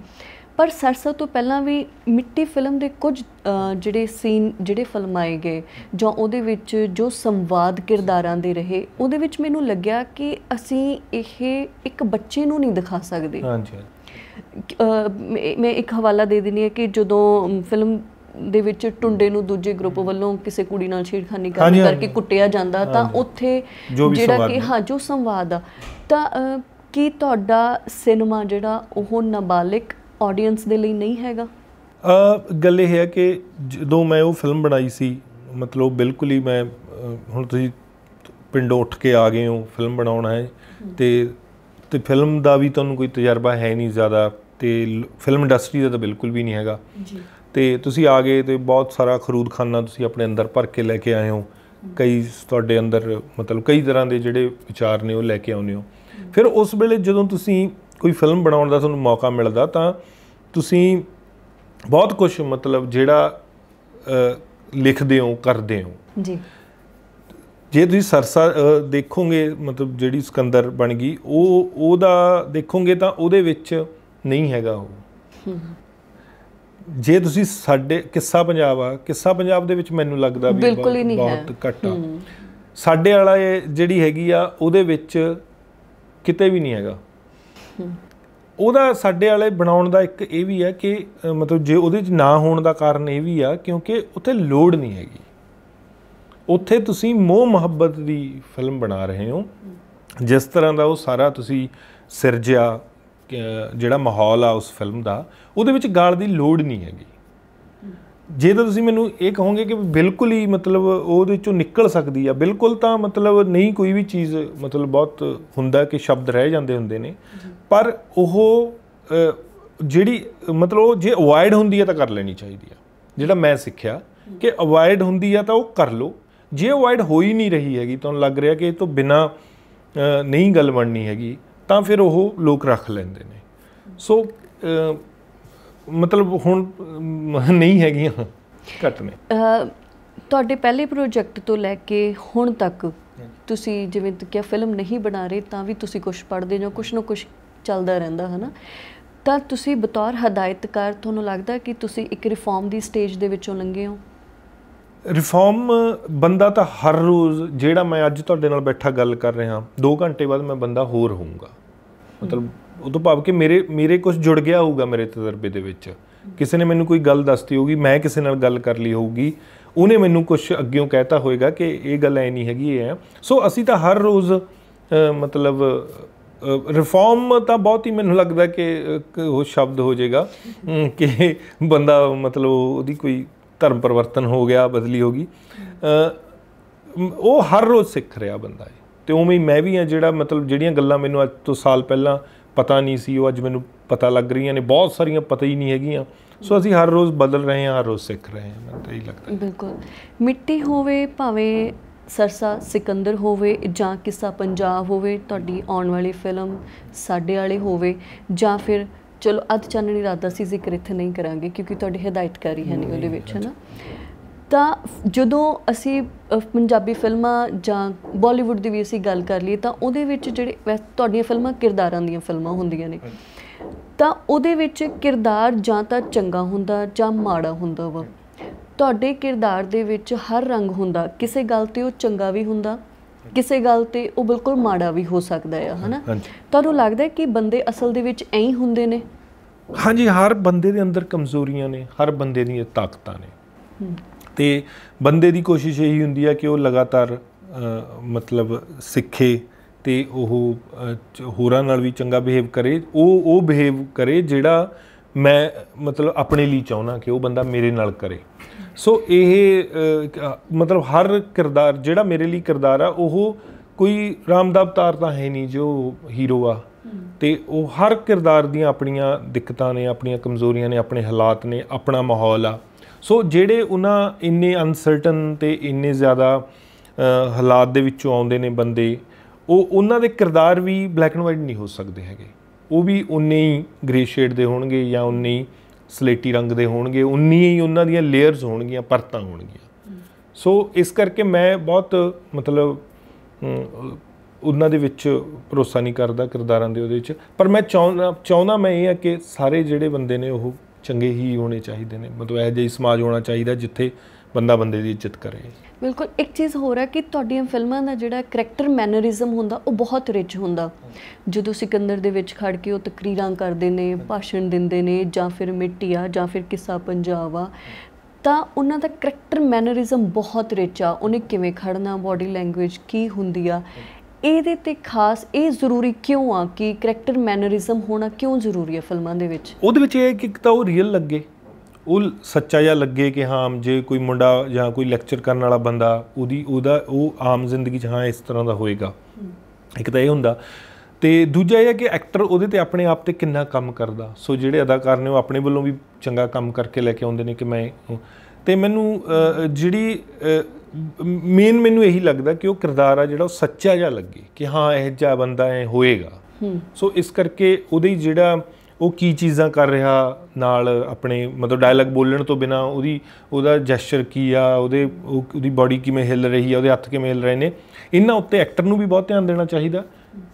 ਪਰ ਸਰਸਾ ਤੋਂ ਪਹਿਲਾਂ ਵੀ ਮਿੱਟੀ ਫਿਲਮ ਦੇ ਕੁਝ ਜਿਹੜੇ ਸੀਨ ਜਿਹੜੇ ਫਿਲਮਾਏ ਗਏ ਜਾਂ ਉਹਦੇ ਵਿੱਚ ਜੋ ਸੰਵਾਦ ਕਿਰਦਾਰਾਂ ਦੇ ਰਹੇ ਉਹਦੇ ਵਿੱਚ ਮੈਨੂੰ ਲੱਗਿਆ ਕਿ ਅਸੀਂ ਇਹ ਇੱਕ ਬੱਚੇ ਨੂੰ ਨਹੀਂ ਦਿਖਾ ਸਕਦੇ ਹਾਂਜੀ ਮੈਂ ਇੱਕ ਹਵਾਲਾ ਦੇ ਦਿੰਨੀ ਹੈ ਕਿ ਜਦੋਂ ਫਿਲਮ ਦੇ ਵਿੱਚ ਟੁੰਡੇ ਨੂੰ ਦੂਜੇ ਗਰੁੱਪ ਵੱਲੋਂ ਕਿਸੇ ਕੁੜੀ ਨਾਲ ਛੇੜਖਾਨੀ ਕਰਨ ਕਰਕੇ ਕੁੱਟਿਆ ਜਾਂਦਾ ਤਾਂ ਉੱਥੇ ਜਿਹੜਾ ਕਿ ਹਾਂ ਜੋ ਸੰਵਾਦ ਆ ਤਾਂ ਕੀ ਤੁਹਾਡਾ ਸਿਨੇਮਾ ਜਿਹੜਾ ਉਹ ਨਾਬਾਲਿਕ ਆਡੀਅנס ਦੇ ਲਈ ਨਹੀਂ ਹੈਗਾ ਅ ਗੱਲ ਇਹ ਹੈ ਕਿ ਜਦੋਂ ਮੈਂ ਉਹ ਫਿਲਮ ਬਣਾਈ ਸੀ ਮਤਲਬ ਬਿਲਕੁਲ ਹੀ ਮੈਂ ਹੁਣ ਤੁਸੀਂ ਪਿੰਡੋਂ ਉੱਠ ਕੇ ਆ ਗਏ ਹੋ ਫਿਲਮ ਬਣਾਉਣਾ ਹੈ ਤੇ ਤੇ ਫਿਲਮ ਦਾ ਵੀ ਤੁਹਾਨੂੰ ਕੋਈ ਤਜਰਬਾ ਹੈ ਨਹੀਂ ਜ਼ਿਆਦਾ ਤੇ ਫਿਲਮ ਇੰਡਸਟਰੀ ਦਾ ਤਾਂ ਬਿਲਕੁਲ ਵੀ ਨਹੀਂ ਹੈਗਾ ਜੀ ਤੇ ਤੁਸੀਂ ਆ ਗਏ ਤੇ ਬਹੁਤ ਸਾਰਾ ਖਰੂਦਖਾਨਾ ਤੁਸੀਂ ਆਪਣੇ ਅੰਦਰ ਭਰ ਕੇ ਲੈ ਕੇ ਆਏ ਹੋ ਕਈ ਤੁਹਾਡੇ ਅੰਦਰ ਮਤਲਬ ਕਈ ਤਰ੍ਹਾਂ ਦੇ ਜਿਹੜੇ ਵਿਚਾਰ ਨੇ ਉਹ ਲੈ ਕੇ ਆਉਨੇ ਹੋ ਫਿਰ ਉਸ ਵੇਲੇ ਜਦੋਂ ਤੁਸੀਂ ਕੋਈ ਫਿਲਮ ਬਣਾਉਣ ਦਾ ਤੁਹਾਨੂੰ ਮੌਕਾ ਮਿਲਦਾ ਤਾਂ ਤੁਸੀਂ ਬਹੁਤ ਕੁਝ ਮਤਲਬ ਜਿਹੜਾ ਲਿਖਦੇ ਹੋ ਕਰਦੇ ਹੋ ਜੀ ਜੇ ਤੁਸੀਂ ਸਰਸਾ ਦੇਖੋਗੇ ਮਤਲਬ ਜਿਹੜੀ ਸਿਕੰਦਰ ਬਣ ਗਈ ਉਹ ਉਹਦਾ ਦੇਖੋਗੇ ਤਾਂ ਉਹਦੇ ਵਿੱਚ ਨਹੀਂ ਹੈਗਾ ਉਹ ਜੇ ਤੁਸੀਂ ਸਾਡੇ ਕਿੱਸਾ ਪੰਜਾਬ ਆ ਕਿੱਸਾ ਪੰਜਾਬ ਦੇ ਵਿੱਚ ਮੈਨੂੰ ਲੱਗਦਾ ਵੀ ਬਹੁਤ ਘੱਟ ਆ ਸਾਡੇ ਵਾਲਾ ਜਿਹੜੀ ਹੈਗੀ ਆ ਉਹਦੇ ਵਿੱਚ ਕਿਤੇ ਵੀ ਨਹੀਂ ਹੈਗਾ ਉਹਦਾ ਸਾਡੇ ਵਾਲੇ ਬਣਾਉਣ ਦਾ ਇੱਕ ਇਹ ਵੀ ਹੈ ਕਿ ਮਤਲਬ ਜੇ ਉਹਦੇ 'ਚ ਨਾ ਹੋਣ ਦਾ ਕਾਰਨ ਇਹ ਵੀ ਆ ਕਿਉਂਕਿ ਉੱਥੇ ਲੋੜ ਨਹੀਂ ਹੈਗੀ ਉੱਥੇ ਤੁਸੀਂ ਮੋਹ ਮੁਹੱਬਤ ਦੀ ਫਿਲਮ ਬਣਾ ਰਹੇ ਹੋ ਜਿਸ ਤਰ੍ਹਾਂ ਦਾ ਉਹ ਸਾਰਾ ਤੁਸੀਂ ਸਿਰਜਿਆ ਜਿਹੜਾ ਮਾਹੌਲ ਆ ਉਸ ਫਿਲਮ ਦਾ ਉਹਦੇ ਵਿੱਚ ਗਾਲ ਦੀ ਲੋੜ ਨਹੀਂ ਹੈਗੀ ਜੇ ਤਾਂ ਤੁਸੀਂ ਮੈਨੂੰ ਇਹ ਕਹੋਗੇ ਕਿ ਬਿਲਕੁਲ ਹੀ ਮਤਲਬ ਉਹਦੇ ਚੋਂ ਨਿਕਲ ਸਕਦੀ ਆ ਬਿਲਕੁਲ ਤਾਂ ਮਤਲਬ ਨਹੀਂ ਕੋਈ ਵੀ ਚੀਜ਼ ਮਤਲਬ ਬਹੁਤ ਹੁੰਦਾ ਕਿ ਸ਼ਬਦ ਰਹਿ ਜਾਂਦੇ ਹੁੰਦੇ ਨੇ ਪਰ ਉਹ ਜਿਹੜੀ ਮਤਲਬ ਉਹ ਜੇ ਅਵੋਇਡ ਹੁੰਦੀ ਹੈ ਤਾਂ ਕਰ ਲੈਣੀ ਚਾਹੀਦੀ ਆ ਜਿਹੜਾ ਮੈਂ ਸਿੱਖਿਆ ਕਿ ਅਵੋਇਡ ਹੁੰਦੀ ਆ ਤਾਂ ਉਹ ਕਰ ਲਓ ਜੇ ਅਵੋਇਡ ਹੋ ਹੀ ਨਹੀਂ ਰਹੀ ਹੈਗੀ ਤਾਂ ਲੱਗ ਰਿਹਾ ਕਿ ਇਹ ਤੋਂ ਬਿਨਾ ਨਹੀਂ ਗੱਲ ਬਣਨੀ ਹੈਗੀ ਤਾਂ ਫਿਰ ਉਹ ਲੋਕ ਰੱਖ ਲੈਂਦੇ ਨੇ ਸੋ ਮਤਲਬ ਹੁਣ ਨਹੀਂ ਹੈਗੀਆਂ ਘੱਟ ਨੇ ਤੁਹਾਡੇ ਪਹਿਲੇ ਪ੍ਰੋਜੈਕਟ ਤੋਂ ਲੈ ਕੇ ਹੁਣ ਤੱਕ ਤੁਸੀਂ ਜਿਵੇਂ ਕਿ ਫਿਲਮ ਨਹੀਂ ਬਣਾ ਰਹੇ ਤਾਂ ਵੀ ਤੁਸੀਂ ਕੁਝ ਪੜਦੇ ਹੋ ਕੁਝ ਨਾ ਕੁਝ ਚੱਲਦਾ ਰਹਿੰਦਾ ਹੈ ਨਾ ਤਾਂ ਤੁਸੀਂ ਬਤੌਰ ਹਦਾਇਤਕਾਰ ਤੁਹਾਨੂੰ ਲੱਗਦਾ ਕਿ ਤੁਸੀਂ ਇੱਕ ਰਿਫਾਰਮ ਦੀ ਸਟੇਜ ਦੇ ਵਿੱਚੋਂ ਲੰਘੇ ਹੋ ਰਿਫਾਰਮ ਬੰਦਾ ਤਾਂ ਹਰ ਰੋਜ਼ ਜਿਹੜਾ ਮੈਂ ਅੱਜ ਤੁਹਾਡੇ ਨਾਲ ਬੈਠਾ ਗੱਲ ਕਰ ਰਿਹਾ 2 ਘੰਟੇ ਬਾਅਦ ਮੈਂ ਬੰਦਾ ਹੋਰ ਹੋਊਂਗਾ ਮਤਲਬ ਉਹ ਤੋਂ ਭਾਵ ਕਿ ਮੇਰੇ ਮੇਰੇ ਕੁਝ ਜੁੜ ਗਿਆ ਹੋਊਗਾ ਮੇਰੇ ਤਜਰਬੇ ਦੇ ਵਿੱਚ ਕਿਸੇ ਨੇ ਮੈਨੂੰ ਕੋਈ ਗੱਲ ਦੱਸਤੀ ਹੋਊਗੀ ਮੈਂ ਕਿਸੇ ਨਾਲ ਗੱਲ ਕਰ ਲਈ ਹੋਊਗੀ ਉਹਨੇ ਮੈਨੂੰ ਕੁਝ ਅੱਗਿਓਂ ਕਹਿਤਾ ਹੋਵੇਗਾ ਕਿ ਇਹ ਗੱਲ ਐ ਨਹੀਂ ਹੈਗੀ ਐ ਸੋ ਅਸੀਂ ਤਾਂ ਹਰ ਰੋਜ਼ ਮਤਲਬ ਰਿਫਾਰਮ ਤਾਂ ਬਹੁਤ ਹੀ ਮੈਨੂੰ ਲੱਗਦਾ ਕਿ ਉਹ ਸ਼ਬਦ ਹੋ ਜਾਏਗਾ ਕਿ ਬੰਦਾ ਮਤਲਬ ਉਹਦੀ ਕੋਈ ਧਰਮ ਪਰਿਵਰਤਨ ਹੋ ਗਿਆ ਬਦਲੀ ਹੋ ਗਈ ਉਹ ਹਰ ਰੋਜ਼ ਸਿੱਖ ਰਿਹਾ ਬੰਦਾ ਹੈ ਤੇ ਉਵੇਂ ਹੀ ਮੈਂ ਵੀ ਆ ਜਿਹੜਾ ਮਤਲਬ ਜਿਹੜੀਆਂ ਗੱਲਾਂ ਮੈਨੂੰ ਅੱਜ ਤੋਂ ਸਾਲ ਪਹਿਲਾਂ ਪਤਾ ਨਹੀਂ ਸੀ ਉਹ ਅੱਜ ਮੈਨੂੰ ਪਤਾ ਲੱਗ ਰਹੀਆਂ ਨੇ ਬਹੁਤ ਸਾਰੀਆਂ ਪਤਾ ਹੀ ਨਹੀਂ ਹੈਗੀਆਂ ਸੋ ਅਸੀਂ ਹਰ ਰੋਜ਼ ਬਦਲ ਰਹੇ ਹਾਂ ਹਰ ਰੋਜ਼ ਸਿੱਖ ਰਹੇ ਹਾਂ ਮੈਨੂੰ ਤਾਂ ਇਹ ਲੱਗਦਾ ਬਿਲਕੁਲ ਮਿੱਟੀ ਹੋਵੇ ਭਾਵੇਂ ਸਰਸਾ ਸਿਕੰਦਰ ਹੋਵੇ ਜਾਂ ਕਿੱਸਾ ਪੰਜਾਬ ਹੋਵੇ ਤੁਹਾਡੀ ਆਉਣ ਵਾਲੀ ਫਿਲਮ ਸਾਡੇ ਵਾਲੇ ਹੋਵੇ ਜਾਂ ਫਿਰ ਚਲੋ ਅੱਧ ਚਾਨਣੀ ਰਾਤ ਦਾ ਸੀ ਜ਼ਿਕਰ ਇੱਥੇ ਨਹੀਂ ਕਰਾਂਗੇ ਕਿਉਂਕਿ ਤੁਹਾਡੀ ਹਦਾਇਤਕਾਰੀ ਹੈ ਨਹੀਂ ਉਹਦੇ ਵਿੱਚ ਹੈ ਨਾ ਤਾਂ ਜਦੋਂ ਅਸੀਂ ਪੰਜਾਬੀ ਫਿਲਮਾਂ ਜਾਂ ਬਾਲੀਵੁੱਡ ਦੀ ਵੀ ਅਸੀਂ ਗੱਲ ਕਰ ਲਈ ਤਾਂ ਉਹਦੇ ਵਿੱਚ ਜਿਹੜੇ ਤੁਹਾਡੀਆਂ ਫਿਲਮਾਂ ਕਿਰਦਾਰਾਂ ਦੀਆਂ ਫਿਲਮਾਂ ਹੁੰਦੀਆਂ ਨੇ ਤਾਂ ਉਹਦੇ ਵਿੱਚ ਕਿਰਦਾਰ ਜਾਂ ਤਾਂ ਚੰਗਾ ਹੁੰਦਾ ਜਾਂ ਮਾੜਾ ਹੁੰਦਾ ਵਾ ਤੁਹਾਡੇ ਕਿਰਦਾਰ ਦੇ ਵਿੱਚ ਹਰ ਰੰਗ ਹੁੰਦਾ ਕਿਸੇ ਗੱਲ ਤੇ ਉਹ ਚੰਗਾ ਵੀ ਹੁੰਦਾ ਕਿਸੇ ਗੱਲ ਤੇ ਉਹ ਬਿਲਕੁਲ ਮਾੜਾ ਵੀ ਹੋ ਸਕਦਾ ਹੈ ਹਨਾ ਤੁਹਾਨੂੰ ਲੱਗਦਾ ਕਿ ਬੰਦੇ ਅਸਲ ਦੇ ਵਿੱਚ ਐਂ ਹੁੰਦੇ ਨੇ ਹਾਂਜੀ ਹਰ ਬੰਦੇ ਦੇ ਅੰਦਰ ਕਮਜ਼ੋਰੀਆਂ ਨੇ ਹਰ ਬੰਦੇ ਦੀਆਂ ਤਾਕਤਾਂ ਨੇ ਤੇ ਬੰਦੇ ਦੀ ਕੋਸ਼ਿਸ਼ ਇਹੀ ਹੁੰਦੀ ਹੈ ਕਿ ਉਹ ਲਗਾਤਾਰ ਮਤਲਬ ਸਿੱਖੇ ਤੇ ਉਹ ਹੋਰਾਂ ਨਾਲ ਵੀ ਚੰਗਾ ਬਿਹੇਵ ਕਰੇ ਉਹ ਉਹ ਬਿਹੇਵ ਕਰੇ ਜਿਹੜਾ ਮੈਂ ਮਤਲਬ ਆਪਣੇ ਲਈ ਚਾਹਣਾ ਕਿ ਉਹ ਬੰਦਾ ਮੇਰੇ ਨਾਲ ਕਰੇ ਸੋ ਇਹ ਮਤਲਬ ਹਰ ਕਿਰਦਾਰ ਜਿਹੜਾ ਮੇਰੇ ਲਈ ਕਿਰਦਾਰ ਆ ਉਹ ਕੋਈ ਰਾਮ ਦਾ ਅਵਤਾਰ ਤਾਂ ਹੈ ਨਹੀਂ ਜੋ ਹੀਰੋ ਆ ਤੇ ਉਹ ਹਰ ਕਿਰਦਾਰ ਦੀਆਂ ਆਪਣੀਆਂ ਦਿੱਕਤਾਂ ਨੇ ਆਪਣੀਆਂ ਕਮਜ਼ੋਰੀਆਂ ਨੇ ਆਪਣੇ ਹਾਲਾਤ ਨੇ ਆਪਣਾ ਮਾਹੌਲ ਆ ਸੋ ਜਿਹੜੇ ਉਹਨਾਂ ਇੰਨੇ ਅਨਸਰਟਨ ਤੇ ਇੰਨੇ ਜ਼ਿਆਦਾ ਹਾਲਾਤ ਦੇ ਵਿੱਚੋਂ ਆਉਂਦੇ ਨੇ ਬੰਦੇ ਉਹ ਉਹਨਾਂ ਦੇ ਕਿਰਦਾਰ ਵੀ ਬਲੈਕ ਐਂਡ ਵਾਈਟ ਨਹੀਂ ਹੋ ਸਕਦੇ ਹੈਗੇ ਉਹ ਵੀ ਉਨੇ ਹੀ ਗ੍ਰੇ ਸ਼ੇਡ ਦੇ ਹੋਣਗੇ ਜਾਂ ਉਨੇ ਹੀ ਸਲੇਟੀ ਰੰਗ ਦੇ ਹੋਣਗੇ ਉਨੀ ਹੀ ਉਹਨਾਂ ਦੀਆਂ ਲੇਅਰਸ ਹੋਣਗੀਆਂ ਪਰਤਾਂ ਹੋਣਗੀਆਂ ਸੋ ਇਸ ਕਰਕੇ ਮੈਂ ਬਹੁਤ ਮਤਲਬ ਉਹਨਾਂ ਦੇ ਵਿੱਚ ਭਰੋਸਾ ਨਹੀਂ ਕਰਦਾ ਕਿਰਦਾਰਾਂ ਦੇ ਉਹਦੇ ਵਿੱਚ ਪਰ ਮੈਂ ਚਾਹੁੰਦਾ ਚਾਹੁੰਦਾ ਮੈਂ ਇਹ ਹੈ ਕਿ ਸਾਰੇ ਜਿਹੜੇ ਬੰਦੇ ਨੇ ਉਹ ਚੰਗੇ ਹੀ ਹੋਣੇ ਚਾਹੀਦੇ ਨੇ ਮਤਲਬ ਇਹ ਜਿਹੀ ਸਮਾਜ ਹੋਣਾ ਚਾਹੀਦਾ ਜਿੱਥੇ ਬੰਦਾ ਬੰਦੇ ਦੀ ਇੱਜ਼ਤ ਕਰੇ ਬਿਲਕੁਲ ਇੱਕ ਚੀਜ਼ ਹੋ ਰਹਾ ਕਿ ਤੁਹਾਡੀਆਂ ਫਿਲਮਾਂ ਦਾ ਜਿਹੜਾ ਕੈਰੈਕਟਰ ਮੈਨਰਿਜ਼ਮ ਹੁੰਦਾ ਉਹ ਬਹੁਤ ਰਿਚ ਹੁੰਦਾ ਜਦੋਂ ਸਿਕੰਦਰ ਦੇ ਵਿੱਚ ਖੜ ਕੇ ਉਹ ਤਕਰੀਰਾਂ ਕਰਦੇ ਨੇ ਭਾਸ਼ਣ ਦਿੰਦੇ ਨੇ ਜਾਂ ਫਿਰ ਮਿੱਟੀ ਆ ਜਾਂ ਫਿਰ ਕਿੱਸਾ ਪੰਜਾਬ ਆ ਤਾਂ ਉਹਨਾਂ ਦਾ ਕੈਰੈਕਟਰ ਮੈਨਰਿਜ਼ਮ ਬਹੁਤ ਰਿਚ ਆ ਉਹਨੇ ਕਿਵੇਂ ਖੜਨਾ ਬਾਡੀ ਲੈਂਗੁਏਜ ਕੀ ਹੁੰਦੀ ਆ ਇਹਦੇ ਤੇ ਖਾਸ ਇਹ ਜ਼ਰੂਰੀ ਕਿਉਂ ਆ ਕਿ ਕੈਰੈਕਟਰ ਮੈਨਰਿਜ਼ਮ ਹੋਣਾ ਕਿਉਂ ਜ਼ਰੂਰੀ ਹੈ ਫਿਲਮਾਂ ਦੇ ਵਿੱਚ ਉਹਦੇ ਵਿੱਚ ਇਹ ਕਿ ਤਾਂ ਉਹ ਰੀਅਲ ਲੱਗੇ ਉਹ ਸੱਚਾ ਜਿਹਾ ਲੱਗੇ ਕਿ ਹਾਂ ਜੇ ਕੋਈ ਮੁੰਡਾ ਜਾਂ ਕੋਈ ਲੈਕਚਰ ਕਰਨ ਵਾਲਾ ਬੰਦਾ ਉਹਦੀ ਉਹਦਾ ਉਹ ਆਮ ਜ਼ਿੰਦਗੀ 'ਚ ਹਾਂ ਇਸ ਤਰ੍ਹਾਂ ਦਾ ਹੋਏਗਾ ਇੱਕ ਤਾਂ ਇਹ ਹੁੰਦਾ ਤੇ ਦੂਜਾ ਇਹ ਹੈ ਕਿ ਐਕਟਰ ਉਹਦੇ ਤੇ ਆਪਣੇ ਆਪ ਤੇ ਕਿੰਨਾ ਕੰਮ ਕਰਦਾ ਸੋ ਜਿਹੜੇ ਅਦਾਕਾਰ ਨੇ ਉਹ ਆਪਣੇ ਵੱਲੋਂ ਵੀ ਚੰਗਾ ਕੰਮ ਕਰਕੇ ਲੈ ਕੇ ਆਉਂਦੇ ਨੇ ਕਿ ਮੈਂ ਤੇ ਮੈਨੂੰ ਜਿਹੜੀ ਮੇਨ ਮੈਨੂੰ ਇਹੀ ਲੱਗਦਾ ਕਿ ਉਹ ਕਿਰਦਾਰ ਆ ਜਿਹੜਾ ਉਹ ਸੱਚਾ ਜਿਹਾ ਲੱਗੇ ਕਿ ਹਾਂ ਇਹ ਜਿਹਾ ਬੰਦਾ ਹੈ ਹੋਏਗਾ ਸੋ ਇਸ ਕਰਕੇ ਉਹਦੇ ਜਿਹੜਾ ਉਹ ਕੀ ਚੀਜ਼ਾਂ ਕਰ ਰਿਹਾ ਨਾਲ ਆਪਣੇ ਮਤਲਬ ਡਾਇਲੌਗ ਬੋਲਣ ਤੋਂ ਬਿਨਾ ਉਹਦੀ ਉਹਦਾ ਜੈਸਚਰ ਕੀ ਆ ਉਹਦੇ ਉਹਦੀ ਬਾਡੀ ਕਿਵੇਂ ਹਿੱਲ ਰਹੀ ਆ ਉਹਦੇ ਹੱਥ ਕਿਵੇਂ ਹਿੱਲ ਰਹੇ ਨੇ ਇਹਨਾਂ ਉੱਤੇ ਐਕਟਰ ਨੂੰ ਵੀ ਬਹੁਤ ਧਿਆਨ ਦੇਣਾ ਚਾਹੀਦਾ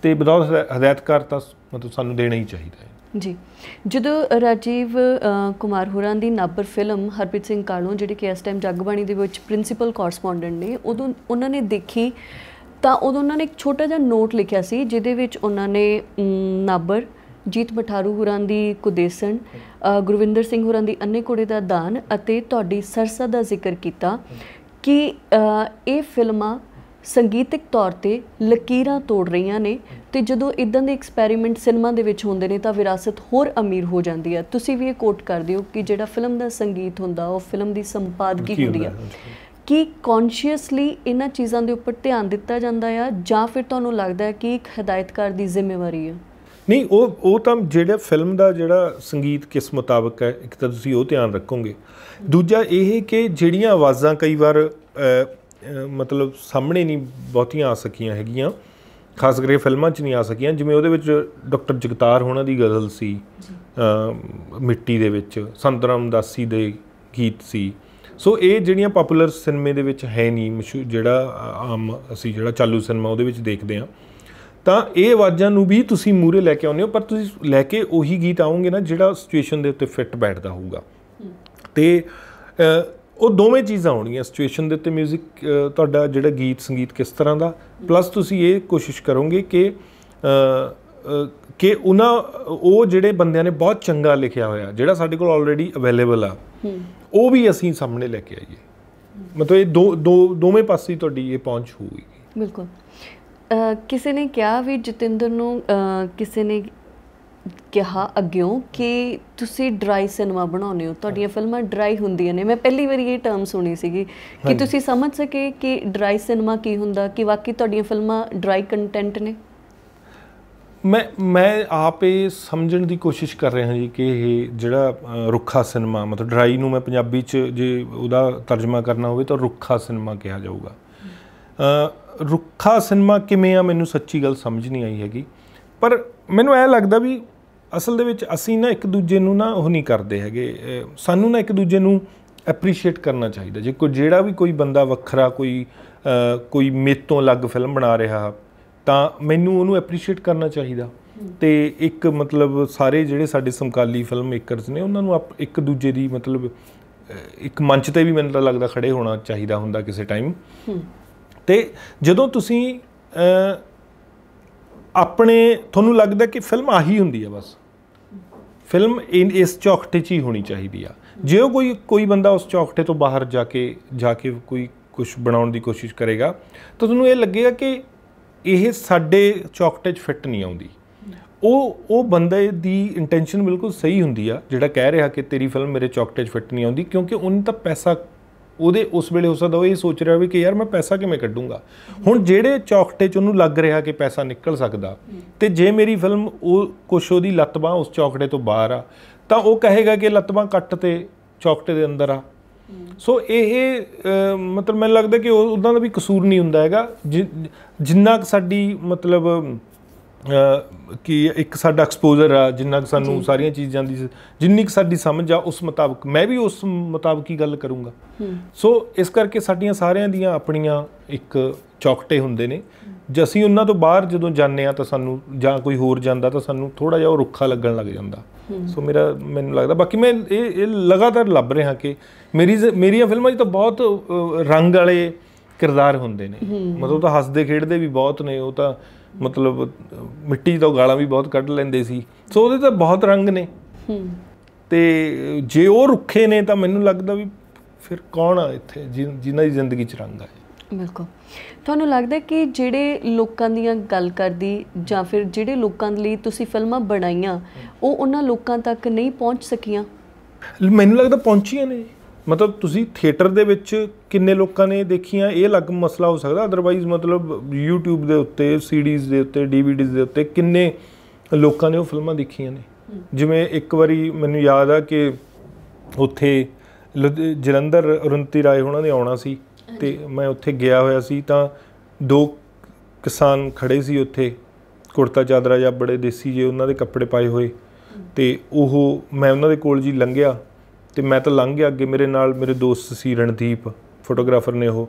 ਤੇ ਬਦੌਲਤ ਹਦਾਇਤਕਾਰ ਤਾਂ ਮਤਲਬ ਸਾਨੂੰ ਦੇਣਾ ਹੀ ਚਾਹੀਦਾ ਹੈ ਜੀ ਜਦੋਂ ਰਾਜੀਵ ਕੁਮਾਰ ਹੋਰਾਂ ਦੀ ਨਾਪਰ ਫਿਲਮ ਹਰਪ੍ਰੀਤ ਸਿੰਘ ਕਾਲੋਂ ਜਿਹੜੀ ਕਿ ਇਸ ਟਾਈਮ ਜਗਬਾਣੀ ਦੇ ਵਿੱਚ ਪ੍ਰਿੰਸੀਪਲ ਕੋਰਸਪੋਂਡੈਂਟ ਨੇ ਉਦੋਂ ਉਹਨਾਂ ਨੇ ਦੇਖੀ ਤਾਂ ਉਦੋਂ ਉਹਨਾਂ ਨੇ ਇੱਕ ਛੋਟਾ ਜਿਹਾ ਨੋਟ ਲਿਖਿਆ ਸੀ ਜਿਹਦੇ ਵਿੱਚ ਉਹਨਾਂ ਨੇ ਨਾਬਰ ਜੀਤ ਮਠਾਰੂ ਹੁਰਾਂ ਦੀ ਕੁਦੇਸਣ ਗੁਰਵਿੰਦਰ ਸਿੰਘ ਹੁਰਾਂ ਦੀ ਅੰਨੇ ਕੋੜੇ ਦਾ ਦਾਨ ਅਤੇ ਤੁਹਾਡੀ ਸਰਸਾ ਦਾ ਜ਼ਿਕਰ ਕੀਤਾ ਕਿ ਇਹ ਫਿਲਮਾਂ ਸੰਗੀਤਿਕ ਤੌਰ ਤੇ ਲਕੀਰਾਂ ਤੋੜ ਰਹੀਆਂ ਨੇ ਤੇ ਜਦੋਂ ਇਦਾਂ ਦੇ ਐਕਸਪੈਰੀਮੈਂਟ ਸਿਨੇਮਾ ਦੇ ਵਿੱਚ ਹੁੰਦੇ ਨੇ ਤਾਂ ਵਿਰਾਸਤ ਹੋਰ ਅਮੀਰ ਹੋ ਜਾਂਦੀ ਹੈ ਤੁਸੀਂ ਵੀ ਇਹ ਕੋਟ ਕਰਦੇ ਹੋ ਕਿ ਜਿਹੜਾ ਫਿਲਮ ਦਾ ਸੰਗੀਤ ਹੁੰਦਾ ਉਹ ਫਿਲਮ ਦੀ ਸੰਪਾਦਕੀ ਹੁੰਦੀ ਹੈ ਕਿ ਕੌਨਸ਼ੀਅਸਲੀ ਇਹਨਾਂ ਚੀਜ਼ਾਂ ਦੇ ਉੱਪਰ ਧਿਆਨ ਦਿੱਤਾ ਜਾਂਦਾ ਆ ਜਾਂ ਫਿਰ ਤੁਹਾਨੂੰ ਲੱਗਦਾ ਹੈ ਕਿ ਇੱਕ ਹਦਾਇਤਕਾਰ ਦੀ ਜ਼ਿੰਮੇਵਾਰੀ ਹੈ ਨਹੀਂ ਉਹ ਉਹ ਤਾਂ ਜਿਹੜਾ ਫਿਲਮ ਦਾ ਜਿਹੜਾ ਸੰਗੀਤ ਕਿਸ ਮੁਤਾਬਕ ਹੈ ਇੱਕ ਤਾਂ ਤੁਸੀਂ ਉਹ ਧਿਆਨ ਰੱਖੋਗੇ ਦੂਜਾ ਇਹ ਕਿ ਜਿਹੜੀਆਂ ਆਵਾਜ਼ਾਂ ਕਈ ਵਾਰ ਮਤਲਬ ਸਾਹਮਣੇ ਨਹੀਂ ਬਹੁਤੀਆਂ ਆ ਸਕੀਆਂ ਹੈਗੀਆਂ ਖਾਸ ਕਰਕੇ ਫਿਲਮਾਂ 'ਚ ਨਹੀਂ ਆ ਸਕੀਆਂ ਜਿਵੇਂ ਉਹਦੇ ਵਿੱਚ ਡਾਕਟਰ ਜਗਤਾਰ ਹੋਣਾ ਦੀ ਗਜ਼ਲ ਸੀ ਮਿੱਟੀ ਦੇ ਵਿੱਚ ਸੰਦਰਮ ਦਾਸੀ ਦੇ ਗੀਤ ਸੀ ਸੋ ਇਹ ਜਿਹੜੀਆਂ ਪਪੂਲਰ ਸਿਨੇਮੇ ਦੇ ਵਿੱਚ ਹੈ ਨਹੀਂ ਜਿਹੜਾ ਆਮ ਅਸੀਂ ਜਿਹੜਾ ਚਾਲੂ ਸਿਨੇਮਾ ਉਹਦੇ ਵਿੱਚ ਦੇਖਦੇ ਆ ਤਾਂ ਇਹ ਆਵਾਜ਼ਾਂ ਨੂੰ ਵੀ ਤੁਸੀਂ ਮੂਰੇ ਲੈ ਕੇ ਆਉਂਦੇ ਹੋ ਪਰ ਤੁਸੀਂ ਲੈ ਕੇ ਉਹੀ ਗੀਤ ਆਉਂਗੇ ਨਾ ਜਿਹੜਾ ਸਿਚੁਏਸ਼ਨ ਦੇ ਉੱਤੇ ਫਿੱਟ ਬੈਠਦਾ ਹੋਊਗਾ ਤੇ ਉਹ ਦੋਵੇਂ ਚੀਜ਼ਾਂ ਹੋਣਗੀਆਂ ਸਿਚੁਏਸ਼ਨ ਦੇ ਉੱਤੇ 뮤직 ਤੁਹਾਡਾ ਜਿਹੜਾ ਗੀਤ ਸੰਗੀਤ ਕਿਸ ਤਰ੍ਹਾਂ ਦਾ ਪਲੱਸ ਤੁਸੀਂ ਇਹ ਕੋਸ਼ਿਸ਼ ਕਰੋਗੇ ਕਿ ਕਿ ਉਹਨਾਂ ਉਹ ਜਿਹੜੇ ਬੰਦਿਆਂ ਨੇ ਬਹੁਤ ਚੰਗਾ ਲਿਖਿਆ ਹੋਇਆ ਜਿਹੜਾ ਸਾਡੇ ਕੋਲ ਆਲਰੇਡੀ ਅਵੇਲੇਬਲ ਆ ਉਹ ਵੀ ਅਸੀਂ ਸਾਹਮਣੇ ਲੈ ਕੇ ਆਈਏ ਮਤਲਬ ਇਹ ਦੋ ਦੋ ਦੋਵੇਂ ਪਾਸੇ ਤੁਹਾਡੀ ਇਹ ਪਹੁੰਚ ਹੋਊਗੀ ਬਿਲਕੁਲ ਕਿਸੇ ਨੇ ਕਿਹਾ ਵੀ ਜਤਿੰਦਰ ਨੂੰ ਕਿਸੇ ਨੇ ਕਿਹਾ ਅੱਗਿਓ ਕਿ ਤੁਸੀਂ ਡਰਾਈ ਸਿਨੇਮਾ ਬਣਾਉਨੇ ਹੋ ਤੁਹਾਡੀਆਂ ਫਿਲਮਾਂ ਡਰਾਈ ਹੁੰਦੀਆਂ ਨੇ ਮੈਂ ਪਹਿਲੀ ਵਾਰੀ ਇਹ ਟਰਮ ਸੁਣੀ ਸੀਗੀ ਕਿ ਤੁਸੀਂ ਸਮਝ ਸਕੇ ਕਿ ਡਰਾਈ ਸਿਨੇਮਾ ਕੀ ਹੁੰਦਾ ਕਿ ਵਾਕਈ ਤੁਹਾਡੀਆਂ ਫਿਲਮਾਂ ਡਰਾਈ ਕੰਟੈਂਟ ਨੇ ਮੈਂ ਮੈਂ ਆਪ ਇਹ ਸਮਝਣ ਦੀ ਕੋਸ਼ਿਸ਼ ਕਰ ਰਿਹਾ ਹਾਂ ਜੀ ਕਿ ਇਹ ਜਿਹੜਾ ਰੁੱਖਾ ਸਿਨੇਮਾ ਮਤਲਬ ਡਰਾਈ ਨੂੰ ਮੈਂ ਪੰਜਾਬੀ 'ਚ ਜੇ ਉਹਦਾ ਤਰਜਮਾ ਕਰਨਾ ਹੋਵੇ ਤਾਂ ਰੁੱਖਾ ਸਿਨੇਮਾ ਕਿਹਾ ਜਾਊਗਾ ਰੁੱਖਾ ਸਿਨੇਮਾ ਕਿਵੇਂ ਆ ਮੈਨੂੰ ਸੱਚੀ ਗੱਲ ਸਮਝ ਨਹੀਂ ਆਈ ਹੈਗੀ ਪਰ ਮੈਨੂੰ ਐ ਲੱਗਦਾ ਵੀ ਅਸਲ ਦੇ ਵਿੱਚ ਅਸੀਂ ਨਾ ਇੱਕ ਦੂਜੇ ਨੂੰ ਨਾ ਉਹ ਨਹੀਂ ਕਰਦੇ ਹੈਗੇ ਸਾਨੂੰ ਨਾ ਇੱਕ ਦੂਜੇ ਨੂੰ ਐਪਰੀਸ਼ੀਏਟ ਕਰਨਾ ਚਾਹੀਦਾ ਜੇ ਕੋਈ ਜਿਹੜਾ ਵੀ ਕੋਈ ਬੰਦਾ ਵੱਖਰਾ ਕੋਈ ਕੋਈ ਮੇਤੋਂ ਅਲੱਗ ਫਿਲਮ ਬਣਾ ਰਿਹਾ ਤਾਂ ਮੈਨੂੰ ਉਹਨੂੰ ਐਪਰੀਸ਼ੀਏਟ ਕਰਨਾ ਚਾਹੀਦਾ ਤੇ ਇੱਕ ਮਤਲਬ ਸਾਰੇ ਜਿਹੜੇ ਸਾਡੇ ਸਮਕਾਲੀ ਫਿਲਮ ਮੇਕਰਸ ਨੇ ਉਹਨਾਂ ਨੂੰ ਇੱਕ ਦੂਜੇ ਦੀ ਮਤਲਬ ਇੱਕ ਮੰਚ ਤੇ ਵੀ ਮੈਨੂੰ ਲੱਗਦਾ ਖੜੇ ਹੋਣਾ ਚਾਹੀਦਾ ਹੁੰਦਾ ਕਿਸੇ ਟਾਈਮ ਤੇ ਜਦੋਂ ਤੁਸੀਂ ਆਪਣੇ ਤੁਹਾਨੂੰ ਲੱਗਦਾ ਕਿ ਫਿਲਮ ਆਹੀ ਹੁੰਦੀ ਹੈ ਬਸ ਫਿਲਮ ਇਨ ਇਸ ਚੌਕਟੇ 'ਚ ਹੀ ਹੋਣੀ ਚਾਹੀਦੀ ਆ ਜੇ ਕੋਈ ਕੋਈ ਬੰਦਾ ਉਸ ਚੌਕਟੇ ਤੋਂ ਬਾਹਰ ਜਾ ਕੇ ਜਾ ਕੇ ਕੋਈ ਕੁਝ ਬਣਾਉਣ ਦੀ ਕੋਸ਼ਿਸ਼ ਕਰੇਗਾ ਤਾਂ ਤੁਹਾਨੂੰ ਇਹ ਲੱਗੇਗਾ ਕਿ ਇਹ ਸਾਡੇ ਚੌਕਟੇ 'ਚ ਫਿੱਟ ਨਹੀਂ ਆਉਂਦੀ ਉਹ ਉਹ ਬੰਦੇ ਦੀ ਇੰਟੈਂਸ਼ਨ ਬਿਲਕੁਲ ਸਹੀ ਹੁੰਦੀ ਆ ਜਿਹੜਾ ਕਹਿ ਰਿਹਾ ਕਿ ਤੇਰੀ ਫਿਲਮ ਮੇਰੇ ਚੌਕਟੇ 'ਚ ਫਿੱਟ ਨਹੀਂ ਆਉਂਦੀ ਕਿਉਂਕਿ ਉਹਨੇ ਤਾਂ ਪੈਸਾ ਉਹਦੇ ਉਸ ਵੇਲੇ ਹੋ ਸਕਦਾ ਉਹ ਇਹ ਸੋਚ ਰਿਹਾ ਵੀ ਕਿ ਯਾਰ ਮੈਂ ਪੈਸਾ ਕਿਵੇਂ ਕੱਢੂੰਗਾ ਹੁਣ ਜਿਹੜੇ ਚੌਕਟੇ 'ਚ ਉਹਨੂੰ ਲੱਗ ਰਿਹਾ ਕਿ ਪੈਸਾ ਨਿਕਲ ਸਕਦਾ ਤੇ ਜੇ ਮੇਰੀ ਫਿਲਮ ਉਹ ਕੁਛ ਉਹਦੀ ਲੱਤ ਉਸ ਚੌਕਟੇ ਤੋਂ ਬਾਹਰ ਆ ਤਾਂ ਉਹ ਕਹੇਗਾ ਕਿ ਲੱਤ ਕੱਟ ਤੇ ਚੌਕਟੇ ਦੇ ਅੰਦਰ ਆ ਸੋ ਇਹ ਮਤਲਬ ਮੈਨੂੰ ਲੱਗਦਾ ਕਿ ਉਹ ਉਦਾਂ ਦਾ ਵੀ ਕਸੂਰ ਨਹੀਂ ਹੁੰਦਾ ਹੈਗਾ ਜਿੰਨਾ ਸਾਡੀ ਮਤਲਬ ਕਿ ਇੱਕ ਸਾਡਾ ਐਕਸਪੋਜ਼ਰ ਆ ਜਿੰਨਾ ਕਿ ਸਾਨੂੰ ਸਾਰੀਆਂ ਚੀਜ਼ਾਂ ਦੀ ਜਿੰਨੀ ਕਿ ਸਾਡੀ ਸਮਝ ਆ ਉਸ ਮੁਤਾਬਕ ਮੈਂ ਵੀ ਉਸ ਮੁਤਾਬਕ ਹੀ ਗੱਲ ਕਰੂੰਗਾ ਸੋ ਇਸ ਕਰਕੇ ਸਾਡੀਆਂ ਸਾਰਿਆਂ ਦੀਆਂ ਆਪਣੀਆਂ ਇੱਕ ਚੌਕਟੇ ਹੁੰਦੇ ਨੇ ਜੇ ਅਸੀਂ ਉਹਨਾਂ ਤੋਂ ਬਾਹਰ ਜਦੋਂ ਜਾਂਦੇ ਆ ਤਾਂ ਸਾਨੂੰ ਜਾਂ ਕੋਈ ਹੋਰ ਜਾਂਦਾ ਤਾਂ ਸਾਨੂੰ ਥੋੜਾ ਜਿਹਾ ਉਹ ਰੁੱਖਾ ਲੱਗਣ ਲੱਗ ਜਾਂਦਾ ਸੋ ਮੇਰਾ ਮੈਨੂੰ ਲੱਗਦਾ ਬਾਕੀ ਮੈਂ ਇਹ ਇਹ ਲਗਾਤਾਰ ਲੱਭ ਰਿਹਾ ਕਿ ਮੇਰੀ ਮੇਰੀਆਂ ਫਿਲਮਾਂ 'ਚ ਤਾਂ ਬਹੁਤ ਰੰਗ ਵਾਲੇ ਕਿਰਦਾਰ ਹੁੰਦੇ ਨੇ ਮਤਲਬ ਤਾਂ ਹੱਸਦੇ ਖੇਡਦੇ ਵੀ ਬਹੁਤ ਨੇ ਉਹ ਤਾਂ ਮਤਲਬ ਮਿੱਟੀ ਤੋਂ ਗਾਲਾਂ ਵੀ ਬਹੁਤ ਕੱਢ ਲੈਂਦੇ ਸੀ ਸੋ ਉਹਦੇ ਤਾਂ ਬਹੁਤ ਰੰਗ ਨੇ ਤੇ ਜੇ ਉਹ ਰੁੱਖੇ ਨੇ ਤਾਂ ਮੈਨੂੰ ਲੱਗਦਾ ਵੀ ਫਿਰ ਕੌਣ ਆ ਇੱਥੇ ਜਿਨ੍ਹਾਂ ਦੀ ਜ਼ਿੰਦਗੀ 'ਚ ਰੰਗ ਆ ਬਿਲਕੁਲ ਤੁਹਾਨੂੰ ਲੱਗਦਾ ਕਿ ਜਿਹੜੇ ਲੋਕਾਂ ਦੀਆਂ ਗੱਲ ਕਰਦੀ ਜਾਂ ਫਿਰ ਜਿਹੜੇ ਲੋਕਾਂ ਲਈ ਤੁਸੀਂ ਫਿਲਮਾਂ ਬਣਾਈਆਂ ਉਹ ਉਹਨਾਂ ਲੋਕਾਂ ਤੱਕ ਨਹੀਂ ਪਹੁੰਚ ਸਕੀਆਂ ਮੈਨੂੰ ਲੱਗਦਾ ਪਹੁੰਚੀਆਂ ਨੇ ਮਤਲਬ ਤੁਸੀਂ ਥੀਏਟਰ ਦੇ ਵਿੱਚ ਕਿੰਨੇ ਲੋਕਾਂ ਨੇ ਦੇਖੀਆਂ ਇਹ ਅਲੱਗ ਮਸਲਾ ਹੋ ਸਕਦਾ ਅਦਰਵਾਈਜ਼ ਮਤਲਬ YouTube ਦੇ ਉੱਤੇ ਸੀਡੀਜ਼ ਦੇ ਉੱਤੇ DVDs ਦੇ ਉੱਤੇ ਕਿੰਨੇ ਲੋਕਾਂ ਨੇ ਉਹ ਫਿਲਮਾਂ ਦੇਖੀਆਂ ਨੇ ਜਿਵੇਂ ਇੱਕ ਵਾਰੀ ਮੈਨੂੰ ਯਾਦ ਆ ਕਿ ਉੱਥੇ ਜਲੰਧਰ ਅਰੁੰਤੀ ਰਾਏ ਉਹਨਾਂ ਨੇ ਆਉਣਾ ਸੀ ਤੇ ਮੈਂ ਉੱਥੇ ਗਿਆ ਹੋਇਆ ਸੀ ਤਾਂ ਦੋ ਕਿਸਾਨ ਖੜੇ ਸੀ ਉੱਥੇ ਕੁੜਤਾ ਚਾਦਰਾ ਜਾਂ ਬੜੇ ਦੇਸੀ ਜੇ ਉਹਨਾਂ ਦੇ ਕੱਪੜੇ ਪਾਏ ਹੋਏ ਤੇ ਉਹ ਮੈਂ ਉਹਨਾਂ ਦੇ ਕੋਲ ਜੀ ਲੰਘਿਆ ਤੇ ਮੈਂ ਤਾਂ ਲੰਘ ਗਿਆ ਅੱਗੇ ਮੇਰੇ ਨਾਲ ਮੇਰੇ ਦੋਸਤ ਸੀ ਰਣਦੀਪ ਫੋਟੋਗ੍ਰਾਫਰ ਨੇ ਉਹ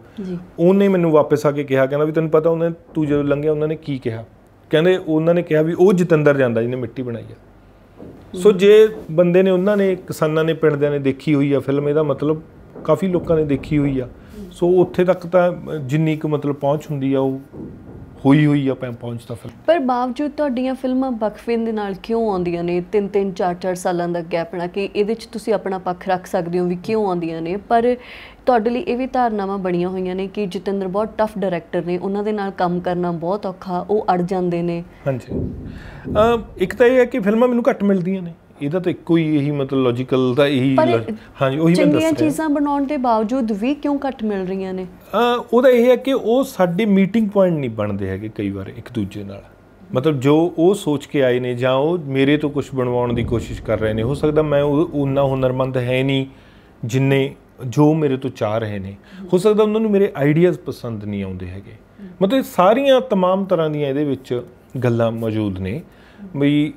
ਉਹਨੇ ਮੈਨੂੰ ਵਾਪਸ ਆ ਕੇ ਕਿਹਾ ਕਹਿੰਦਾ ਵੀ ਤੈਨੂੰ ਪਤਾ ਉਹਨੇ ਤੂੰ ਜਦੋਂ ਲੰਘਿਆ ਉਹਨਾਂ ਨੇ ਕੀ ਕਿਹਾ ਕਹਿੰਦੇ ਉਹਨਾਂ ਨੇ ਕਿਹਾ ਵੀ ਉਹ ਜਤਿੰਦਰ ਜਾਂਦਾ ਜਿਹਨੇ ਮਿੱਟੀ ਬਣਾਈ ਆ ਸੋ ਜੇ ਬੰਦੇ ਨੇ ਉਹਨਾਂ ਨੇ ਕਿਸਾਨਾਂ ਨੇ ਪਿੰਡ ਨੇ ਦੇਖੀ ਹੋਈ ਆ ਫਿਲਮ ਇਹਦਾ ਮਤਲਬ ਕਾਫੀ ਲੋਕਾਂ ਨੇ ਦੇਖੀ ਹੋਈ ਆ ਸੋ ਉੱਥੇ ਤੱਕ ਤਾਂ ਜਿੰਨੀ ਕੁ ਮਤਲਬ ਪਹੁੰਚ ਹੁੰਦੀ ਆ ਉਹ ਹੋਈ ਹੋਈ ਆ ਪਹੁੰਚ ਤਾਂ ਫਿਰ ਪਰ ਬਾਵਜੂਦ ਤੁਹਾਡੀਆਂ ਫਿਲਮਾਂ ਬਖਫਿੰਦ ਦੇ ਨਾਲ ਕਿਉਂ ਆਉਂਦੀਆਂ ਨੇ ਤਿੰਨ ਤਿੰਨ ਚਾਰ ਚਾਰ ਸਾਲਾਂ ਦਾ ਗੈਪ ਨਾ ਕਿ ਇਹਦੇ ਵਿੱਚ ਤੁਸੀਂ ਆਪਣਾ ਪੱਖ ਰੱਖ ਸਕਦੇ ਹੋ ਵੀ ਕਿਉਂ ਆਉਂਦੀਆਂ ਨੇ ਪਰ ਤੁਹਾਡੇ ਲਈ ਇਹ ਵੀ ਧਾਰਨਾਵਾਂ ਬਣੀਆਂ ਹੋਈਆਂ ਨੇ ਕਿ ਜਤਿੰਦਰ ਬਹੁਤ ਟਫ ਡਾਇਰੈਕਟਰ ਨੇ ਉਹਨਾਂ ਦੇ ਨਾਲ ਕੰਮ ਕਰਨਾ ਬਹੁਤ ਔਖਾ ਉਹ ਅੜ ਜਾਂਦੇ ਨੇ ਹਾਂਜੀ ਇੱਕ ਤਾਂ ਇਹ ਹੈ ਕਿ ਫਿਲਮਾਂ ਮੈਨੂੰ ਘੱਟ ਮਿਲਦੀਆਂ ਨੇ ਇਹਦਾ ਤਾਂ ਇੱਕੋ ਹੀ ਇਹੀ ਮਤਲਬ ਲੌਜੀਕਲ ਦਾ ਇਹੀ ਹਾਂਜੀ ਉਹੀ ਮੈਂ ਦੱਸ ਰਿਹਾ ਚੀਜ਼ਾਂ ਬਣਾਉਣ ਦੇ ਬਾਵਜੂਦ ਵੀ ਕਿਉਂ ਘੱਟ ਮਿਲ ਰਹੀਆਂ ਨੇ ਉਹਦਾ ਇਹ ਹੈ ਕਿ ਉਹ ਸਾਡੇ ਮੀਟਿੰਗ ਪੁਆਇੰਟ ਨਹੀਂ ਬਣਦੇ ਹੈਗੇ ਕਈ ਵਾਰ ਇੱਕ ਦੂਜੇ ਨਾਲ ਮਤਲਬ ਜੋ ਉਹ ਸੋਚ ਕੇ ਆਏ ਨੇ ਜਾਂ ਉਹ ਮੇਰੇ ਤੋਂ ਕੁਝ ਬਣਵਾਉਣ ਦੀ ਕੋਸ਼ਿਸ਼ ਕਰ ਰਹੇ ਨੇ ਹੋ ਸਕਦਾ ਮੈਂ ਉਹਨਾਂ ਹੁਨਰਮੰਦ ਹੈ ਨਹੀਂ ਜਿੰਨੇ ਜੋ ਮੇਰੇ ਤੋਂ ਚਾਹ ਰਹੇ ਨੇ ਹੋ ਸਕਦਾ ਉਹਨਾਂ ਨੂੰ ਮੇਰੇ ਆਈਡੀਆਜ਼ ਪਸੰਦ ਨਹੀਂ ਆਉਂਦੇ ਹੈਗੇ ਮਤਲਬ ਸਾਰੀਆਂ तमाम ਤਰ੍ਹਾਂ ਦੀਆਂ ਇਹਦੇ ਵਿੱਚ ਗੱਲਾਂ ਮੌਜੂਦ ਨੇ ਵੀ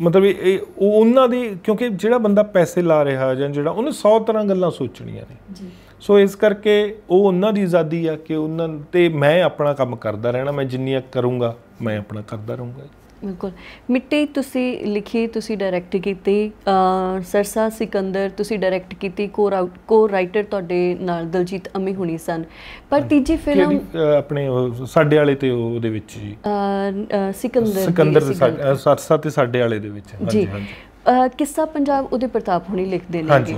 ਮਤਲਬ ਇਹ ਉਹਨਾਂ ਦੀ ਕਿਉਂਕਿ ਜਿਹੜਾ ਬੰਦਾ ਪੈਸੇ ਲਾ ਰਿਹਾ ਜਾਂ ਜਿਹੜਾ ਉਹਨੇ 100 ਤਰ੍ਹਾਂ ਗੱਲਾਂ ਸੋਚਣੀਆਂ ਨੇ ਜੀ ਸੋ ਇਸ ਕਰਕੇ ਉਹ ਉਹਨਾਂ ਦੀ ਆਜ਼ਾਦੀ ਆ ਕਿ ਉਹਨਾਂ ਤੇ ਮੈਂ ਆਪਣਾ ਕੰਮ ਕਰਦਾ ਰਹਿਣਾ ਮੈਂ ਜਿੰਨੀਆਂ ਕਰੂੰਗਾ ਮੈਂ ਆਪਣਾ ਕਰਦਾ ਰਹੂੰਗਾ ਬਿਲਕੁਲ ਮਿੱਟੀ ਤੁਸੀਂ ਲਿਖੀ ਤੁਸੀਂ ਡਾਇਰੈਕਟ ਕੀਤੀ ਸਰਸਾ ਸਿਕੰਦਰ ਤੁਸੀਂ ਡਾਇਰੈਕਟ ਕੀਤੀ ਕੋਰ ਆਊਟ ਕੋ ਰਾਈਟਰ ਤੁਹਾਡੇ ਨਾਲ ਦਲਜੀਤ ਅਮੀ ਹੁਣੀ ਸਨ ਪਰ ਤੀਜੀ ਫਿਲਮ ਆਪਣੇ ਸਾਡੇ ਵਾਲੇ ਤੇ ਉਹਦੇ ਵਿੱਚ ਜੀ ਸਿਕੰਦਰ ਸਿਕੰਦਰ ਸਰਸਾ ਤੇ ਸਾਡੇ ਵਾਲੇ ਦੇ ਵਿੱਚ ਹਾਂਜੀ ਹਾਂਜੀ ਕਿੱਸਾ ਪੰਜਾਬ ਉਹਦੇ ਪ੍ਰਤਾਪ ਹੁਣੀ ਲਿਖਦੇ ਨੇ ਹਾਂਜੀ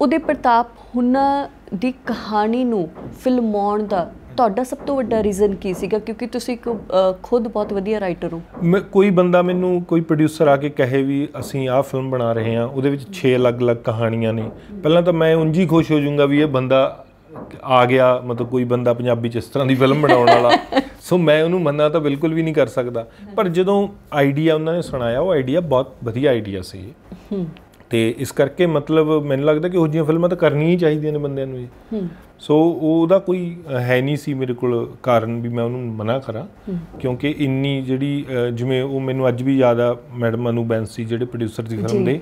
ਉਹਦੇ ਪ੍ਰਤਾਪ ਹੁਣਾ ਦੀ ਕਹਾਣੀ ਨੂੰ ਫਿਲਮਾਉਣ ਦਾ ਤੁਹਾਡਾ ਸਭ ਤੋਂ ਵੱਡਾ ਰੀਜ਼ਨ ਕੀ ਸੀਗਾ ਕਿਉਂਕਿ ਤੁਸੀਂ ਇੱਕ ਖੁਦ ਬਹੁਤ ਵਧੀਆ ਰਾਈਟਰ ਹੋ ਕੋਈ ਬੰਦਾ ਮੈਨੂੰ ਕੋਈ ਪ੍ਰੋਡਿਊਸਰ ਆ ਕੇ ਕਹੇ ਵੀ ਅਸੀਂ ਆਹ ਫਿਲਮ ਬਣਾ ਰਹੇ ਹਾਂ ਉਹਦੇ ਵਿੱਚ 6 ਅਲੱਗ-ਅਲੱਗ ਕਹਾਣੀਆਂ ਨੇ ਪਹਿਲਾਂ ਤਾਂ ਮੈਂ ਉਂਝ ਹੀ ਖੁਸ਼ ਹੋ ਜਾਊਂਗਾ ਵੀ ਇਹ ਬੰਦਾ ਆ ਗਿਆ ਮਤਲਬ ਕੋਈ ਬੰਦਾ ਪੰਜਾਬੀ ਚ ਇਸ ਤਰ੍ਹਾਂ ਦੀ ਫਿਲਮ ਬਣਾਉਣ ਵਾਲਾ ਸੋ ਮੈਂ ਉਹਨੂੰ ਮੰਨਣਾ ਤਾਂ ਬਿਲਕੁਲ ਵੀ ਨਹੀਂ ਕਰ ਸਕਦਾ ਪਰ ਜਦੋਂ ਆਈਡੀਆ ਉਹਨਾਂ ਨੇ ਸੁਣਾਇਆ ਉਹ ਆਈਡੀਆ ਬਹੁਤ ਵਧੀਆ ਆਈਡੀਆ ਸੀ ਤੇ ਇਸ ਕਰਕੇ ਮਤਲਬ ਮੈਨੂੰ ਲੱਗਦਾ ਕਿ ਉਹ ਜੀਆਂ ਫਿਲਮਾਂ ਤਾਂ ਕਰਨੀਆਂ ਹੀ ਚਾਹੀਦੀਆਂ ਨੇ ਬੰਦਿਆਂ ਨੂੰ ਜੀ ਸੋ ਉਹਦਾ ਕੋਈ ਹੈ ਨਹੀਂ ਸੀ ਮੇਰੇ ਕੋਲ ਕਾਰਨ ਵੀ ਮੈਂ ਉਹਨੂੰ ਮਨਾ ਕਰਾਂ ਕਿਉਂਕਿ ਇੰਨੀ ਜਿਹੜੀ ਜਿਵੇਂ ਉਹ ਮੈਨੂੰ ਅੱਜ ਵੀ ਯਾਦ ਆ ਮੈਡਮ ਅਨੂ ਬੈਂਸੀ ਜਿਹੜੇ ਪ੍ਰੋਡਿਊਸਰ ਦੀ ਫਿਲਮ ਦੇ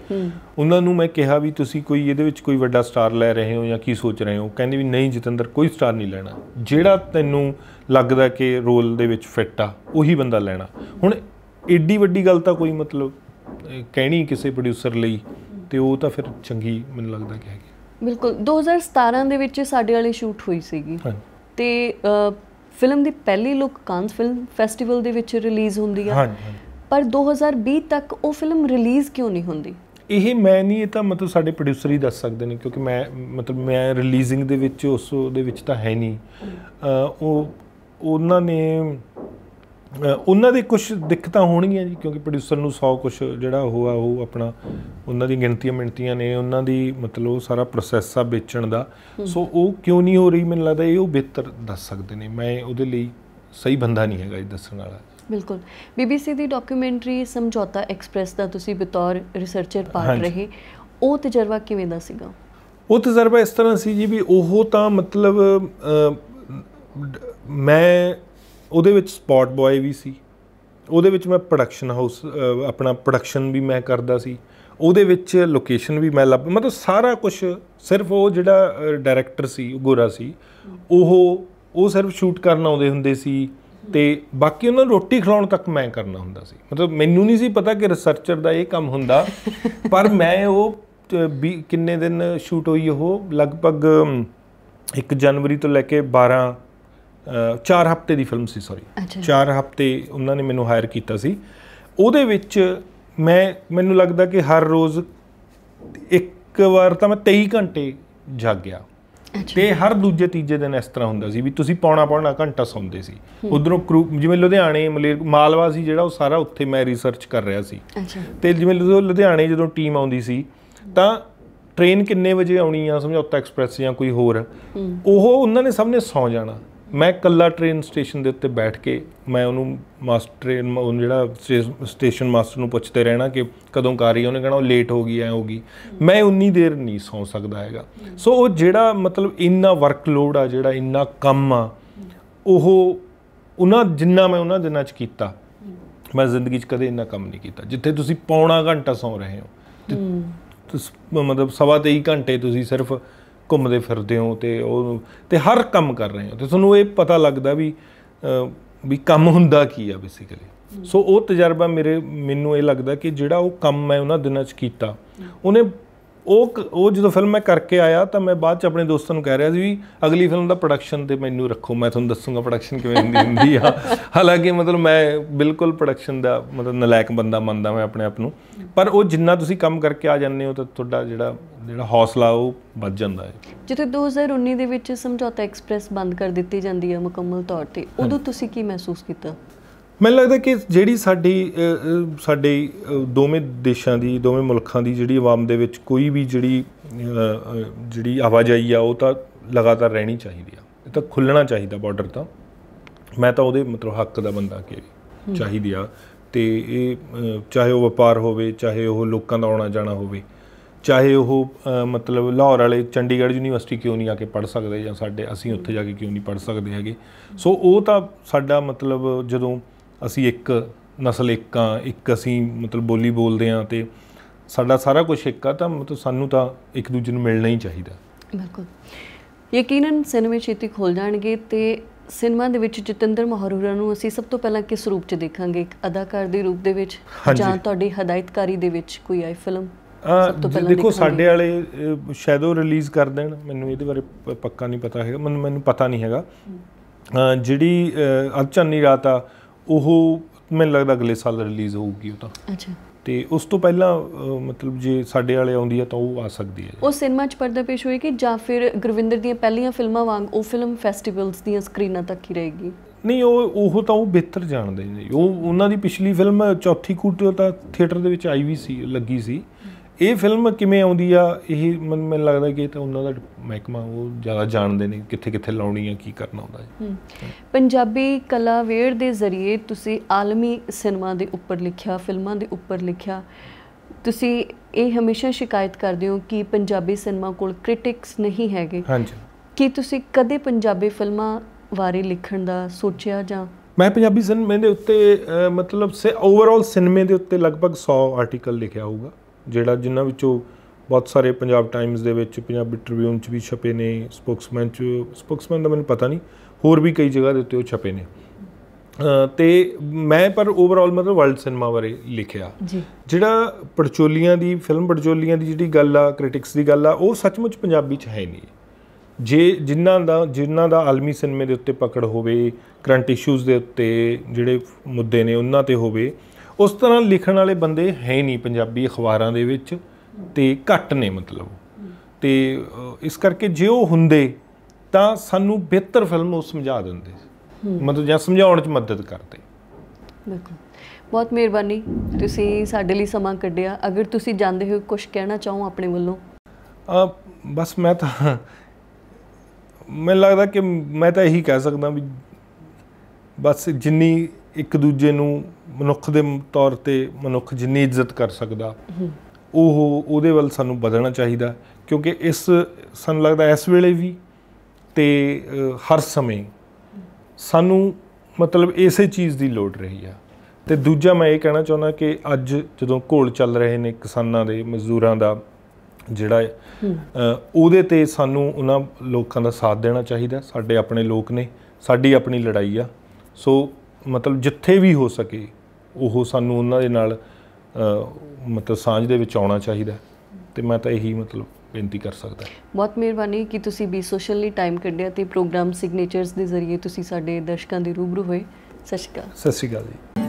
ਉਹਨਾਂ ਨੂੰ ਮੈਂ ਕਿਹਾ ਵੀ ਤੁਸੀਂ ਕੋਈ ਇਹਦੇ ਵਿੱਚ ਕੋਈ ਵੱਡਾ ਸਟਾਰ ਲੈ ਰਹੇ ਹੋ ਜਾਂ ਕੀ ਸੋਚ ਰਹੇ ਹੋ ਕਹਿੰਦੇ ਵੀ ਨਹੀਂ ਜਤਿੰਦਰ ਕੋਈ ਸਟਾਰ ਨਹੀਂ ਲੈਣਾ ਜਿਹੜਾ ਤੈਨੂੰ ਲੱਗਦਾ ਕਿ ਰੋਲ ਦੇ ਵਿੱਚ ਫਿੱਟ ਆ ਉਹੀ ਬੰਦਾ ਲੈਣਾ ਹੁਣ ਏਡੀ ਵੱਡੀ ਗੱਲ ਤਾਂ ਕੋਈ ਮਤਲਬ ਕਹਿਣੀ ਕਿਸੇ ਪ੍ਰੋਡਿਊਸਰ ਲਈ ਤੇ ਉਹ ਤਾਂ ਫਿਰ ਚੰਗੀ ਮੈਨੂੰ ਲੱਗਦਾ ਕਿ ਬਿਲਕੁਲ 2017 ਦੇ ਵਿੱਚ ਸਾਡੇ ਵਾਲੀ ਸ਼ੂਟ ਹੋਈ ਸੀਗੀ ਤੇ ਫਿਲਮ ਦੀ ਪਹਿਲੀ ਲੁੱਕ ਕਾਂਸ ਫਿਲਮ ਫੈਸਟੀਵਲ ਦੇ ਵਿੱਚ ਰਿਲੀਜ਼ ਹੁੰਦੀ ਆ ਪਰ 2020 ਤੱਕ ਉਹ ਫਿਲਮ ਰਿਲੀਜ਼ ਕਿਉਂ ਨਹੀਂ ਹੁੰਦੀ ਇਹ ਮੈਂ ਨਹੀਂ ਇਹ ਤਾਂ ਮਤਲਬ ਸਾਡੇ ਪ੍ਰੋਡਿਊਸਰ ਹੀ ਦੱਸ ਸਕਦੇ ਨੇ ਕਿਉਂਕਿ ਮੈਂ ਮਤਲਬ ਮੈਂ ਰਿਲੀਜ਼ਿੰਗ ਦੇ ਵਿੱਚ ਉਸ ਦੇ ਵਿੱਚ ਤਾਂ ਹੈ ਨਹੀਂ ਉਹ ਉਹਨਾਂ ਨੇ ਉਹਨਾਂ ਦੇ ਕੁਝ ਦਿੱਕਤਾਂ ਹੋਣਗੀਆਂ ਜੀ ਕਿਉਂਕਿ ਪ੍ਰੋਡਿਊਸਰ ਨੂੰ 100 ਕੁਝ ਜਿਹੜਾ ਉਹ ਆ ਉਹ ਆਪਣਾ ਉਹਨਾਂ ਦੀ ਗਿਣਤੀਆਂ ਮਿੰਟੀਆਂ ਨੇ ਉਹਨਾਂ ਦੀ ਮਤਲਬ ਉਹ ਸਾਰਾ ਪ੍ਰੋਸੈਸ ਆ ਵੇਚਣ ਦਾ ਸੋ ਉਹ ਕਿਉਂ ਨਹੀਂ ਹੋ ਰਹੀ ਮੈਨੂੰ ਲੱਗਦਾ ਇਹ ਉਹ ਬਿਹਤਰ ਦੱਸ ਸਕਦੇ ਨੇ ਮੈਂ ਉਹਦੇ ਲਈ ਸਹੀ ਬੰਦਾ ਨਹੀਂ ਹੈਗਾ ਇਹ ਦੱਸਣ ਵਾਲਾ ਬਿਲਕੁਲ ਬੀਬੀਸੀ ਦੀ ਡਾਕੂਮੈਂਟਰੀ ਸਮਝੌਤਾ ਐਕਸਪ੍ਰੈਸ ਦਾ ਤੁਸੀਂ ਬਤੌਰ ਰਿਸਰਚਰ ਪਾਰਟ ਰਹੇ ਉਹ ਤਜਰਬਾ ਕਿਵੇਂ ਦਾ ਸੀਗਾ ਉਹ ਤਜਰਬਾ ਇਸ ਤਰ੍ਹਾਂ ਸੀ ਜੀ ਵੀ ਉਹ ਤਾਂ ਮਤਲਬ ਮੈਂ ਉਹਦੇ ਵਿੱਚ ਸਪੌਟ ਬॉय ਵੀ ਸੀ ਉਹਦੇ ਵਿੱਚ ਮੈਂ ਪ੍ਰੋਡਕਸ਼ਨ ਹਾਊਸ ਆਪਣਾ ਪ੍ਰੋਡਕਸ਼ਨ ਵੀ ਮੈਂ ਕਰਦਾ ਸੀ ਉਹਦੇ ਵਿੱਚ ਲੋਕੇਸ਼ਨ ਵੀ ਮੈਂ ਲੱਭ ਮਤਲਬ ਸਾਰਾ ਕੁਝ ਸਿਰਫ ਉਹ ਜਿਹੜਾ ਡਾਇਰੈਕਟਰ ਸੀ ਗੋਰਾ ਸੀ ਉਹ ਉਹ ਸਿਰਫ ਸ਼ੂਟ ਕਰਨ ਆਉਂਦੇ ਹੁੰਦੇ ਸੀ ਤੇ ਬਾਕੀ ਉਹਨਾਂ ਨੂੰ ਰੋਟੀ ਖਿਲਾਉਣ ਤੱਕ ਮੈਂ ਕਰਨਾ ਹੁੰਦਾ ਸੀ ਮਤਲਬ ਮੈਨੂੰ ਨਹੀਂ ਸੀ ਪਤਾ ਕਿ ਰਿਸਰਚਰ ਦਾ ਇਹ ਕੰਮ ਹੁੰਦਾ ਪਰ ਮੈਂ ਉਹ ਕਿੰਨੇ ਦਿਨ ਸ਼ੂਟ ਹੋਈ ਉਹ ਲਗਭਗ 1 ਜਨਵਰੀ ਤੋਂ ਲੈ ਕੇ 12 4 ਹਫ਼ਤੇ ਦੀ ਫਿਲਮ ਸੀ ਸੌਰੀ 4 ਹਫ਼ਤੇ ਉਹਨਾਂ ਨੇ ਮੈਨੂੰ ਹਾਇਰ ਕੀਤਾ ਸੀ ਉਹਦੇ ਵਿੱਚ ਮੈਂ ਮੈਨੂੰ ਲੱਗਦਾ ਕਿ ਹਰ ਰੋਜ਼ ਇੱਕ ਵਾਰ ਤਾਂ ਮੈਂ 23 ਘੰਟੇ ਜਾਗਿਆ ਤੇ ਹਰ ਦੂਜੇ ਤੀਜੇ ਦਿਨ ਇਸ ਤਰ੍ਹਾਂ ਹੁੰਦਾ ਸੀ ਵੀ ਤੁਸੀਂ ਪੌਣਾ ਪੌਣਾ ਘੰਟਾ ਸੌਂਦੇ ਸੀ ਉਧਰੋਂ ਜਿਵੇਂ ਲੁਧਿਆਣੇ ਮਲੇਰ ਮਾਲਵਾ ਸੀ ਜਿਹੜਾ ਉਹ ਸਾਰਾ ਉੱਥੇ ਮੈਂ ਰਿਸਰਚ ਕਰ ਰਿਹਾ ਸੀ ਤੇ ਜਿਵੇਂ ਲੁਧਿਆਣੇ ਜਦੋਂ ਟੀਮ ਆਉਂਦੀ ਸੀ ਤਾਂ ਟ੍ਰੇਨ ਕਿੰਨੇ ਵਜੇ ਆਉਣੀ ਆ ਸਮਝੌਤਾ ਐਕਸਪ੍ਰੈਸ ਜਾਂ ਕੋਈ ਹੋਰ ਉਹ ਉਹਨਾਂ ਨੇ ਸਭ ਨੇ ਸੌ ਜਾਣਾ ਮੈਂ ਕੱਲਾ ਟ੍ਰੇਨ ਸਟੇਸ਼ਨ ਦੇ ਉੱਤੇ ਬੈਠ ਕੇ ਮੈਂ ਉਹਨੂੰ ਮਾਸਟਰ ਟ੍ਰੇਨ ਉਹ ਜਿਹੜਾ ਸਟੇਸ਼ਨ ਮਾਸਟਰ ਨੂੰ ਪੁੱਛਦੇ ਰਹਿਣਾ ਕਿ ਕਦੋਂ ਕਾਰ ਆਈ ਉਹਨੇ ਕਹਣਾ ਉਹ ਲੇਟ ਹੋ ਗਈ ਐ ਹੋ ਗਈ ਮੈਂ ਉਨੀ ਦੇਰ ਨਹੀਂ ਸੌ ਸਕਦਾ ਹੈਗਾ ਸੋ ਉਹ ਜਿਹੜਾ ਮਤਲਬ ਇੰਨਾ ਵਰਕਲੋਡ ਆ ਜਿਹੜਾ ਇੰਨਾ ਕੰਮ ਆ ਉਹ ਉਹਨਾਂ ਜਿੰਨਾ ਮੈਂ ਉਹਨਾਂ ਦਿਨਾਂ 'ਚ ਕੀਤਾ ਮੈਂ ਜ਼ਿੰਦਗੀ 'ਚ ਕਦੇ ਇੰਨਾ ਕੰਮ ਨਹੀਂ ਕੀਤਾ ਜਿੱਥੇ ਤੁਸੀਂ ਪੌਣਾ ਘੰਟਾ ਸੌ ਰਹੇ ਹੋ ਤੁਸੀਂ ਮਤਲਬ ਸਵਾ 23 ਘੰਟੇ ਤੁਸੀਂ ਸਿਰਫ ਘੁੰਮਦੇ ਫਿਰਦੇ ਹੋ ਤੇ ਉਹ ਤੇ ਹਰ ਕੰਮ ਕਰ ਰਹੇ ਹੋ ਤੇ ਤੁਹਾਨੂੰ ਇਹ ਪਤਾ ਲੱਗਦਾ ਵੀ ਵੀ ਕੰਮ ਹੁੰਦਾ ਕੀ ਆ ਬੇਸਿਕਲੀ ਸੋ ਉਹ ਤਜਰਬਾ ਮੇਰੇ ਮੈਨੂੰ ਇਹ ਲੱਗਦਾ ਕਿ ਜਿਹੜਾ ਉਹ ਕੰਮ ਮੈਂ ਉਹਨਾਂ ਦਿਨਾਂ 'ਚ ਕੀਤਾ ਉਹਨੇ ਉਹ ਉਹ ਜਦੋਂ ਫਿਲਮ ਮੈਂ ਕਰਕੇ ਆਇਆ ਤਾਂ ਮੈਂ ਬਾਅਦ ਚ ਆਪਣੇ ਦੋਸਤਾਂ ਨੂੰ ਕਹਿ ਰਿਹਾ ਸੀ ਵੀ ਅਗਲੀ ਫਿਲਮ ਦਾ ਪ੍ਰੋਡਕਸ਼ਨ ਤੇ ਮੈਨੂੰ ਰੱਖੋ ਮੈਂ ਤੁਹਾਨੂੰ ਦੱਸੂਗਾ ਪ੍ਰੋਡਕਸ਼ਨ ਕਿਵੇਂ ਹੁੰਦੀ ਹੁੰਦੀ ਆ ਹਾਲਾਂਕਿ ਮਤਲਬ ਮੈਂ ਬਿਲਕੁਲ ਪ੍ਰੋਡਕਸ਼ਨ ਦਾ ਮਤਲਬ ਨਲਾਇਕ ਬੰਦਾ ਮੰਨਦਾ ਮੈਂ ਆਪਣੇ ਆਪ ਨੂੰ ਪਰ ਉਹ ਜਿੰਨਾ ਤੁਸੀਂ ਕੰਮ ਕਰਕੇ ਆ ਜਾਂਦੇ ਹੋ ਤਾਂ ਤੁਹਾਡਾ ਜਿਹੜਾ ਜਿਹੜਾ ਹੌਸਲਾ ਉਹ ਵੱਧ ਜਾਂਦਾ ਹੈ ਜਿੱਥੇ 2019 ਦੇ ਵਿੱਚ ਸਮਝੌਤਾ ਐਕਸਪ੍ਰੈਸ ਬੰਦ ਕਰ ਦਿੱਤੀ ਜਾਂਦੀ ਹੈ ਮੁਕੰਮਲ ਤੌਰ ਤੇ ਉਦੋਂ ਤੁਸੀਂ ਕੀ ਮਹਿਸੂਸ ਕੀਤਾ ਮੈਨੂੰ ਲੱਗਦਾ ਕਿ ਜਿਹੜੀ ਸਾਡੀ ਸਾਡੇ ਦੋਵੇਂ ਦੇਸ਼ਾਂ ਦੀ ਦੋਵੇਂ ਮੁਲਕਾਂ ਦੀ ਜਿਹੜੀ ਆਵਾਮ ਦੇ ਵਿੱਚ ਕੋਈ ਵੀ ਜਿਹੜੀ ਜਿਹੜੀ ਆਵਾਜਾਈ ਆ ਉਹ ਤਾਂ ਲਗਾਤਾਰ ਰਹਿਣੀ ਚਾਹੀਦੀ ਆ ਇਹ ਤਾਂ ਖੁੱਲਣਾ ਚਾਹੀਦਾ ਬਾਰਡਰ ਤਾਂ ਮੈਂ ਤਾਂ ਉਹਦੇ ਮਤਲਬ ਹੱਕ ਦਾ ਬੰਦਾ ਕਿ ਚਾਹੀਦੀ ਆ ਤੇ ਇਹ ਚਾਹੇ ਉਹ ਵਪਾਰ ਹੋਵੇ ਚਾਹੇ ਉਹ ਲੋਕਾਂ ਦਾ ਆਉਣਾ ਜਾਣਾ ਹੋਵੇ ਚਾਹੇ ਉਹ ਮਤਲਬ ਲਾਹੌਰ ਵਾਲੇ ਚੰਡੀਗੜ੍ਹ ਯੂਨੀਵਰਸਿਟੀ ਕਿਉਂ ਨਹੀਂ ਆ ਕੇ ਪੜ ਸਕਦੇ ਜਾਂ ਸਾਡੇ ਅਸੀਂ ਉੱਥੇ ਜਾ ਕੇ ਕਿਉਂ ਨਹੀਂ ਪੜ ਸਕਦੇ ਹੈਗੇ ਸੋ ਉਹ ਤਾਂ ਸਾਡਾ ਮਤਲਬ ਜਦੋਂ ਅਸੀਂ ਇੱਕ ਨਸਲ ਇੱਕ ਆ ਇੱਕ ਅਸੀਂ ਮਤਲਬ ਬੋਲੀ ਬੋਲਦੇ ਆ ਤੇ ਸਾਡਾ ਸਾਰਾ ਕੁਝ ਇੱਕ ਆ ਤਾਂ ਮਤਲਬ ਸਾਨੂੰ ਤਾਂ ਇੱਕ ਦੂਜੇ ਨੂੰ ਮਿਲਣਾ ਹੀ ਚਾਹੀਦਾ ਬਿਲਕੁਲ ਯਕੀਨਨ ਸਿਨੇਮੇ ਛੇਤੀ ਖੁੱਲ ਜਾਣਗੇ ਤੇ ਸਿਨੇਮਾ ਦੇ ਵਿੱਚ ਜਤਿੰਦਰ ਮਹਾਰੂਰਾ ਨੂੰ ਅਸੀਂ ਸਭ ਤੋਂ ਪਹਿਲਾਂ ਕਿਸ ਰੂਪ 'ਚ ਦੇਖਾਂਗੇ ਇੱਕ ਅਦਾਕਾਰ ਦੇ ਰੂਪ ਦੇ ਵਿੱਚ ਜਾਂ ਤੁਹਾਡੀ ਹਦਾਇਤਕਾਰੀ ਦੇ ਵਿੱਚ ਕੋਈ ਆਈ ਫਿਲਮ ਸਭ ਤੋਂ ਪਹਿਲਾਂ ਦੇਖੋ ਸਾਡੇ ਵਾਲੇ ਸ਼ਾਇਦ ਉਹ ਰਿਲੀਜ਼ ਕਰ ਦੇਣ ਮੈਨੂੰ ਇਹਦੇ ਬਾਰੇ ਪੱਕਾ ਨਹੀਂ ਪਤਾ ਹੈਗਾ ਮੈਨੂੰ ਮੈਨੂੰ ਪਤਾ ਨਹੀਂ ਹੈਗਾ ਜਿਹੜੀ ਅਚਨ ਰਾਤ ਆ ਉਹ ਮੈਨੂੰ ਲੱਗਦਾ ਅਗਲੇ ਸਾਲ ਰਿਲੀਜ਼ ਹੋਊਗੀ ਉਹ ਤਾਂ ਅੱਛਾ ਤੇ ਉਸ ਤੋਂ ਪਹਿਲਾਂ ਮਤਲਬ ਜੇ ਸਾਡੇ ਵਾਲੇ ਆਉਂਦੀ ਹੈ ਤਾਂ ਉਹ ਆ ਸਕਦੀ ਹੈ ਉਹ ਸਿਨੇਮਾ 'ਚ ਪਰਦਾ ਪੇਸ਼ ਹੋਏਗੀ ਜਾਂ ਫਿਰ ਗੁਰਵਿੰਦਰ ਦੀਆਂ ਪਹਿਲੀਆਂ ਫਿਲਮਾਂ ਵਾਂਗ ਉਹ ਫਿਲਮ ਫੈਸਟੀਵਲਸ ਦੀਆਂ ਸਕਰੀਨਾਂ ਤੱਕ ਹੀ ਰਹੇਗੀ ਨਹੀਂ ਉਹ ਉਹ ਤਾਂ ਉਹ ਬਿਹਤਰ ਜਾਣਦੇ ਨੇ ਉਹ ਉਹਨਾਂ ਦੀ ਪਿਛਲੀ ਫਿਲਮ ਚੌਥੀ ਕੂਟ ਤਾਂ ਥੀਏਟਰ ਦੇ ਵਿੱਚ ਆਈ ਵੀ ਸੀ ਲੱਗੀ ਸੀ ਇਹ ਫਿਲਮ ਕਿਵੇਂ ਆਉਂਦੀ ਆ ਇਹ ਮੈਨੂੰ ਲੱਗਦਾ ਕਿ ਤਾਂ ਉਹਨਾਂ ਦਾ ਮਹਿਕਮਾ ਉਹ ਜ਼ਿਆਦਾ ਜਾਣਦੇ ਨੇ ਕਿੱਥੇ ਕਿੱਥੇ ਲਾਉਣੀ ਆ ਕੀ ਕਰਨਾ ਹੁੰਦਾ ਹੈ ਪੰਜਾਬੀ ਕਲਾ ਵੇੜ ਦੇ ਜ਼ਰੀਏ ਤੁਸੀਂ ਆਲਮੀ ਸਿਨੇਮਾ ਦੇ ਉੱਪਰ ਲਿਖਿਆ ਫਿਲਮਾਂ ਦੇ ਉੱਪਰ ਲਿਖਿਆ ਤੁਸੀਂ ਇਹ ਹਮੇਸ਼ਾ ਸ਼ਿਕਾਇਤ ਕਰਦੇ ਹੋ ਕਿ ਪੰਜਾਬੀ ਸਿਨੇਮਾ ਕੋਲ ਕ੍ਰਿਟਿਕਸ ਨਹੀਂ ਹੈਗੇ ਹਾਂਜੀ ਕੀ ਤੁਸੀਂ ਕਦੇ ਪੰਜਾਬੀ ਫਿਲਮਾਂ ਬਾਰੇ ਲਿਖਣ ਦਾ ਸੋਚਿਆ ਜਾਂ ਮੈਂ ਪੰਜਾਬੀ ਸਿਨੇਮੇ ਦੇ ਉੱਤੇ ਮਤਲਬ ਸੇ ਓਵਰਆਲ ਸਿਨੇਮੇ ਦੇ ਉੱਤੇ ਲਗਭਗ 100 ਆਰਟੀਕਲ ਲਿਖਿਆ ਹੋਊਗਾ ਜਿਹੜਾ ਜਿਨ੍ਹਾਂ ਵਿੱਚੋਂ ਬਹੁਤ ਸਾਰੇ ਪੰਜਾਬ ਟਾਈਮਜ਼ ਦੇ ਵਿੱਚ ਪੰਜਾਬੀ ਟ੍ਰਿਬਿਊਨ 'ਚ ਵੀ ਛਪੇ ਨੇ ਸਪੋਕਸਮੈਨ 'ਚ ਸਪੋਕਸਮੈਨ ਦਾ ਮੈਨੂੰ ਪਤਾ ਨਹੀਂ ਹੋਰ ਵੀ ਕਈ ਜਗ੍ਹਾ ਦੇ ਉੱਤੇ ਉਹ ਛਪੇ ਨੇ ਤੇ ਮੈਂ ਪਰ ਓਵਰਆਲ ਮਤਲਬ ਵਰਲਡ ਸਿਨੇਮਾ ਬਾਰੇ ਲਿਖਿਆ ਜੀ ਜਿਹੜਾ ਪੜਚੋਲੀਆਂ ਦੀ ਫਿਲਮ ਪੜਚੋਲੀਆਂ ਦੀ ਜਿਹੜੀ ਗੱਲ ਆ ਕ੍ਰਿਟਿਕਸ ਦੀ ਗੱਲ ਆ ਉਹ ਸੱਚਮੁੱਚ ਪੰਜਾਬੀ 'ਚ ਹੈ ਨਹੀਂ ਜੇ ਜਿਨ੍ਹਾਂ ਦਾ ਜਿਨ੍ਹਾਂ ਦਾ ਆਲਮੀ ਸਿਨੇਮੇ ਦੇ ਉੱਤੇ ਪਕੜ ਹੋਵੇ ਕਰੰਟ ਇਸ਼ੂਜ਼ ਦੇ ਉੱਤੇ ਜਿਹੜੇ ਮੁੱਦੇ ਨੇ ਉਹਨਾਂ ਤੇ ਹੋਵੇ ਉਸ ਤਰ੍ਹਾਂ ਲਿਖਣ ਵਾਲੇ ਬੰਦੇ ਹੈ ਨਹੀਂ ਪੰਜਾਬੀ ਅਖਬਾਰਾਂ ਦੇ ਵਿੱਚ ਤੇ ਘੱਟ ਨੇ ਮਤਲਬ ਤੇ ਇਸ ਕਰਕੇ ਜੇ ਉਹ ਹੁੰਦੇ ਤਾਂ ਸਾਨੂੰ ਬਿਹਤਰ ਫਿਲਮ ਉਹ ਸਮਝਾ ਦਿੰਦੇ ਮਤਲਬ ਜਾਂ ਸਮਝਾਉਣ 'ਚ ਮਦਦ ਕਰਦੇ ਬਿਲਕੁਲ ਬਹੁਤ ਮਿਹਰਬਾਨੀ ਤੁਸੀਂ ਸਾਡੇ ਲਈ ਸਮਾਂ ਕੱਢਿਆ ਅਗਰ ਤੁਸੀਂ ਜਾਣਦੇ ਹੋ ਕੁਝ ਕਹਿਣਾ ਚਾਹੋ ਆਪਣੇ ਵੱਲੋਂ ਆ ਬਸ ਮੈਂ ਤਾਂ ਮੈਨੂੰ ਲੱਗਦਾ ਕਿ ਮੈਂ ਤਾਂ ਇਹੀ ਕਹਿ ਸਕਦਾ ਵੀ ਬਸ ਜਿੰਨੀ ਇੱਕ ਦੂਜੇ ਨੂੰ ਮਨੁੱਖ ਦੇ ਤੌਰ ਤੇ ਮਨੁੱਖ ਜਿੰਨੀ ਇੱਜ਼ਤ ਕਰ ਸਕਦਾ ਉਹ ਉਹਦੇ ਵੱਲ ਸਾਨੂੰ ਬਦਲਣਾ ਚਾਹੀਦਾ ਕਿਉਂਕਿ ਇਸ ਸਾਨੂੰ ਲੱਗਦਾ ਇਸ ਵੇਲੇ ਵੀ ਤੇ ਹਰ ਸਮੇਂ ਸਾਨੂੰ ਮਤਲਬ ਇਸੇ ਚੀਜ਼ ਦੀ ਲੋੜ ਰਹੀ ਆ ਤੇ ਦੂਜਾ ਮੈਂ ਇਹ ਕਹਿਣਾ ਚਾਹੁੰਦਾ ਕਿ ਅੱਜ ਜਦੋਂ ਘੋਲ ਚੱਲ ਰਹੇ ਨੇ ਕਿਸਾਨਾਂ ਦੇ ਮਜ਼ਦੂਰਾਂ ਦਾ ਜਿਹੜਾ ਉਹਦੇ ਤੇ ਸਾਨੂੰ ਉਹਨਾਂ ਲੋਕਾਂ ਦਾ ਸਾਥ ਦੇਣਾ ਚਾਹੀਦਾ ਸਾਡੇ ਆਪਣੇ ਲੋਕ ਨੇ ਸਾਡੀ ਆਪਣੀ ਲੜਾਈ ਆ ਸੋ ਮਤਲਬ ਜਿੱਥੇ ਵੀ ਹੋ ਸਕੇ ਉਹ ਸਾਨੂੰ ਉਹਨਾਂ ਦੇ ਨਾਲ ਮਤਲਬ ਸਾਂਝ ਦੇ ਵਿੱਚ ਆਉਣਾ ਚਾਹੀਦਾ ਤੇ ਮੈਂ ਤਾਂ ਇਹੀ ਮਤਲਬ ਬੇਨਤੀ ਕਰ ਸਕਦਾ ਬਹੁਤ ਮਿਹਰਬਾਨੀ ਕਿ ਤੁਸੀਂ ਵੀ ਸੋਸ਼ਲ ਲਈ ਟਾਈਮ ਕੱਢਿਆ ਤੇ ਪ੍ਰੋਗਰਾਮ ਸਿਗਨੇਚਰਸ ਦੇ ਜ਼ਰੀਏ ਤੁਸੀਂ ਸਾਡੇ ਦਰਸ਼ਕਾਂ ਦੇ ਰੂਬਰੂ ਹੋਏ ਸਤਿ ਸ਼੍ਰੀ ਸਤਿ ਸ਼੍ਰੀ ਅਕਾਲ ਜੀ